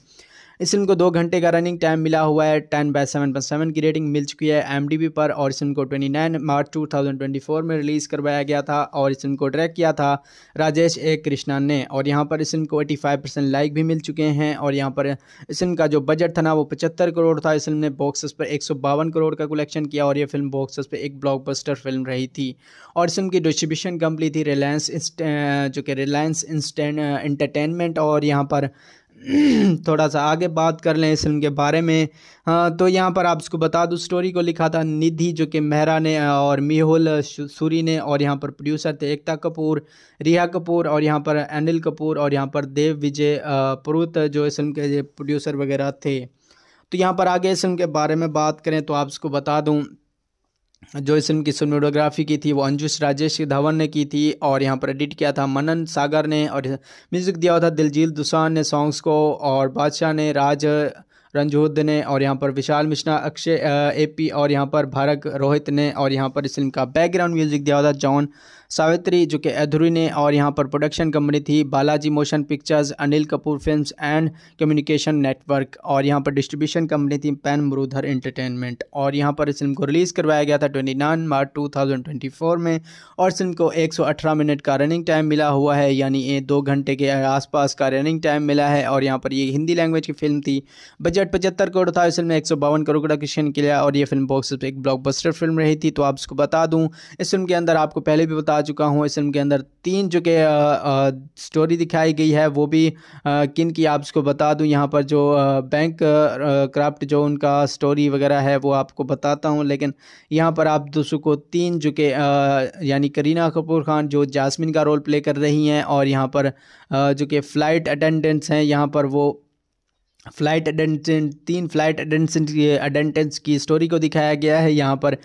इस फिल्म को दो घंटे का रनिंग टाइम मिला हुआ है ten by seven point seven की रेटिंग मिल चुकी है एम पर और इस फिल्म को twenty nine March two thousand twenty four में रिलीज़ करवाया गया था और इस फिल्म को ट्रैक किया था राजेश ए कृष्णन ने और यहाँ पर इस फिल्म को एटी फाइव परसेंट लाइक भी मिल चुके हैं और यहाँ पर इस फिल्म का जो बजट था ना वो पचहत्तर करोड़ था इस फिल्म ने बॉक्स पर एक सौ बावन करोड़ का कलेक्शन किया और यह फिल्म बॉक्स पर एक ब्लॉकबस्टर फिल्म रही थी और इस फिल्म की डिस्ट्रीब्यूशन कंपनी थी रिलायंस जो कि रिलायंस इंस्टेंट इंटरटेनमेंट और यहाँ पर थोड़ा सा आगे बात कर लें इस फिल्म के बारे में हाँ तो यहाँ पर आप इसको बता दूँ स्टोरी को लिखा था निधि जो कि मेहरा ने और मिहुल सूरी ने और यहाँ पर प्रोड्यूसर थे एकता कपूर रिया कपूर और यहाँ पर अनिल कपूर और यहाँ पर देव विजय पुरुत जो इस फिल्म के प्रोड्यूसर वगैरह थे तो यहाँ पर आगे इस फिल्म के बारे में बात करें तो आप इसको बता दूँ जो इस फिल्म की सोनोग्राफी की थी वो अंजुश राजेश धवन ने की थी और यहाँ पर एडिट किया था मनन सागर ने और म्यूज़िक दिया हुआ था दिलजील दुसान ने सॉन्ग्स को और बादशाह ने राज रंजोद ने और यहाँ पर विशाल मिश्रा अक्षय एपी और यहाँ पर भारत रोहित ने और यहाँ पर इस फिल्म का बैकग्राउंड म्यूज़िक दिया हुआ था जॉन सावित्री जो कि अधूरी ने और यहाँ पर प्रोडक्शन कंपनी थी Balaji motion pictures Anil Kapoor films and communication network और यहाँ पर डिस्ट्रीब्यूशन कंपनी थी पैन मरूधर इंटरटेनमेंट और यहाँ पर इस फिल्म को रिलीज़ करवाया गया था ट्वेंटी मार्च टू में और इस फिल्म को एक मिनट का रनिंग टाइम मिला हुआ है यानी ये दो घंटे के आसपास का रनिंग टाइम मिला है और यहाँ पर ये हिंदी लैंग्वेज की फिल्म थी बजट पचहत्तर करोड़ था इस फिल्म में एक करोड़ का क्वेश्चन किया और ये फिल्म बॉक्स पर एक ब्लॉकबस्टर फिल्म रही थी तो आप इसको बता दूँ इस फिल्म के अंदर आपको पहले भी बता बता चुका हूँ इस फिल्म के अंदर तीन जो के स्टोरी दिखाई गई है वो भी किन की आप इसको बता दूँ यहाँ पर जो बैंक क्राफ्ट जो उनका स्टोरी वगैरह है वो आपको बताता हूँ लेकिन यहाँ पर आप दोस्तों को तीन जो के यानी करीना कपूर खान जो जासमिन का रोल प्ले कर रही हैं और यहाँ पर जो कि फ़्लाइट अटेंडेंट्स हैं यहाँ पर वो फ्लाइट अटेंडेंट तीन फ्लाइट अटेंडेंट अटेंडेंट्स की स्टोरी को दिखाया गया है यहाँ पर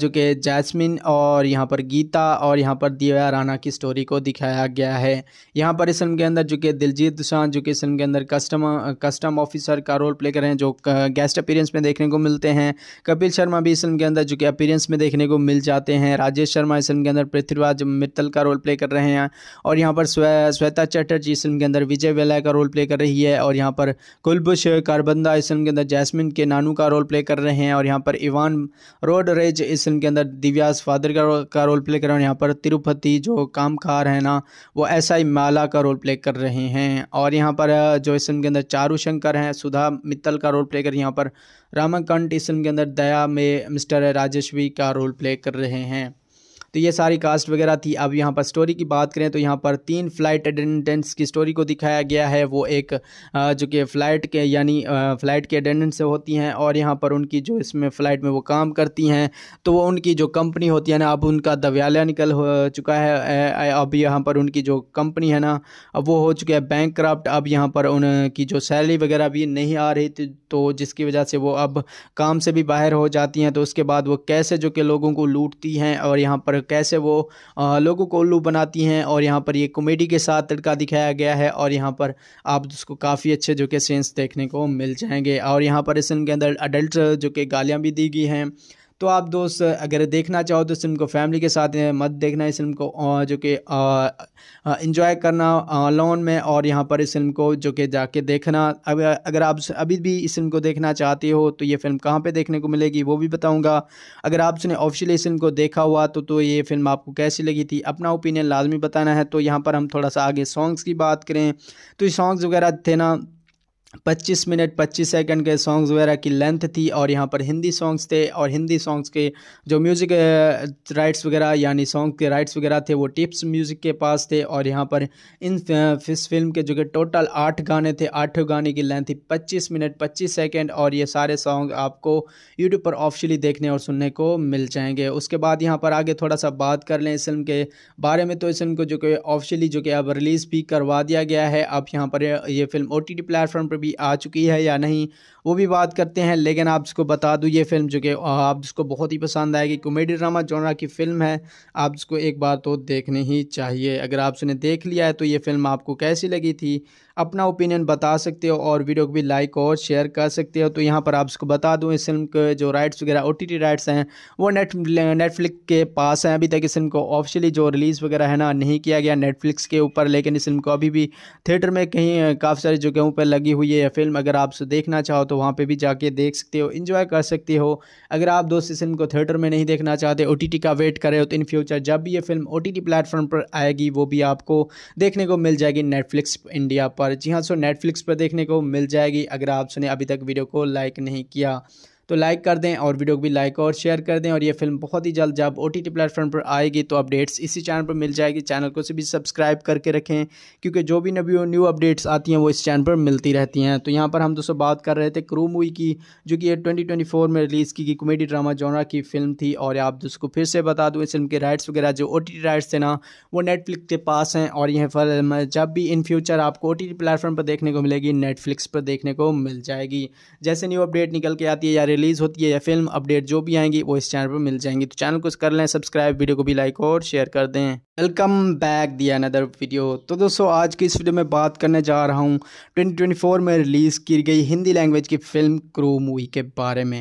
जो कि जैस्मिन और यहाँ पर गीता और यहाँ पर दिव्या राना की स्टोरी को दिखाया गया है यहाँ पर इस फिल्म के अंदर जो कि दिलजीत दुसांझ जो कि इस फिल्म के अंदर कस्टम कस्टम ऑफिसर का रोल प्ले कर रहे हैं जो गेस्ट अपीरेंस में देखने को मिलते हैं कपिल शर्मा भी इस फिल्म के अंदर जो कि अपीरेंस में देखने को मिल जाते हैं राजेश शर्मा इस फिल्म के अंदर पृथ्वीराज मित्तल का रोल प्ले कर रहे हैं और यहाँ पर श्वेता चटर्जी इस फिल्म के अंदर विजय वेला का रोल प्ले कर रही है और यहाँ पर कुलबुश कारबंदा इस फिल्म के अंदर जैस्मिन के नानू का रोल प्ले कर रहे हैं और यहाँ पर इवान रोड रेज इस फिल्म के अंदर दिव्यास फादर का का रोल प्ले कर रहे हैं और यहाँ पर तिरुपति जो काम कामकार है ना वो एस आई माला का रोल प्ले कर रहे हैं और यहाँ पर जो इस फिल्म के अंदर चारू शंकर हैं सुधा मित्तल का रोल प्ले कर यहाँ पर रामाकंठ इस फिल्म के अंदर दया में मिस्टर राजेश्वी का रोल प्ले कर रहे हैं तो ये सारी कास्ट वगैरह थी अब यहाँ पर स्टोरी की बात करें तो यहाँ पर तीन फ़्लाइट अटेंडेंट्स की स्टोरी को दिखाया गया है वो एक जो कि फ़्लाइट के यानी फ़्लाइट के अटेंडेंट्स होती हैं और यहाँ पर उनकी जो इसमें फ़्लाइट में वो काम करती हैं तो वो उनकी जो कंपनी होती है ना अब उनका दव्यालय निकल हो चुका है अब यहाँ पर उनकी जो कंपनी है ना अब वो हो चुकी है बैंक क्राफ्ट अब यहाँ पर उनकी जो सैलरी वगैरह भी नहीं आ रही थी तो जिसकी वजह से वो अब काम से भी बाहर हो जाती हैं तो उसके बाद वो कैसे जो कि लोगों को लूटती हैं और यहाँ पर कैसे वो लोगों को उल्लू बनाती हैं और यहाँ पर ये कॉमेडी के साथ तड़का दिखाया गया है और यहाँ पर आप उसको काफ़ी अच्छे जो कि सेंस देखने को मिल जाएंगे और यहाँ पर इस फिल्म के अंदर अडल्ट जो कि गालियाँ भी दी गई हैं तो आप दोस्त अगर देखना चाहो तो इस फिल्म को फैमिली के साथ मत देखना इस फिल्म को जो कि इन्जॉय करना लोन में और यहाँ पर इस फिल्म को जो कि जाके देखना अगर अगर आप अभी भी इस फिल्म को देखना चाहते हो तो ये फिल्म कहाँ पर देखने को मिलेगी वो भी बताऊँगा अगर आपने ऑफिशियली इस फिल्म को देखा हुआ तो तो ये फिल्म आपको कैसी लगी थी अपना ओपिनियन लाजमी बताना है तो यहाँ पर हम थोड़ा सा आगे सॉन्ग्स की बात करें तो ये सॉन्ग्स वगैरह थे ना 25 मिनट 25 सेकंड के सॉन्ग्स वगैरह की लेंथ थी और यहाँ पर हिंदी सॉन्ग्स थे और हिंदी सॉन्ग्स के जो म्यूज़िक राइट्स uh, वगैरह यानी सॉन्ग के राइट्स वगैरह थे वो टिप्स म्यूज़िक के पास थे और यहाँ पर इन uh, इस फिल्म के जो कि टोटल आठ गाने थे आठ गाने की लेंथ थी पच्चीस मिनट पच्चीस सेकेंड और ये सारे सॉन्ग आपको यूट्यूब पर ऑफिशियली देखने और सुनने को मिल जाएंगे उसके बाद यहाँ पर आगे थोड़ा सा बात कर लें इस फिल्म के बारे में तो इस फिल्म को जो कि ऑफिशियली जो कि अब रिलीज़ भी करवा दिया गया है अब यहाँ पर ये फिल्म ओ टी प्लेटफॉर्म पर भी अभी आ चुकी है या नहीं वो भी बात करते हैं लेकिन आप इसको बता दूँ ये फिल्म जो कि आप इसको बहुत ही पसंद आएगी कॉमेडी ड्रामा जोनरा की फ़िल्म है आप इसको एक बार तो देखनी ही चाहिए अगर आप उसने देख लिया है तो ये फिल्म आपको कैसी लगी थी अपना ओपिनियन बता सकते हो और वीडियो को भी लाइक और शेयर कर सकते हो तो यहाँ पर आप इसको बता दूँ इस फिल्म के जो राइट्स वगैरह ओ टी राइट्स हैं वो नेट नेटफ्लिक्स के पास हैं अभी तक इस फिल्म को ऑफिशियली जो रिलीज़ वगैरह है ना नहीं किया गया नेटफ्लिक्स के ऊपर लेकिन इस फिल्म को अभी भी थिएटर में कहीं काफ़ी सारी जगहों पर लगी हुई है यह फिल्म अगर आप देखना चाहो तो तो वहाँ पे भी जाके देख सकते हो इन्जॉय कर सकते हो अगर आप दोस्त इस फिल्म को थिएटर में नहीं देखना चाहते ओ का वेट कर रहे हो तो इन फ्यूचर जब भी ये फिल्म ओ टी प्लेटफॉर्म पर आएगी वो भी आपको देखने को मिल जाएगी नेटफ्लिक्स इंडिया पर जी हाँ सो नेटफ्लिक्स पर देखने को मिल जाएगी अगर आप सुने अभी तक वीडियो को लाइक नहीं किया तो लाइक कर दें और वीडियो को भी लाइक और शेयर कर दें और ये फिल्म बहुत ही जल्द जब ओ टी प्लेटफॉर्म पर आएगी तो अपडेट्स इसी चैनल पर मिल जाएगी चैनल को भी सब्सक्राइब करके रखें क्योंकि जो भी नवी न्यू अपडेट्स आती हैं वो इस चैनल पर मिलती रहती हैं तो यहाँ पर हम दोस्तों बात कर रहे थे क्रू मूवी की जो कि यह ट्वेंटी में रिलीज़ की गई कॉमेडी ड्रामा जॉनरा की फिल्म थी और आप दोस्तों को फिर से बता दूँ इस फिल्म के राइट्स वगैरह जो ओ राइट्स थे ना वो नेटफ्लिक्स के पास हैं और यह फिल्म जब भी इन फ्यूचर आपको ओ प्लेटफॉर्म पर देखने को मिलेगी नेटफ्लिक्स पर देखने को मिल जाएगी जैसे न्यू अपडेट निकल के आती है यार रिलीज़ होती है या फिल्म अपडेट जो भी आएंगी वो इस चैनल पर मिल जाएंगी तो चैनल को कर लें सब्सक्राइब वीडियो को भी लाइक और शेयर कर दें वेलकम बैक दिया अनदर वीडियो तो दोस्तों आज की इस वीडियो में बात करने जा रहा हूँ 2024 में रिलीज़ की गई हिंदी लैंग्वेज की फिल्म क्रू मूवी के बारे में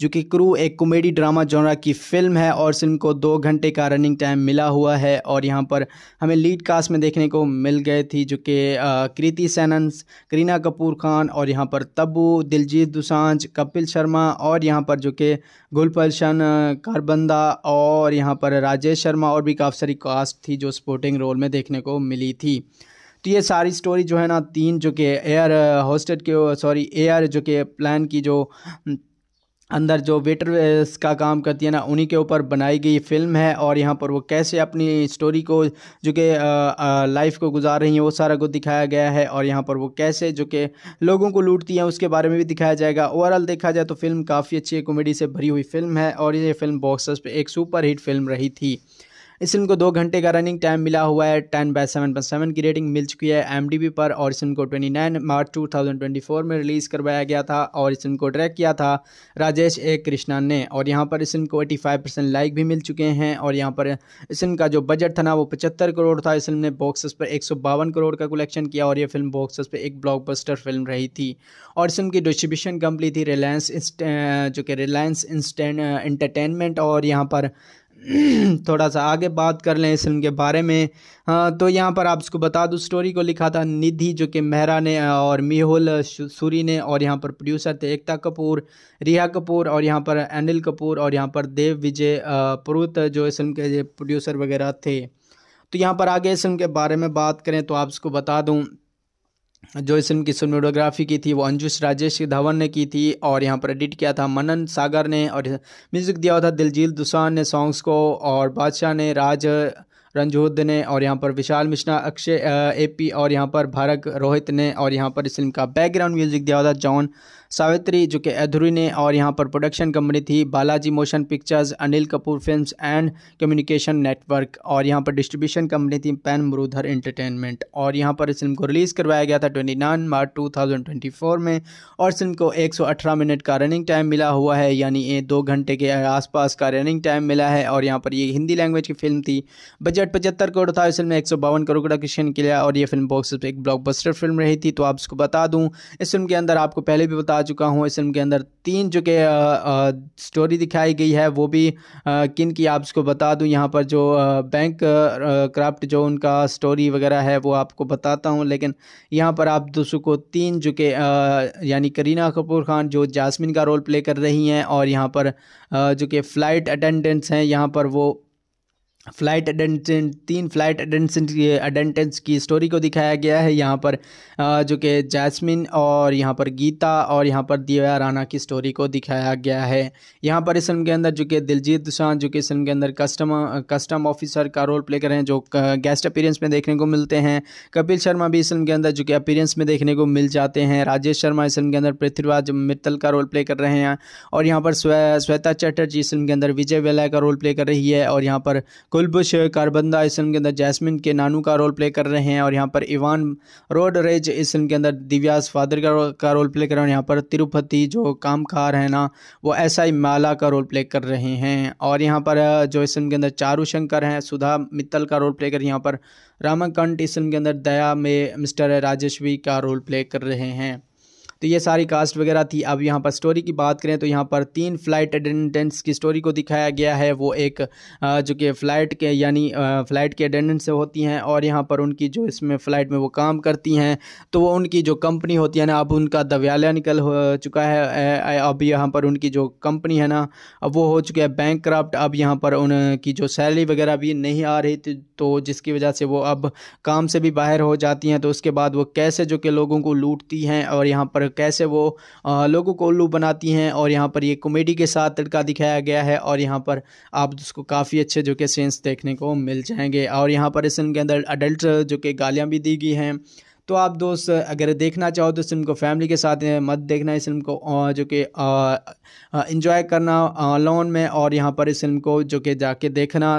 जो कि क्रू एक कॉमेडी ड्रामा जॉनरा की फिल्म है और फिल्म को दो घंटे का रनिंग टाइम मिला हुआ है और यहाँ पर हमें लीड कास्ट में देखने को मिल गए थी जो कि कृति सैनन्स करीना कपूर खान और यहाँ पर तब्बू दिलजीत दुसांझ कपिल शर्मा और यहाँ पर जो कि गुलपलशन कारबंदा और यहाँ पर राजेश शर्मा और भी काफ़ी सारी कास्ट थी जो स्पोर्टिंग रोल में देखने को मिली थी तो ये सारी स्टोरी जो है ना तीन जो कि एयर होस्टेड के सॉरी एयर जो कि प्लान की जो अंदर जो वेटर का काम करती है ना उन्हीं के ऊपर बनाई गई फिल्म है और यहाँ पर वो कैसे अपनी स्टोरी को जो कि लाइफ को गुजार रही हैं वो सारा को दिखाया गया है और यहाँ पर वो कैसे जो कि लोगों को लूटती हैं उसके बारे में भी दिखाया जाएगा ओवरऑल देखा जाए तो फिल्म काफ़ी अच्छी कॉमेडी से भरी हुई फिल्म है और ये फिल्म बॉक्सर्स पर एक सुपर हिट फिल्म रही थी इस फिल्म को दो घंटे का रनिंग टाइम मिला हुआ है ten by seven point seven की रेटिंग मिल चुकी है एम पर और इस फिल्म को twenty nine March two thousand twenty four में रिलीज़ करवाया गया था और इस फिल्म को डायरेक्ट किया था राजेश ए कृष्णा ने और यहाँ पर इस फिल्म को एटी फाइव परसेंट लाइक भी मिल चुके हैं और यहाँ पर इस फिल्म का जो बजट था ना वो पचहत्तर करोड़ था इस फिल्म ने बॉक्सेस पर एक सौ बावन करोड़ का कलेक्शन किया और यह फिल्म बॉक्सेस पर एक बस्टर फिल्म रही थी और इस फिल्म की डिस्ट्रीब्यूशन कंपनी थी रिलायंस जो कि रिलायंस इंस्टेंट इंटरटेनमेंट और यहाँ पर थोड़ा सा आगे बात कर लें इस फिल्म के बारे में हाँ तो यहाँ पर आप इसको बता दूँ स्टोरी को लिखा था निधि जो कि मेहरा ने और मिहुल सूरी ने और यहाँ पर प्रोड्यूसर थे एकता कपूर रिया कपूर और यहाँ पर अनिल कपूर और यहाँ पर देव विजय पुरुत जो इस फिल्म के प्रोड्यूसर वगैरह थे तो यहाँ पर आगे इस फिल्म के बारे में बात करें तो आप इसको बता दूँ जो इस फिल्म की सोनोग्राफी की थी वो अंजुश राजेश धवन ने की थी और यहाँ पर एडिट किया था मनन सागर ने और म्यूज़िक दिया था दिलजील दुसान ने सॉन्ग्स को और बादशाह ने राज रंजोद ने और यहाँ पर विशाल मिश्रा अक्षय ए पी और यहाँ पर भारत रोहित ने और यहाँ पर इस फिल्म का बैकग्राउंड म्यूज़िक दिया था जॉन सावित्री जो कि अधूरी ने और यहाँ पर प्रोडक्शन कंपनी थी Balaji motion pictures Anil Kapoor films and communication network और यहाँ पर डिस्ट्रीब्यूशन कंपनी थी पैन मरूधर इंटरटेनमेंट और यहाँ पर इस फिल्म को रिलीज़ करवाया गया था twenty nine March two thousand twenty four में और फिल्म को एक सौ अठारह मिनट का रनिंग टाइम मिला हुआ है यानी ये दो घंटे के आसपास का रनिंग टाइम मिला है और यहाँ पर ये हिंदी लैंग्वेज की फिल्म थी बजट पचहत्तर करोड़ था इस फिल्म में एक सौ बावन करोड़ का क्वेश्चन किया और ये फिल्म बॉक्स एक ब्लॉकबस्टर फिल्म रही थी तो आप इसको बता दूँ इस फिल्म के अंदर आपको पहले भी बता बता चुका हूँ इस फिल्म के अंदर तीन जो के स्टोरी दिखाई गई है वो भी किन की आप उसको बता दूँ यहाँ पर जो बैंक क्राफ्ट जो उनका स्टोरी वगैरह है वो आपको बताता हूँ लेकिन यहाँ पर आप दोस्तों को तीन जो के यानी करीना कपूर खान जो जासमिन का रोल प्ले कर रही हैं और यहाँ पर जो कि फ़्लाइट अटेंडेंट्स हैं यहाँ पर वो फ्लाइट अटेंडेंट तीन फ्लाइट अटेंडेंट अटेंडेंट्स की स्टोरी को दिखाया गया है यहाँ पर जो कि जैस्मिन और यहाँ पर गीता और यहाँ पर दिव्या राना की स्टोरी को दिखाया गया है यहाँ पर इस फिल्म के अंदर जो कि दिलजीत दुशान जो कि इस फिल्म के अंदर कस्टम कस्टम ऑफिसर का रोल प्ले कर रहे हैं जो गेस्ट अपीरेंस में देखने को मिलते हैं कपिल शर्मा भी इस फिल्म के अंदर जो कि अपीरेंस में देखने को मिल जाते हैं राजेश शर्मा इस फिल्म के अंदर पृथ्वीराज मित्तल का रोल प्ले कर रहे हैं और यहाँ पर श्वेता चटर्जी इस फिल्म के अंदर विजय वेला का रोल प्ले कर रही है और यहाँ पर कुलबुश कारबंदा इस फिल्म के अंदर जैस्मिन के नानू का रोल प्ले कर रहे हैं और यहाँ पर इवान रोड रेज इस फिल्म के अंदर दिव्यास फादर का, का रोल प्ले कर रहे हैं और यहाँ पर तिरुपति जो कामकार है ना वो एस आई माला का रोल प्ले कर रहे हैं और यहाँ पर जो इस फिल्म के अंदर चारू शंकर हैं सुधा मित्तल का रोल प्ले कर यहाँ पर रामाकंठ इस फिल्म के अंदर दया में मिस्टर राजेश्वी का रोल प्ले कर रहे हैं तो ये सारी कास्ट वगैरह थी अब यहाँ पर स्टोरी की बात करें तो यहाँ पर तीन फ़्लाइट अटेंडेंट्स की स्टोरी को दिखाया गया है वो एक जो कि फ़्लाइट के यानी फ़्लाइट के अटेंडेंट से होती हैं और यहाँ पर उनकी जो इसमें फ़्लाइट में वो काम करती हैं तो वो उनकी जो कंपनी होती है ना अब उनका दव्यालय निकल हो चुका है अब यहाँ पर उनकी जो कंपनी है ना अब वो हो चुका है बैंक क्राफ्ट अब यहाँ पर उनकी जो सैलरी वगैरह भी नहीं आ रही थी तो जिसकी वजह से वो अब काम से भी बाहर हो जाती हैं तो उसके बाद वो कैसे जो कि लोगों को लूटती हैं और यहाँ पर कैसे वो लोगों को उल्लू बनाती हैं और यहाँ पर ये कॉमेडी के साथ तड़का दिखाया गया है और यहाँ पर आप उसको काफ़ी अच्छे जो कि सेंस देखने को मिल जाएंगे और यहाँ पर इस फिल्म के अंदर अडल्ट जो कि गालियाँ भी दी गई हैं तो आप दोस्त अगर देखना चाहो तो इस फिल्म को फैमिली के साथ मत देखना इस फिल्म को जो कि इंजॉय करना लोन में और यहाँ पर इस फिल्म को जो कि जाके देखना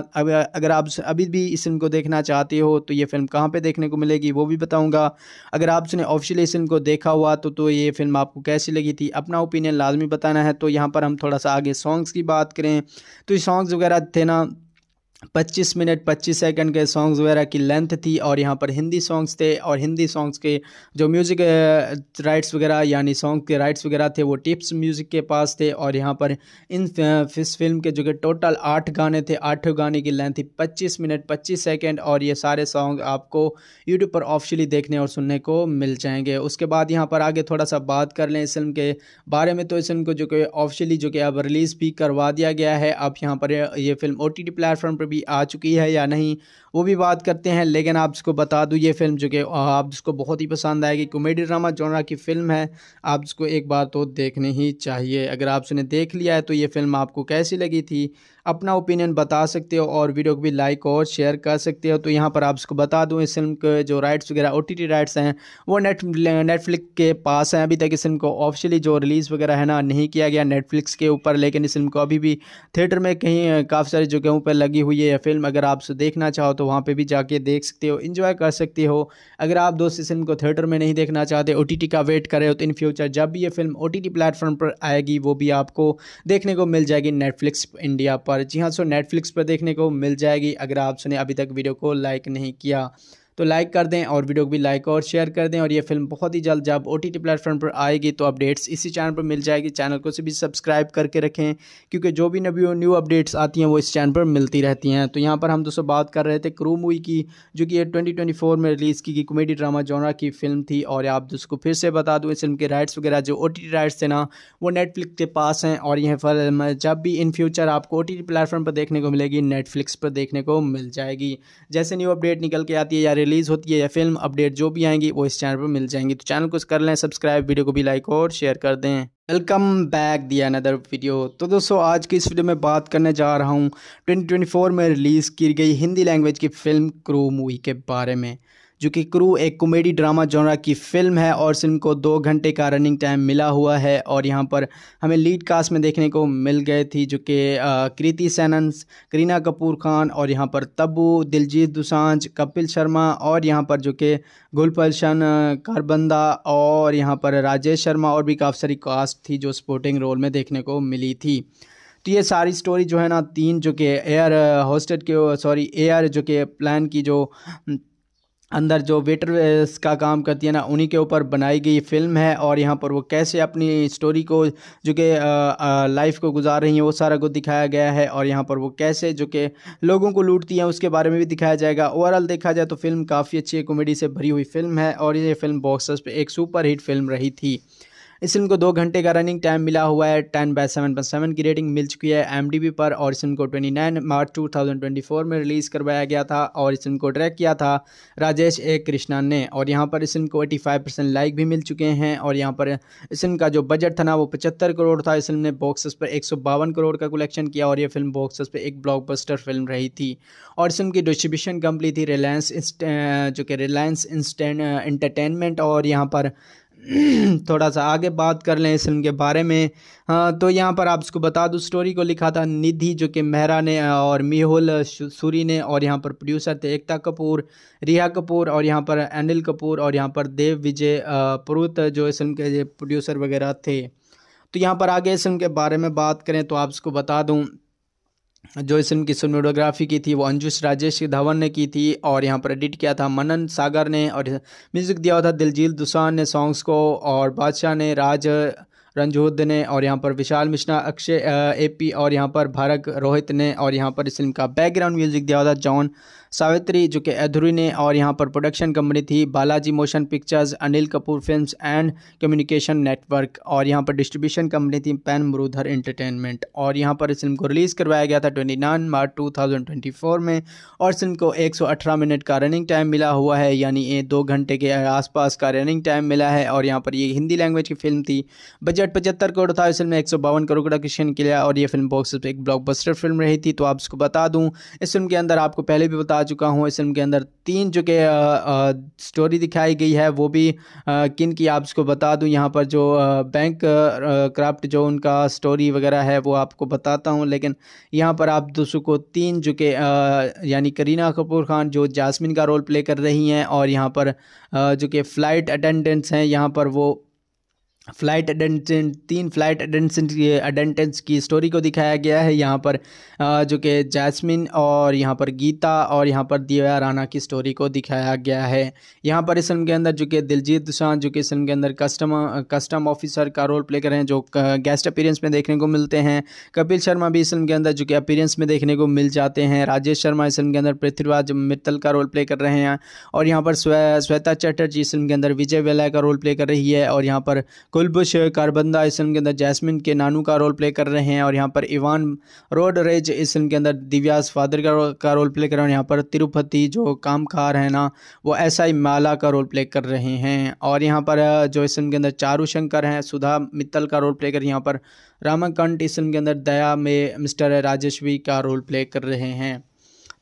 अगर आप अभी भी इस फिल्म को देखना चाहते हो तो ये फिल्म कहाँ पे देखने को मिलेगी वो भी बताऊँगा अगर आपने ऑफिशियली इस फिल्म को देखा हुआ तो तो ये फिल्म आपको कैसी लगी थी अपना ओपिनियन लाजमी बताना है तो यहाँ पर हम थोड़ा सा आगे सॉन्ग्स की बात करें तो ये सॉन्ग्स वगैरह थे ना 25 मिनट 25 सेकंड के सॉन्ग्स वगैरह की लेंथ थी और यहाँ पर हिंदी सॉन्ग्स थे और हिंदी सॉन्ग्स के जो म्यूज़िक राइट्स वगैरह यानी सॉन्ग के राइट्स वगैरह थे वो टिप्स म्यूज़िक के पास थे और यहाँ पर इन इस फिल्म के जो कि टोटल आठ गाने थे आठों गाने की लेंथ थी 25 मिनट 25 सेकंड और ये सारे सॉन्ग आपको यूट्यूब पर ऑफिशियली देखने और सुनने को मिल जाएंगे उसके बाद यहाँ पर आगे थोड़ा सा बात कर लें इस फिल्म के बारे में तो इस फिल्म को जो कि ऑफिशली जो कि अब रिलीज़ भी करवा दिया गया है अब यहाँ पर ये फिल्म ओ टी प्लेटफॉर्म पर भी आ चुकी है या नहीं वो भी बात करते हैं लेकिन आप जिसको बता दूँ ये फिल्म जो कि आप जिसको बहुत ही पसंद आएगी कॉमेडी ड्रामा जोनरा की फ़िल्म है आप जिसको एक बार तो देखनी ही चाहिए अगर आप उसने देख लिया है तो ये फिल्म आपको कैसी लगी थी अपना ओपिनियन बता सकते हो और वीडियो को भी लाइक और शेयर कर सकते हो तो यहाँ पर आपको बता दूँ इस फिल्म के जो राइट्स वगैरह ओ राइट्स हैं वो नेट नेटफ्लिक्स के पास हैं अभी तक इस फिल्म को ऑफिशियली जो रिलीज़ वगैरह है ना नहीं किया गया नेटफ्लिक्स के ऊपर लेकिन इस फिल्म को अभी भी थिएटर में कहीं काफ़ी सारी जगहों पर लगी हुई है फिल्म अगर आप देखना चाहो तो वहाँ पर भी जाके देख सकते हो इन्जॉय कर सकते हो अगर आप दोस्त इस फिल्म को थिएटर में नहीं देखना चाहते ओ का वेट करें हो तो इन फ्यूचर जब भी ये फिल्म ओ प्लेटफॉर्म पर आएगी वो भी आपको देखने को मिल जाएगी नेटफ्लिक्स इंडिया पर और जी हाँ सो नेटफ्लिक्स पर देखने को मिल जाएगी अगर आप सुने अभी तक वीडियो को लाइक नहीं किया तो लाइक कर दें और वीडियो को भी लाइक और शेयर कर दें और ये फिल्म बहुत ही जल्द जब ओ टी टी प्लेटफॉर्म पर आएगी तो अपडेट्स इसी चैनल पर मिल जाएगी चैनल को भी सब्सक्राइब करके रखें क्योंकि जो भी नवी न्यू अपडेट्स आती हैं वो इस चैनल पर मिलती रहती हैं तो यहाँ पर हम दोस्तों बात कर रहे थे क्रू मूवी की जो कि ये ट्वेंटी में रिलीज़ की गई कॉमेडी ड्रामा जॉनरा की फिल्म थी और आप दोस्तों फिर से बता दूँ इस फिल्म के राइट्स वगैरह जो ओ राइट्स थे ना वो नेटफ्लिक्स के पास हैं और यह फिल्म जब भी इन फ्यूचर आपको ओ टी प्लेटफॉर्म पर देखने को मिलेगी नेटफ्लिक्स पर देखने को मिल जाएगी जैसे न्यू अपडेट निकल के आती है या रिलीज़ होती है या फिल्म अपडेट जो भी आएंगी वो इस चैनल पर मिल जाएंगी तो चैनल को कर लें सब्सक्राइब वीडियो को भी लाइक और शेयर कर दें वेलकम बैक दी अनदर वीडियो तो दोस्तों आज की इस वीडियो में बात करने जा रहा हूँ 2024 में रिलीज़ की गई हिंदी लैंग्वेज की फिल्म क्रू मूवी के बारे में जो कि क्रू एक कॉमेडी ड्रामा जॉनरा की फिल्म है और फिल्म को दो घंटे का रनिंग टाइम मिला हुआ है और यहाँ पर हमें लीड कास्ट में देखने को मिल गए थी जो कि कृति सैनन्स करीना कपूर खान और यहाँ पर तब्बू दिलजीत दुसांझ कपिल शर्मा और यहाँ पर जो कि गुलपलशन कारबंदा और यहाँ पर राजेश शर्मा और भी काफ़ी सारी कास्ट थी जो स्पोर्टिंग रोल में देखने को मिली थी तो ये सारी स्टोरी जो है ना तीन जो कि एयर होस्टेड के सॉरी एयर जो कि प्लान की जो अंदर जो वेटर का काम करती है ना उन्हीं के ऊपर बनाई गई फिल्म है और यहाँ पर वो कैसे अपनी स्टोरी को जो कि लाइफ को गुजार रही हैं वो सारा को दिखाया गया है और यहाँ पर वो कैसे जो कि लोगों को लूटती हैं उसके बारे में भी दिखाया जाएगा ओवरऑल देखा जाए तो फिल्म काफ़ी अच्छी कॉमेडी से भरी हुई फिल्म है और ये फिल्म बॉक्सर्स पर एक सुपर हिट फिल्म रही थी इस फिल्म को दो घंटे का रनिंग टाइम मिला हुआ है ten by seven point seven की रेटिंग मिल चुकी है एम पर और इस फिल्म को twenty nine March two thousand twenty four में रिलीज़ करवाया गया था और इस फिल्म को डायरेक्ट किया था राजेश ए कृष्णा ने और यहाँ पर इस फिल्म को एटी फाइव परसेंट लाइक भी मिल चुके हैं और यहाँ पर इस फिल्म का जो बजट था ना वो पचहत्तर करोड़ था इस फिल्म ने बॉक्सेस पर एक सौ बावन करोड़ का कलेक्शन किया और यह फिल्म बॉक्सेस पर एक ब्लॉकबस्टर फिल्म रही थी और इस फिल्म की डिस्ट्रीब्यूशन कंपनी थी रिलायंस जो कि रिलायंस इंस्टेंट इंटरटेनमेंट और यहाँ पर थोड़ा सा आगे बात कर लें इस फिल्म के बारे में हाँ तो यहाँ पर आप इसको बता दूँ स्टोरी को लिखा था निधि जो कि मेहरा ने और मिहुल सूरी ने और यहाँ पर प्रोड्यूसर थे एकता कपूर रिया कपूर और यहाँ पर अनिल कपूर और यहाँ पर देव विजय पुरुत जो इस फिल्म के प्रोड्यूसर वगैरह थे तो यहाँ पर आगे इस फिल्म के बारे में बात करें तो आप इसको बता दूँ जो इस फिल्म की सोनोग्राफी की थी वो अंजुश राजेश धवन ने की थी और यहाँ पर एडिट किया था मनन सागर ने और म्यूज़िक दिया था दिलजील दुसान ने सॉन्ग्स को और बादशाह ने राज रंजोद ने और यहाँ पर विशाल मिश्रा अक्षय ए पी और यहाँ पर भारत रोहित ने और यहाँ पर इस फिल्म का बैकग्राउंड म्यूज़िक दिया था जॉन सावित्री जो कि अधूरी ने और यहाँ पर प्रोडक्शन कंपनी थी Balaji motion pictures Anil Kapoor films and communication network और यहाँ पर डिस्ट्रीब्यूशन कंपनी थी पैन मरूधर इंटरटेनमेंट और यहाँ पर इस फिल्म को रिलीज़ करवाया गया था twenty nine March two thousand twenty four में और फिल्म को एक सौ अठारह मिनट का रनिंग टाइम मिला हुआ है यानी ये दो घंटे के आसपास का रनिंग टाइम मिला है और यहाँ पर ये हिंदी लैंग्वेज की फिल्म थी बजट पचहत्तर करोड़ था इस फिल्म में एक सौ बावन करोड़ का क्वेश्चन किया और ये फिल्म बॉक्स एक ब्लॉकबस्टर फिल्म रही थी तो आप इसको बता दूँ इस फिल्म के अंदर आपको पहले भी बता बता चुका हूँ इस फिल्म के अंदर तीन जो के स्टोरी दिखाई गई है वो भी किन की आप उसको बता दूँ यहाँ पर जो बैंक क्राफ्ट जो उनका स्टोरी वगैरह है वो आपको बताता हूँ लेकिन यहाँ पर आप दोस्तों को तीन जो के यानी करीना कपूर खान जो जासमिन का रोल प्ले कर रही हैं और यहाँ पर जो कि फ़्लाइट अटेंडेंट्स हैं यहाँ पर वो फ्लाइट अटेंडेंट तीन फ्लाइट अटेंडेंट अटेंडेंट्स की स्टोरी को दिखाया गया है यहाँ पर जो कि जैस्मिन और यहाँ पर गीता और यहाँ पर दिव्या राना की स्टोरी को दिखाया गया है यहाँ पर इस फिल्म के अंदर जो कि दिलजीत दुशान जो कि इस फिल्म के अंदर कस्टम कस्टम ऑफिसर का रोल प्ले कर रहे हैं जो गेस्ट अपीरेंस में देखने को मिलते हैं कपिल शर्मा भी इस फिल्म के अंदर जो कि अपीरेंस में देखने को मिल जाते हैं राजेश शर्मा इस फिल्म के अंदर पृथ्वीराज मित्तल का रोल प्ले कर रहे हैं और यहाँ पर श्वेता चटर्जी इस फिल्म के अंदर विजय वेला का रोल प्ले कर रही है और यहाँ पर कुलबुश कारबंदा इस फिल्म के अंदर जैस्मिन के नानू का रोल प्ले कर रहे हैं और यहाँ पर इवान रोड रेज इस फिल्म के अंदर दिव्यास फादर का, का रोल प्ले कर रहे हैं और यहाँ पर तिरुपति जो कामकार है ना वो एस आई माला का रोल प्ले कर रहे हैं और यहाँ पर जो इस फिल्म के अंदर चारू शंकर हैं सुधा मित्तल का रोल प्ले कर यहाँ पर रामाकंठ इस फिल्म के अंदर दया में मिस्टर राजेश्वी का रोल प्ले कर रहे हैं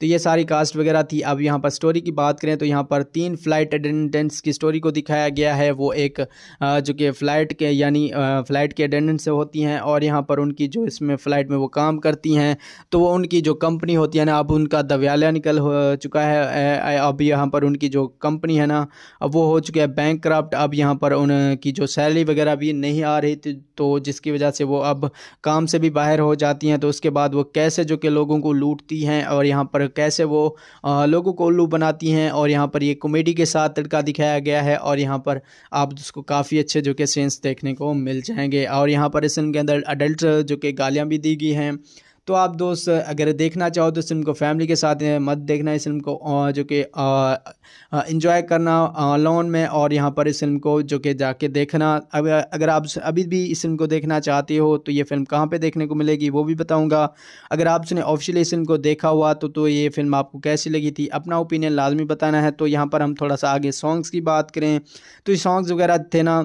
तो ये सारी कास्ट वगैरह थी अब यहाँ पर स्टोरी की बात करें तो यहाँ पर तीन फ़्लाइट अटेंडेंट्स की स्टोरी को दिखाया गया है वो एक जो कि फ़्लाइट के यानी फ़्लाइट के अटेंडेंट से होती हैं और यहाँ पर उनकी जो इसमें फ़्लाइट में वो काम करती हैं तो वो उनकी जो कंपनी होती है ना अब उनका दव्यालय निकल हो चुका है अब यहाँ पर उनकी जो कंपनी है ना अब वो हो चुका है बैंक क्राफ्ट अब यहाँ पर उनकी जो सैलरी वगैरह भी नहीं आ रही थी तो जिसकी वजह से वो अब काम से भी बाहर हो जाती हैं तो उसके बाद वो कैसे जो कि लोगों को लूटती हैं और यहाँ पर कैसे वो लोगों को उल्लू बनाती हैं और यहाँ पर ये कॉमेडी के साथ तड़का दिखाया गया है और यहाँ पर आप उसको काफ़ी अच्छे जो कि सेंस देखने को मिल जाएंगे और यहाँ पर इसके अंदर अडल्ट जो कि गालियाँ भी दी गई हैं तो आप दोस्त अगर देखना चाहो तो इस फिल्म को फैमिली के साथ मत देखना इस फिल्म को जो कि इंजॉय करना लोन में और यहाँ पर इस फिल्म को जो कि जाके देखना अगर आप अभी भी इस फिल्म को देखना चाहते हो तो ये फिल्म कहाँ पे देखने को मिलेगी वो भी बताऊँगा अगर आपने ऑफिशियली इस फिल्म को देखा हुआ तो तो ये फिल्म आपको कैसी लगी थी अपना ओपिनियन लाजमी बताना है तो यहाँ पर हम थोड़ा सा आगे सॉन्ग्स की बात करें तो ये सॉन्ग्स वगैरह थे ना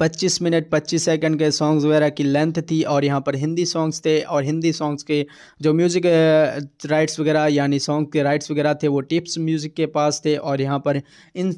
25 मिनट 25 सेकंड के सॉन्ग्स वगैरह की लेंथ थी और यहाँ पर हिंदी सॉन्ग्स थे और हिंदी सॉन्ग्स के जो म्यूज़िक राइट्स वगैरह यानी सॉन्ग के राइट्स वगैरह थे वो टिप्स म्यूज़िक के पास थे और यहाँ पर इन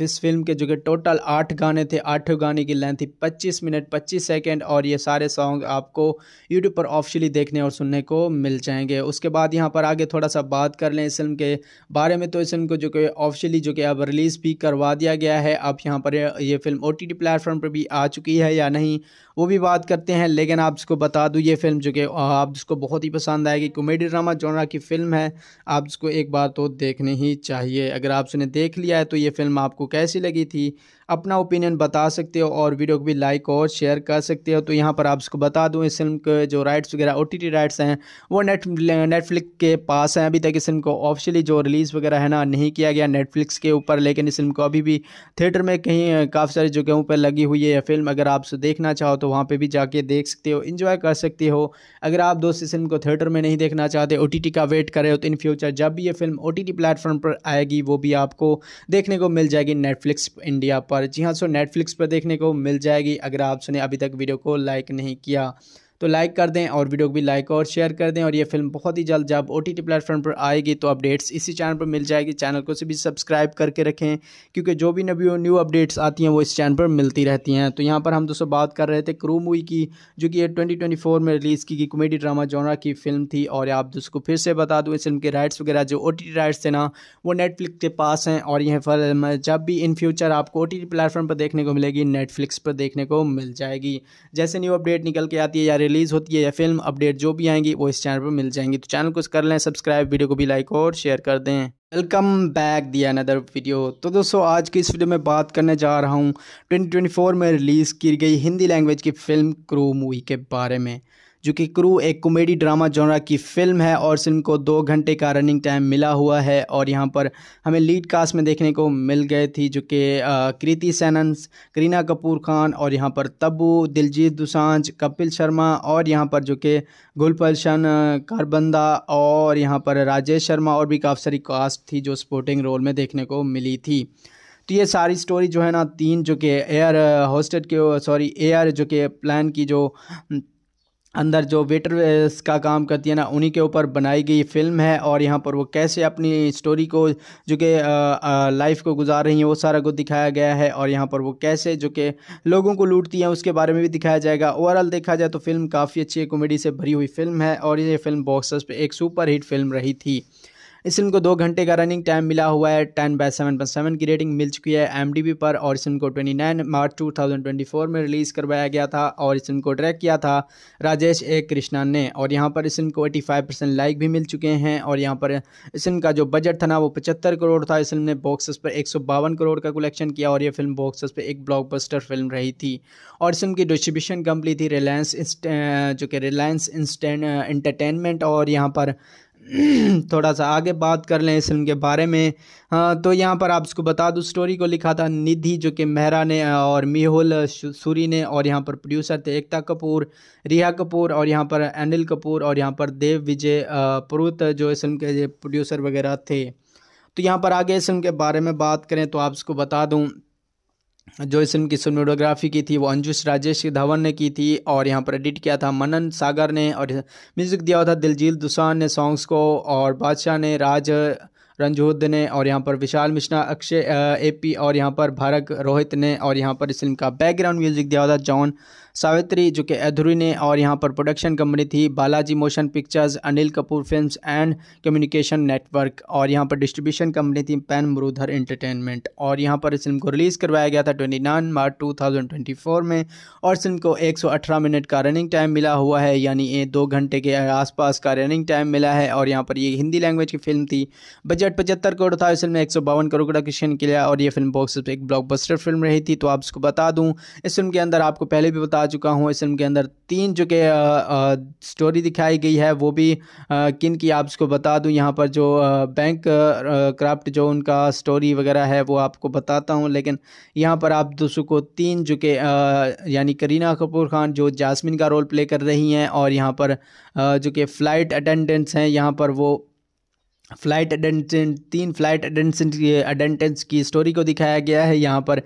इस फिल्म के जो कि टोटल आठ गाने थे आठों गाने की लेंथ थी 25 मिनट 25 सेकंड और ये सारे सॉन्ग आपको यूट्यूब पर ऑफिशियली देखने और सुनने को मिल जाएंगे उसके बाद यहाँ पर आगे थोड़ा सा बात कर लें इस फिल्म के बारे में तो इस फिल्म को जो कि ऑफिशली जो कि अब रिलीज़ भी करवा दिया गया है अब यहाँ पर ये फिल्म ओ टी प्लेटफॉर्म पर भी आ चुकी है या नहीं वो भी बात करते हैं लेकिन आप जिसको बता दूँ ये फिल्म जो कि आप जिसको बहुत ही पसंद आएगी कॉमेडी ड्रामा जोनरा की फ़िल्म है आप जिसको एक बार तो देखनी ही चाहिए अगर आप उसने देख लिया है तो ये फिल्म आपको कैसी लगी थी अपना ओपिनियन बता सकते हो और वीडियो को भी लाइक और शेयर कर सकते हो तो यहाँ पर आप उसको बता दूँ इस फिल्म के जो राइट्स वगैरह ओ राइट्स हैं वो नेट नेटफ्लिक्स के पास हैं अभी तक इस फिल्म को ऑफिशियली जो रिलीज़ वगैरह है ना नहीं किया गया नेटफ्लिक्स के ऊपर लेकिन इस फिल्म को अभी भी थिएटर में कहीं काफ़ी सारी जगहों पर लगी हुई है यह फिल्म अगर आप देखना चाहो तो वहाँ पे भी जाके देख सकते हो इन्जॉय कर सकते हो अगर आप दोस्त इस फिल्म को थिएटर में नहीं देखना चाहते ओ का वेट कर रहे हो तो इन फ्यूचर जब भी ये फिल्म ओ टी प्लेटफॉर्म पर आएगी वो भी आपको देखने को मिल जाएगी नेटफ्लिक्स इंडिया पर जी हाँ सो नेटफ्लिक्स पर देखने को मिल जाएगी अगर आप सुने अभी तक वीडियो को लाइक नहीं किया तो लाइक कर दें और वीडियो को भी लाइक और शेयर कर दें और ये फिल्म बहुत ही जल्द जब ओ टी टी प्लेटफॉर्म पर आएगी तो अपडेट्स इसी चैनल पर मिल जाएगी चैनल को भी सब्सक्राइब करके रखें क्योंकि जो भी नवी न्यू अपडेट्स आती हैं वो इस चैनल पर मिलती रहती हैं तो यहाँ पर हम दोस्तों बात कर रहे थे क्रू मूवी की जो कि ये ट्वेंटी फोर में रिलीज़ की गई कॉमेडी ड्रामा जॉनरा की फिल्म थी और आप दोस्तों फिर से बता दूँ इस फिल्म के राइट्स वगैरह जो ओ टी टी राइट्स थे ना वो नेटफ्लिक्स के पास हैं और यह फिल्म जब भी इन फ्यूचर आपको ओ टी टी प्लेटफॉर्म पर देखने को मिलेगी नेटफ्लिक्स पर देखने को मिल जाएगी जैसे न्यू अपडेट निकल के आती है या रिलीज़ होती है या फिल्म अपडेट जो भी आएंगी वो इस चैनल पर मिल जाएंगी तो चैनल को कर लें सब्सक्राइब वीडियो को भी लाइक और शेयर कर दें वेलकम बैक दिया अनदर वीडियो तो दोस्तों आज की इस वीडियो में बात करने जा रहा हूँ 2024 में रिलीज़ की गई हिंदी लैंग्वेज की फिल्म क्रू मूवी के बारे में जो कि क्रू एक कॉमेडी ड्रामा जॉनरा की फिल्म है और फिल्म को दो घंटे का रनिंग टाइम मिला हुआ है और यहाँ पर हमें लीड कास्ट में देखने को मिल गए थी जो कि कृति सैनन करीना कपूर खान और यहाँ पर तब्बू दिलजीत दुसांझ कपिल शर्मा और यहाँ पर जो कि गुलपलशन कारबंदा और यहाँ पर राजेश शर्मा और भी काफ़ी सारी कास्ट थी जो स्पोर्टिंग रोल में देखने को मिली थी तो ये सारी स्टोरी जो है ना तीन जो कि एयर होस्टेड के सॉरी एयर जो कि प्लान की जो अंदर जो वेटर का काम करती है ना उन्हीं के ऊपर बनाई गई फिल्म है और यहाँ पर वो कैसे अपनी स्टोरी को जो कि लाइफ को गुजार रही हैं वो सारा को दिखाया गया है और यहाँ पर वो कैसे जो कि लोगों को लूटती हैं उसके बारे में भी दिखाया जाएगा ओवरऑल देखा जाए तो फिल्म काफ़ी अच्छी कॉमेडी से भरी हुई फिल्म है और ये फिल्म बॉक्सर्स पर एक सुपर हिट फिल्म रही थी इस फिल्म को दो घंटे का रनिंग टाइम मिला हुआ है ten by seven point seven की रेटिंग मिल चुकी है एम पर और इस फिल्म को twenty nine March two thousand twenty four में रिलीज़ करवाया गया था और इस फिल्म को डायरेक्ट किया था राजेश ए कृष्णा ने और यहाँ पर इस फिल्म को एटी फाइव परसेंट लाइक भी मिल चुके हैं और यहाँ पर इस फिल्म का जो बजट था ना वो पचहत्तर करोड़ था इस फिल्म ने बॉक्सेस पर एक सौ बावन करोड़ का कलेक्शन किया और यह फिल्म बॉक्सेस पर एक ब्लॉकबस्टर फिल्म रही थी और इस फिल्म की डिस्ट्रीब्यूशन कंपनी थी रिलायंस जो कि रिलायंस इंस्टेंट इंटरटेनमेंट और यहाँ पर थोड़ा सा आगे बात कर लें इस फिल्म के बारे में हाँ तो यहाँ पर आप इसको बता दूँ स्टोरी को लिखा था निधि जो कि मेहरा ने और मिहुल सूरी ने और यहाँ पर प्रोड्यूसर थे एकता कपूर रिया कपूर और यहाँ पर अनिल कपूर और यहाँ पर देव विजय पुरुत जो इस फिल्म के प्रोड्यूसर वगैरह थे तो यहाँ पर आगे इस फिल्म के बारे में बात करें तो आप इसको बता दूँ जो इस फिल्म की सोनोग्राफी की थी वो अंजुश राजेश धवन ने की थी और यहाँ पर एडिट किया था मनन सागर ने और म्यूज़िक दिया हुआ था दिलजील दुसान ने सॉन्ग्स को और बादशाह ने राज रंजोद ने और यहाँ पर विशाल मिश्रा अक्षय एपी और यहाँ पर भारत रोहित ने और यहाँ पर इस फिल्म का बैकग्राउंड म्यूज़िक दिया हुआ था जॉन सावित्री जो कि अधूरी ने और यहाँ पर प्रोडक्शन कंपनी थी Balaji motion pictures Anil Kapoor films and communication network और यहाँ पर डिस्ट्रीब्यूशन कंपनी थी पैन मुरूधर इंटरटेनमेंट और यहाँ पर इस फिल्म को रिलीज़ करवाया गया था twenty nine March two thousand twenty four में और फिल्म को एक सौ अठारह मिनट का रनिंग टाइम मिला हुआ है यानी ये दो घंटे के आसपास का रनिंग टाइम मिला है और यहाँ पर ये हिंदी लैंग्वेज की फिल्म थी बजट पचहत्तर करोड़ था इस फिल्म में एक सौ बावन करोड़ का क्वेश्चन किया और ये फिल्म बॉक्स एक ब्लॉकबस्टर फिल्म रही थी तो आप इसको बता दूँ इस फिल्म के अंदर आपको पहले भी बता बता चुका हूँ इस फिल्म के अंदर तीन जो के स्टोरी दिखाई गई है वो भी किन की आप उसको बता दूँ यहाँ पर जो बैंक क्राफ्ट जो उनका स्टोरी वगैरह है वो आपको बताता हूँ लेकिन यहाँ पर आप दोस्तों को तीन जो के यानी करीना कपूर खान जो जासमिन का रोल प्ले कर रही हैं और यहाँ पर जो कि फ़्लाइट अटेंडेंट्स हैं यहाँ पर वो फ्लाइट अटेंडेंट तीन फ्लाइट अटेंडेंट अटेंडेंट्स की स्टोरी को दिखाया गया है यहाँ पर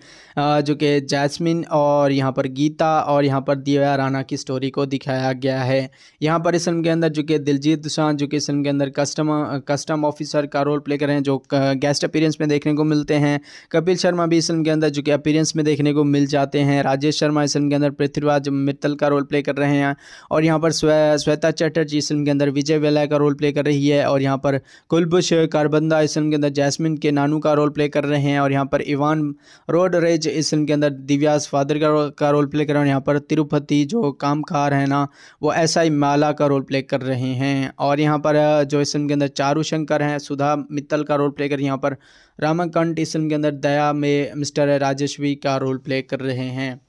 जो कि जैस्मिन और यहाँ पर गीता और यहाँ पर दिव्या राना की स्टोरी को दिखाया गया है यहाँ पर इस फिल्म के अंदर जो कि दिलजीत दुशान जो कि इस फिल्म के अंदर कस्टम कस्टम ऑफिसर का रोल प्ले कर रहे हैं जो गेस्ट अपीरेंस में देखने को मिलते हैं कपिल शर्मा भी इस फिल्म के अंदर जो कि अपीरेंस में देखने को मिल जाते हैं राजेश शर्मा इस फिल्म के अंदर पृथ्वीराज मित्तल का रोल प्ले कर रहे हैं और यहाँ पर श्वेता चटर्जी इस फिल्म के अंदर विजय वेला का रोल प्ले कर रही है और यहाँ पर कुलबुश कारबंदा इस फिल्म के अंदर जैस्मिन के नानू का रोल प्ले कर रहे हैं और यहाँ पर इवान रोड रेज इस फिल्म के अंदर दिव्यास फादर का, का रोल प्ले कर रहे हैं और यहाँ पर तिरुपति जो कामकार है ना वो एस आई माला का रोल प्ले कर रहे हैं और यहाँ पर जो इस फिल्म के अंदर चारू शंकर हैं सुधा मित्तल का रोल प्ले कर यहाँ पर रामाकंठ इस फिल्म के अंदर दया में मिस्टर राजेश्वी का रोल प्ले कर रहे हैं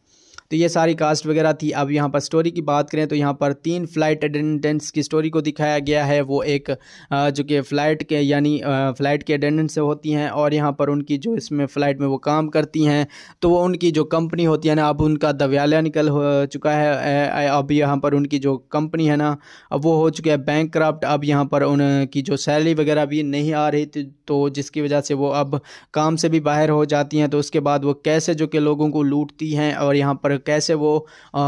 तो ये सारी कास्ट वगैरह थी अब यहाँ पर स्टोरी की बात करें तो यहाँ पर तीन फ़्लाइट अटेंडेंट्स की स्टोरी को दिखाया गया है वो एक जो कि फ़्लाइट के यानी फ़्लाइट के अटेंडेंट से होती हैं और यहाँ पर उनकी जो इसमें फ़्लाइट में वो काम करती हैं तो वो उनकी जो कंपनी होती है ना अब उनका दव्यालय निकल हो चुका है अब यहाँ पर उनकी जो कंपनी है ना अब वो हो चुका है बैंक क्राफ्ट अब यहाँ पर उनकी जो सैलरी वगैरह भी नहीं आ रही थी तो जिसकी वजह से वो अब काम से भी बाहर हो जाती हैं तो उसके बाद वो कैसे जो कि लोगों को लूटती हैं और यहाँ पर कैसे वो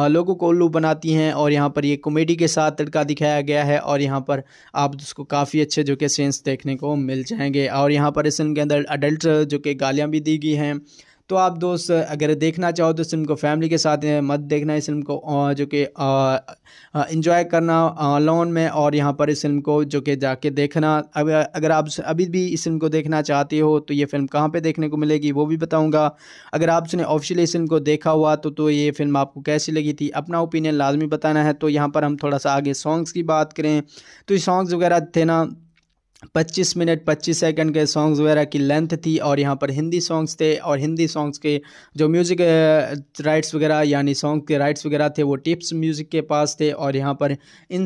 लोगों को उल्लू बनाती हैं और यहाँ पर ये कॉमेडी के साथ तड़का दिखाया गया है और यहाँ पर आप उसको काफ़ी अच्छे जो कि सेंस देखने को मिल जाएंगे और यहाँ पर इसके अंदर अडल्ट जो कि गालियाँ भी दी गई हैं तो आप दोस्त अगर देखना चाहो तो इस फिल्म को फैमिली के साथ मत देखना इस फिल्म को जो कि इंजॉय करना लोन में और यहाँ पर इस फिल्म को जो कि जाके देखना अगर आप अभी भी इस फिल्म को देखना चाहते हो तो ये फिल्म कहाँ पे देखने को मिलेगी वो भी बताऊँगा अगर आपने ऑफिशियली इस फिल्म को देखा हुआ तो तो ये फिल्म आपको कैसी लगी थी अपना ओपिनियन लाजमी बताना है तो यहाँ पर हम थोड़ा सा आगे सॉन्ग्स की बात करें तो ये सॉन्ग्स वगैरह थे ना 25 मिनट 25 सेकंड के सॉन्ग्स वगैरह की लेंथ थी और यहाँ पर हिंदी सॉन्ग्स थे और हिंदी सॉन्ग्स के जो म्यूज़िक राइट्स वगैरह यानी सॉन्ग के राइट्स वगैरह थे वो टिप्स म्यूज़िक के पास थे और यहाँ पर इन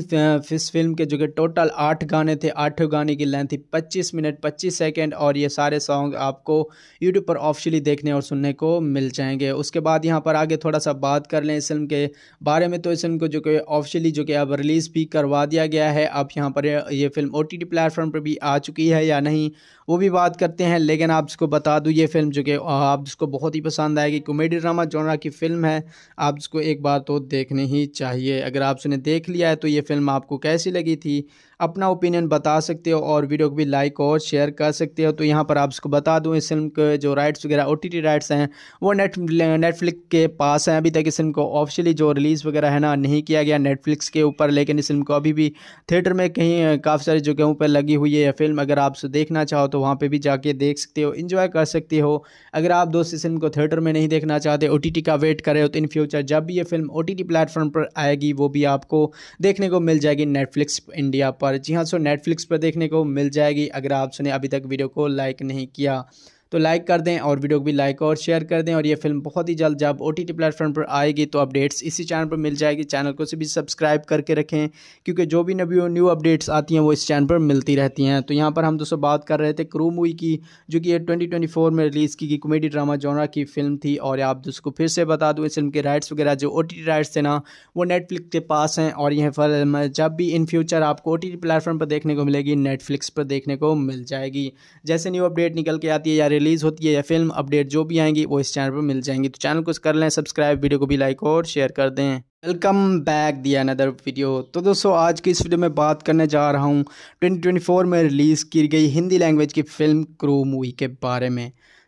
इस फिल्म के जो कि टोटल आठ गाने थे आठों गाने की लेंथ थी 25 मिनट 25 सेकंड और ये सारे सॉन्ग आपको यूट्यूब पर ऑफिशियली देखने और सुनने को मिल जाएंगे उसके बाद यहाँ पर आगे थोड़ा सा बात कर लें इस फिल्म के बारे में तो इस फिल्म को जो कि ऑफिशली जो कि अब रिलीज़ भी करवा दिया गया है अब यहाँ पर ये फिल्म ओ टी प्लेटफॉर्म पर भी आ चुकी है या नहीं वो भी बात करते हैं लेकिन आप इसको बता दूँ ये फिल्म जो कि आप इसको बहुत ही पसंद आएगी कॉमेडी ड्रामा जोनरा की फ़िल्म है आप इसको एक बार तो देखनी ही चाहिए अगर आप उसने देख लिया है तो ये फिल्म आपको कैसी लगी थी अपना ओपिनियन बता सकते हो और वीडियो को भी लाइक और शेयर कर सकते हो तो यहाँ पर आप इसको बता दूँ इस फिल्म के जो राइट्स वगैरह ओ राइट्स हैं वो नेट नेटफ्लिक्स के पास हैं अभी तक इस फिल्म को ऑफिशियली जो रिलीज़ वगैरह है ना नहीं किया गया नेटफ्लिक्स के ऊपर लेकिन इस फिल्म को अभी भी थिएटर में कहीं काफ़ी सारी जगहों पर लगी हुई है यह फिल्म अगर आप देखना चाहो तो वहाँ पे भी जाके देख सकते हो इन्जॉय कर सकते हो अगर आप दोस्त इस फिल्म को थिएटर में नहीं देखना चाहते ओ का वेट करें तो इन फ्यूचर जब भी ये फिल्म ओ टी प्लेटफॉर्म पर आएगी वो भी आपको देखने को मिल जाएगी नेटफ्लिक्स इंडिया पर जी हाँ सो नेटफ्लिक्स पर देखने को मिल जाएगी अगर आप सुने अभी तक वीडियो को लाइक नहीं किया तो लाइक कर दें और वीडियो को भी लाइक और शेयर कर दें और ये फिल्म बहुत ही जल्द जब ओ टी टी प्लेटफॉर्म पर आएगी तो अपडेट्स इसी चैनल पर मिल जाएगी चैनल को भी सब्सक्राइब करके रखें क्योंकि जो भी नवी न्यू अपडेट्स आती हैं वो इस चैनल पर मिलती रहती हैं तो यहाँ पर हम दोस्तों बात कर रहे थे क्रू मूवी की जो कि ये ट्वेंटी में रिलीज़ की गई कॉमेडी ड्रामा जॉनरा की फिल्म थी और आप दोस्तों फिर से बता दूँ इस फिल्म के राइट्स वगैरह जो ओ राइट्स थे ना वो नेटफ्लिक्स के पास हैं और यह फिल्म जब भी इन फ्यूचर आपको ओ टी प्लेटफॉर्म पर देखने को मिलेगी नेटफ्लिक्स पर देखने को मिल जाएगी जैसे न्यू अपडेट निकल के आती है या रिलीज़ होती है या फिल्म अपडेट जो भी आएंगी वो इस चैनल पर मिल जाएंगी तो चैनल को कर लें सब्सक्राइब वीडियो को भी लाइक और शेयर कर दें वेलकम बैक दिया अनदर वीडियो तो दोस्तों आज की इस वीडियो में बात करने जा रहा हूँ 2024 में रिलीज़ की गई हिंदी लैंग्वेज की फिल्म क्रू मूवी के बारे में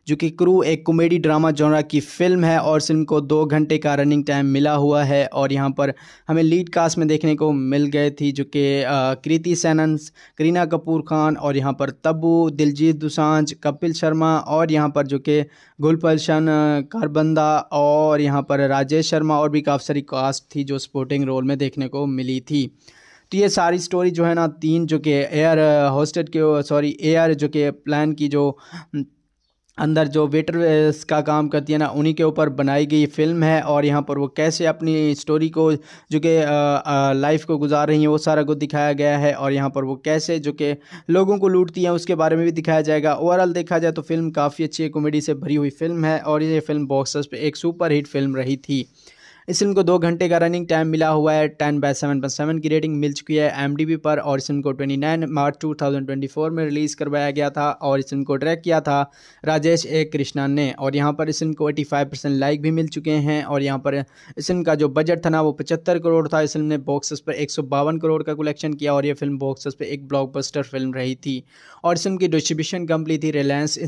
जो कि क्रू एक कॉमेडी ड्रामा जॉनरा की फिल्म है और फिल्म को दो घंटे का रनिंग टाइम मिला हुआ है और यहाँ पर हमें लीड कास्ट में देखने को मिल गए थी जो कि कृति सैनन्स करीना कपूर खान और यहाँ पर तब्बू दिलजीत दुसांझ कपिल शर्मा और यहाँ पर जो कि गुलपलशन कारबंदा और यहाँ पर राजेश शर्मा और भी काफ़ी सारी कास्ट थी जो स्पोर्टिंग रोल में देखने को मिली थी तो ये सारी स्टोरी जो है ना तीन जो कि एयर होस्टेड के सॉरी एयर जो कि प्लान की जो अंदर जो वेटर का काम करती है ना उन्हीं के ऊपर बनाई गई फिल्म है और यहाँ पर वो कैसे अपनी स्टोरी को जो कि लाइफ को गुजार रही हैं वो सारा को दिखाया गया है और यहाँ पर वो कैसे जो कि लोगों को लूटती हैं उसके बारे में भी दिखाया जाएगा ओवरऑल देखा जाए तो फिल्म काफ़ी अच्छी कॉमेडी से भरी हुई फिल्म है और ये फिल्म बॉक्सर्स पर एक सुपर हिट फिल्म रही थी इस फिल्म को दो घंटे का रनिंग टाइम मिला हुआ है ten by seven point seven की रेटिंग मिल चुकी है एम पर और इस फिल्म को twenty nine March two thousand twenty four में रिलीज़ करवाया गया था और इस फिल्म को डायरेक्ट किया था राजेश ए कृष्णा ने और यहाँ पर इस फिल्म को एटी फाइव परसेंट लाइक भी मिल चुके हैं और यहाँ पर इस फिल्म का जो बजट था ना वो पचहत्तर करोड़ था इस फिल्म ने बॉक्सेस पर एक सौ बावन करोड़ का कलेक्शन किया और यह फिल्म बॉक्सेस पर एक ब्लॉकबस्टर फिल्म रही थी और इस फिल्म की डिस्ट्रीब्यूशन कंपनी थी रिलायंस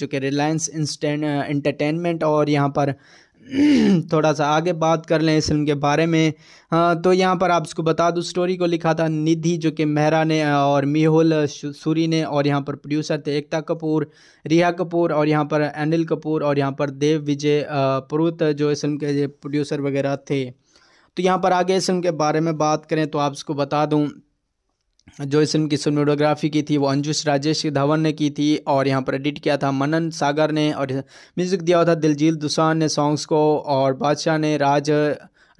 जो कि रिलायंस इंस्टेंट इंटरटेनमेंट और यहाँ पर थोड़ा सा आगे बात कर लें इस फिल्म के बारे में हाँ तो यहाँ पर आप इसको बता दूँ स्टोरी को लिखा था निधि जो कि मेहरा ने और मिहुल सूरी ने और यहाँ पर प्रोड्यूसर थे एकता कपूर रिया कपूर और यहाँ पर अनिल कपूर और यहाँ पर देव विजय पुरुत जो इस फिल्म के प्रोड्यूसर वगैरह थे तो यहाँ पर आगे इस फिल्म के बारे में बात करें तो आप इसको बता दूँ जो इस फिल्म की सोनोग्राफी की थी वो अंजुश राजेश धवन ने की थी और यहाँ पर एडिट किया था मनन सागर ने और म्यूज़िक दिया हुआ था दिलजील दुसान ने सॉन्ग्स को और बादशाह ने राज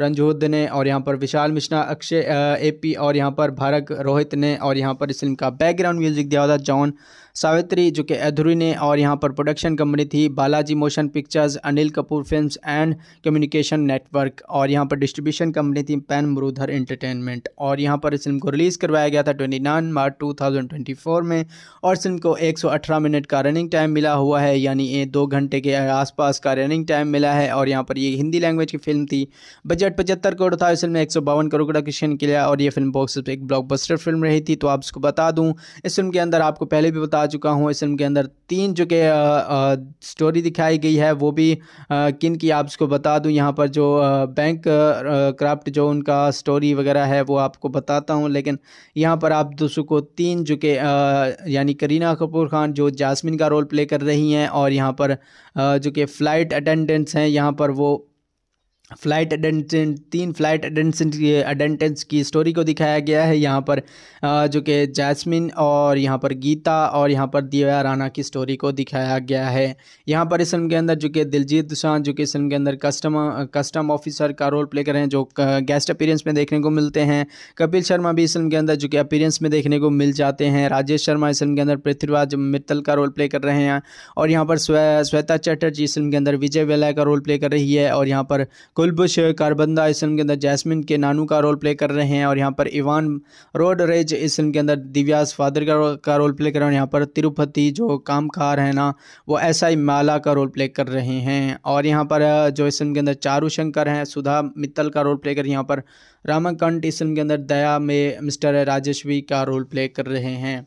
रंजोद ने और यहाँ पर विशाल मिश्रा अक्षय एपी और यहाँ पर भारत रोहित ने और यहाँ पर इस फिल्म का बैकग्राउंड म्यूज़िक दिया था जॉन सावित्री जो कि अधूरी ने और यहाँ पर प्रोडक्शन कंपनी थी Balaji motion pictures Anil Kapoor films and communication network और यहाँ पर डिस्ट्रीब्यूशन कंपनी थी पैन मुरूधर इंटरटेनमेंट और यहाँ पर इस फिल्म को रिलीज़ करवाया गया था twenty nine March two thousand twenty four में और फिल्म को एक सौ अठारह मिनट का रनिंग टाइम मिला हुआ है यानी ये दो घंटे के आसपास का रनिंग टाइम मिला है और यहाँ पर ये हिंदी लैंग्वेज की फिल्म थी बजट पचहत्तर करोड़ था इस फिल्म में एक सौ बावन करोड़ का क्वेश्चन किया और ये फिल्म बॉक्स एक ब्लॉकबस्टर फिल्म रही थी तो आप इसको बता दूँ इस फिल्म के अंदर आपको पहले भी बता बता चुका हूँ इस फिल्म के अंदर तीन जो के स्टोरी दिखाई गई है वो भी किन की आप उसको बता दूँ यहाँ पर जो बैंक क्राफ्ट जो उनका स्टोरी वगैरह है वो आपको बताता हूँ लेकिन यहाँ पर आप दोस्तों को तीन जो के यानी करीना कपूर खान जो जासमिन का रोल प्ले कर रही हैं और यहाँ पर जो कि फ़्लाइट अटेंडेंट्स हैं यहाँ पर वो फ्लाइट अटेंडेंट तीन फ्लाइट अटेंडेंट अटेंडेंट्स की स्टोरी को दिखाया गया है यहाँ पर जो कि जैस्मिन और यहाँ पर गीता और यहाँ पर दिव्या राना की स्टोरी को दिखाया गया है यहाँ पर इस फिल्म के अंदर जो कि दिलजीत दुशान जो कि इस फिल्म के अंदर कस्टम कस्टम ऑफिसर का रोल प्ले कर रहे हैं जो गेस्ट अपीरेंस में देखने को मिलते हैं कपिल शर्मा भी इस फिल्म के अंदर जो कि अपीरेंस में देखने को मिल जाते हैं राजेश शर्मा इस फिल्म के अंदर पृथ्वीराज मित्तल का रोल प्ले कर रहे हैं और यहाँ पर श्वेता चटर्जी इस फिल्म के अंदर विजय वेला का रोल प्ले कर रही है और यहाँ पर कुलबुश कारबंदा इस फिल्म के अंदर जैस्मिन के नानू का रोल प्ले कर रहे हैं और यहाँ पर इवान रोड रेज इस फिल्म के अंदर दिव्यास फादर का, का रोल प्ले कर रहे हैं और यहाँ पर तिरुपति जो कामकार है ना वो एस आई माला का रोल प्ले कर रहे हैं और यहाँ पर जो इस फिल्म के अंदर चारू शंकर हैं सुधा मित्तल का रोल प्ले कर यहाँ पर रामाकंठ इस फिल्म के अंदर दया में मिस्टर राजेश्वी का रोल प्ले कर रहे हैं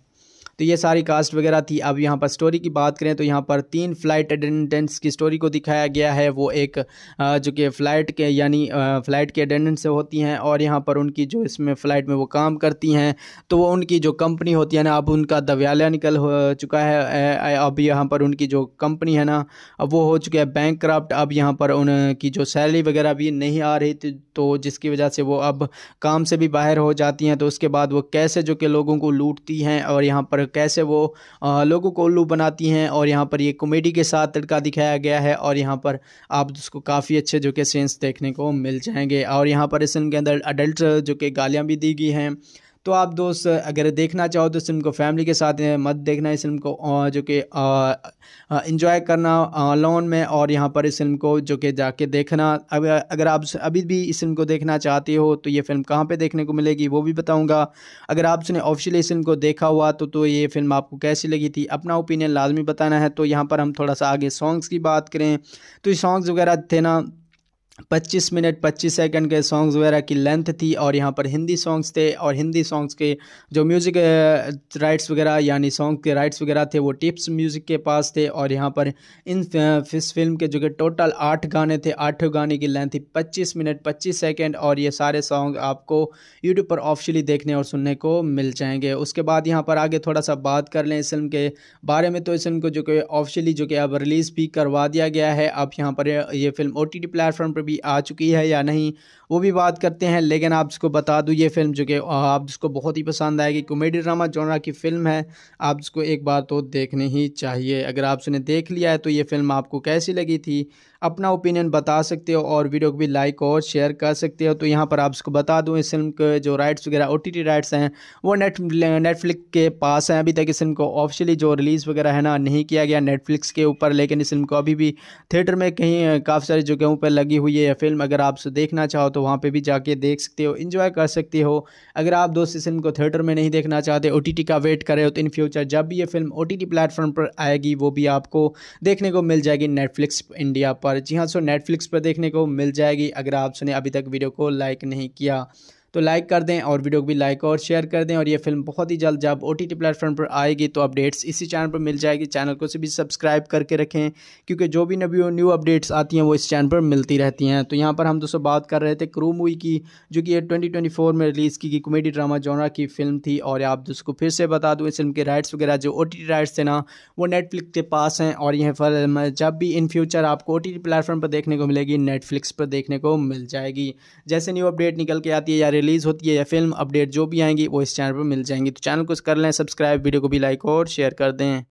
तो ये सारी कास्ट वगैरह थी अब यहाँ पर स्टोरी की बात करें तो यहाँ पर तीन फ़्लाइट अटेंडेंट्स की स्टोरी को दिखाया गया है वो एक जो कि फ़्लाइट के यानी फ़्लाइट के अटेंडेंट से होती हैं और यहाँ पर उनकी जो इसमें फ़्लाइट में वो काम करती हैं तो वो उनकी जो कंपनी होती है ना अब उनका दव्यालय निकल हो चुका है अब यहाँ पर उनकी जो कंपनी है ना अब वो हो चुका है बैंक क्राफ्ट अब यहाँ पर उनकी जो सैलरी वगैरह भी नहीं आ रही थी तो जिसकी वजह से वो अब काम से भी बाहर हो जाती हैं तो उसके बाद वो कैसे जो कि लोगों को लूटती हैं और यहाँ पर कैसे वो लोगों को उल्लू बनाती हैं और यहाँ पर ये कॉमेडी के साथ तड़का दिखाया गया है और यहाँ पर आप उसको काफ़ी अच्छे जो कि सेंस देखने को मिल जाएंगे और यहाँ पर इसके अंदर अडल्ट जो कि गालियाँ भी दी गई हैं तो आप दोस्त अगर देखना चाहो तो इस फिल्म को फैमिली के साथ मत देखना इस फिल्म को जो कि इंजॉय करना लोन में और यहाँ पर इस फिल्म को जो कि जाके देखना अगर आप अभी भी इस फिल्म को देखना चाहते हो तो ये फिल्म कहाँ पर देखने को मिलेगी वो भी बताऊँगा अगर आपने ऑफिशियली इस फिल्म को देखा हुआ तो तो ये फिल्म आपको कैसी लगी थी अपना ओपिनियन लाजमी बताना है तो यहाँ पर हम थोड़ा सा आगे सॉन्ग्स की बात करें तो ये सॉन्ग्स वगैरह थे ना 25 मिनट 25 सेकंड के सॉन्ग्स वगैरह की लेंथ थी और यहाँ पर हिंदी सॉन्ग्स थे और हिंदी सॉन्ग्स के जो म्यूज़िक राइट्स वगैरह यानी सॉन्ग के राइट्स वगैरह थे वो टिप्स म्यूज़िक के पास थे और यहाँ पर इन इस फिल्म के जो कि टोटल आठ गाने थे आठों गाने की लेंथ थी 25 मिनट 25 सेकंड और ये सारे सॉन्ग आपको यूट्यूब पर ऑफिशियली देखने और सुनने को मिल जाएंगे उसके बाद यहाँ पर आगे थोड़ा सा बात कर लें इस फिल्म के बारे में तो इस फिल्म को जो कि ऑफिशियली जो कि अब रिलीज़ भी करवा दिया गया है अब यहाँ पर ये फिल्म ओ टी प्लेटफॉर्म पर भी अभी आ चुकी है या नहीं वो भी बात करते हैं लेकिन आप जिसको बता दूँ ये फिल्म जो कि आप जिसको बहुत ही पसंद आएगी कॉमेडी ड्रामा जोनरा की फ़िल्म है आप जिसको एक बार तो देखनी ही चाहिए अगर आप उसने देख लिया है तो ये फिल्म आपको कैसी लगी थी अपना ओपिनियन बता सकते हो और वीडियो को भी लाइक और शेयर कर सकते हो तो यहाँ पर आपको बता दूँ इस फिल्म के जो राइट्स वगैरह ओ राइट्स हैं वो नेट नेटफ्लिक्स के पास हैं अभी तक इस फिल्म को ऑफिशियली जो रिलीज़ वगैरह है ना नहीं किया गया नेटफ्लिक्स के ऊपर लेकिन इस फिल्म को अभी भी थिएटर में कहीं काफ़ी सारी जगहों पर लगी हुई है फिल्म अगर आप देखना चाहो तो वहाँ पर भी जाके देख सकते हो इन्जॉय कर सकते हो अगर आप दोस्त इस फिल्म को थिएटर में नहीं देखना चाहते ओ का वेट करें तो इन फ्यूचर जब भी ये फिल्म ओ प्लेटफॉर्म पर आएगी वो भी आपको देखने को मिल जाएगी नेटफ्लिक्स इंडिया पर और जी हाँ सो नेटफ्लिक्स पर देखने को मिल जाएगी अगर आप सुने अभी तक वीडियो को लाइक नहीं किया तो लाइक कर दें और वीडियो को भी लाइक और शेयर कर दें और ये फिल्म बहुत ही जल्द जब ओ टी टी प्लेटफॉर्म पर आएगी तो अपडेट्स इसी चैनल पर मिल जाएगी चैनल को भी सब्सक्राइब करके रखें क्योंकि जो भी नवी न्यू अपडेट्स आती हैं वो इस चैनल पर मिलती रहती हैं तो यहाँ पर हम दोस्तों बात कर रहे थे क्रू मूवी की जो कि ये ट्वेंटी में रिलीज़ की गई कॉमेडी ड्रामा जॉनरा की फिल्म थी और आप दोस्तों को फिर से बता दूँ इस फिल्म के राइट्स वगैरह जो ओ राइट्स थे ना वो नेटफ्लिक्स के पास हैं और यह फिल्म जब भी इन फ्यूचर आपको ओ टी प्लेटफॉर्म पर देखने को मिलेगी नेटफ्लिक्स पर देखने को मिल जाएगी जैसे न्यू अपडेट निकल के आती है या रिलीज़ होती है या फिल्म अपडेट जो भी आएंगी वो इस चैनल पर मिल जाएंगी तो चैनल को कर लें सब्सक्राइब वीडियो को भी लाइक और शेयर कर दें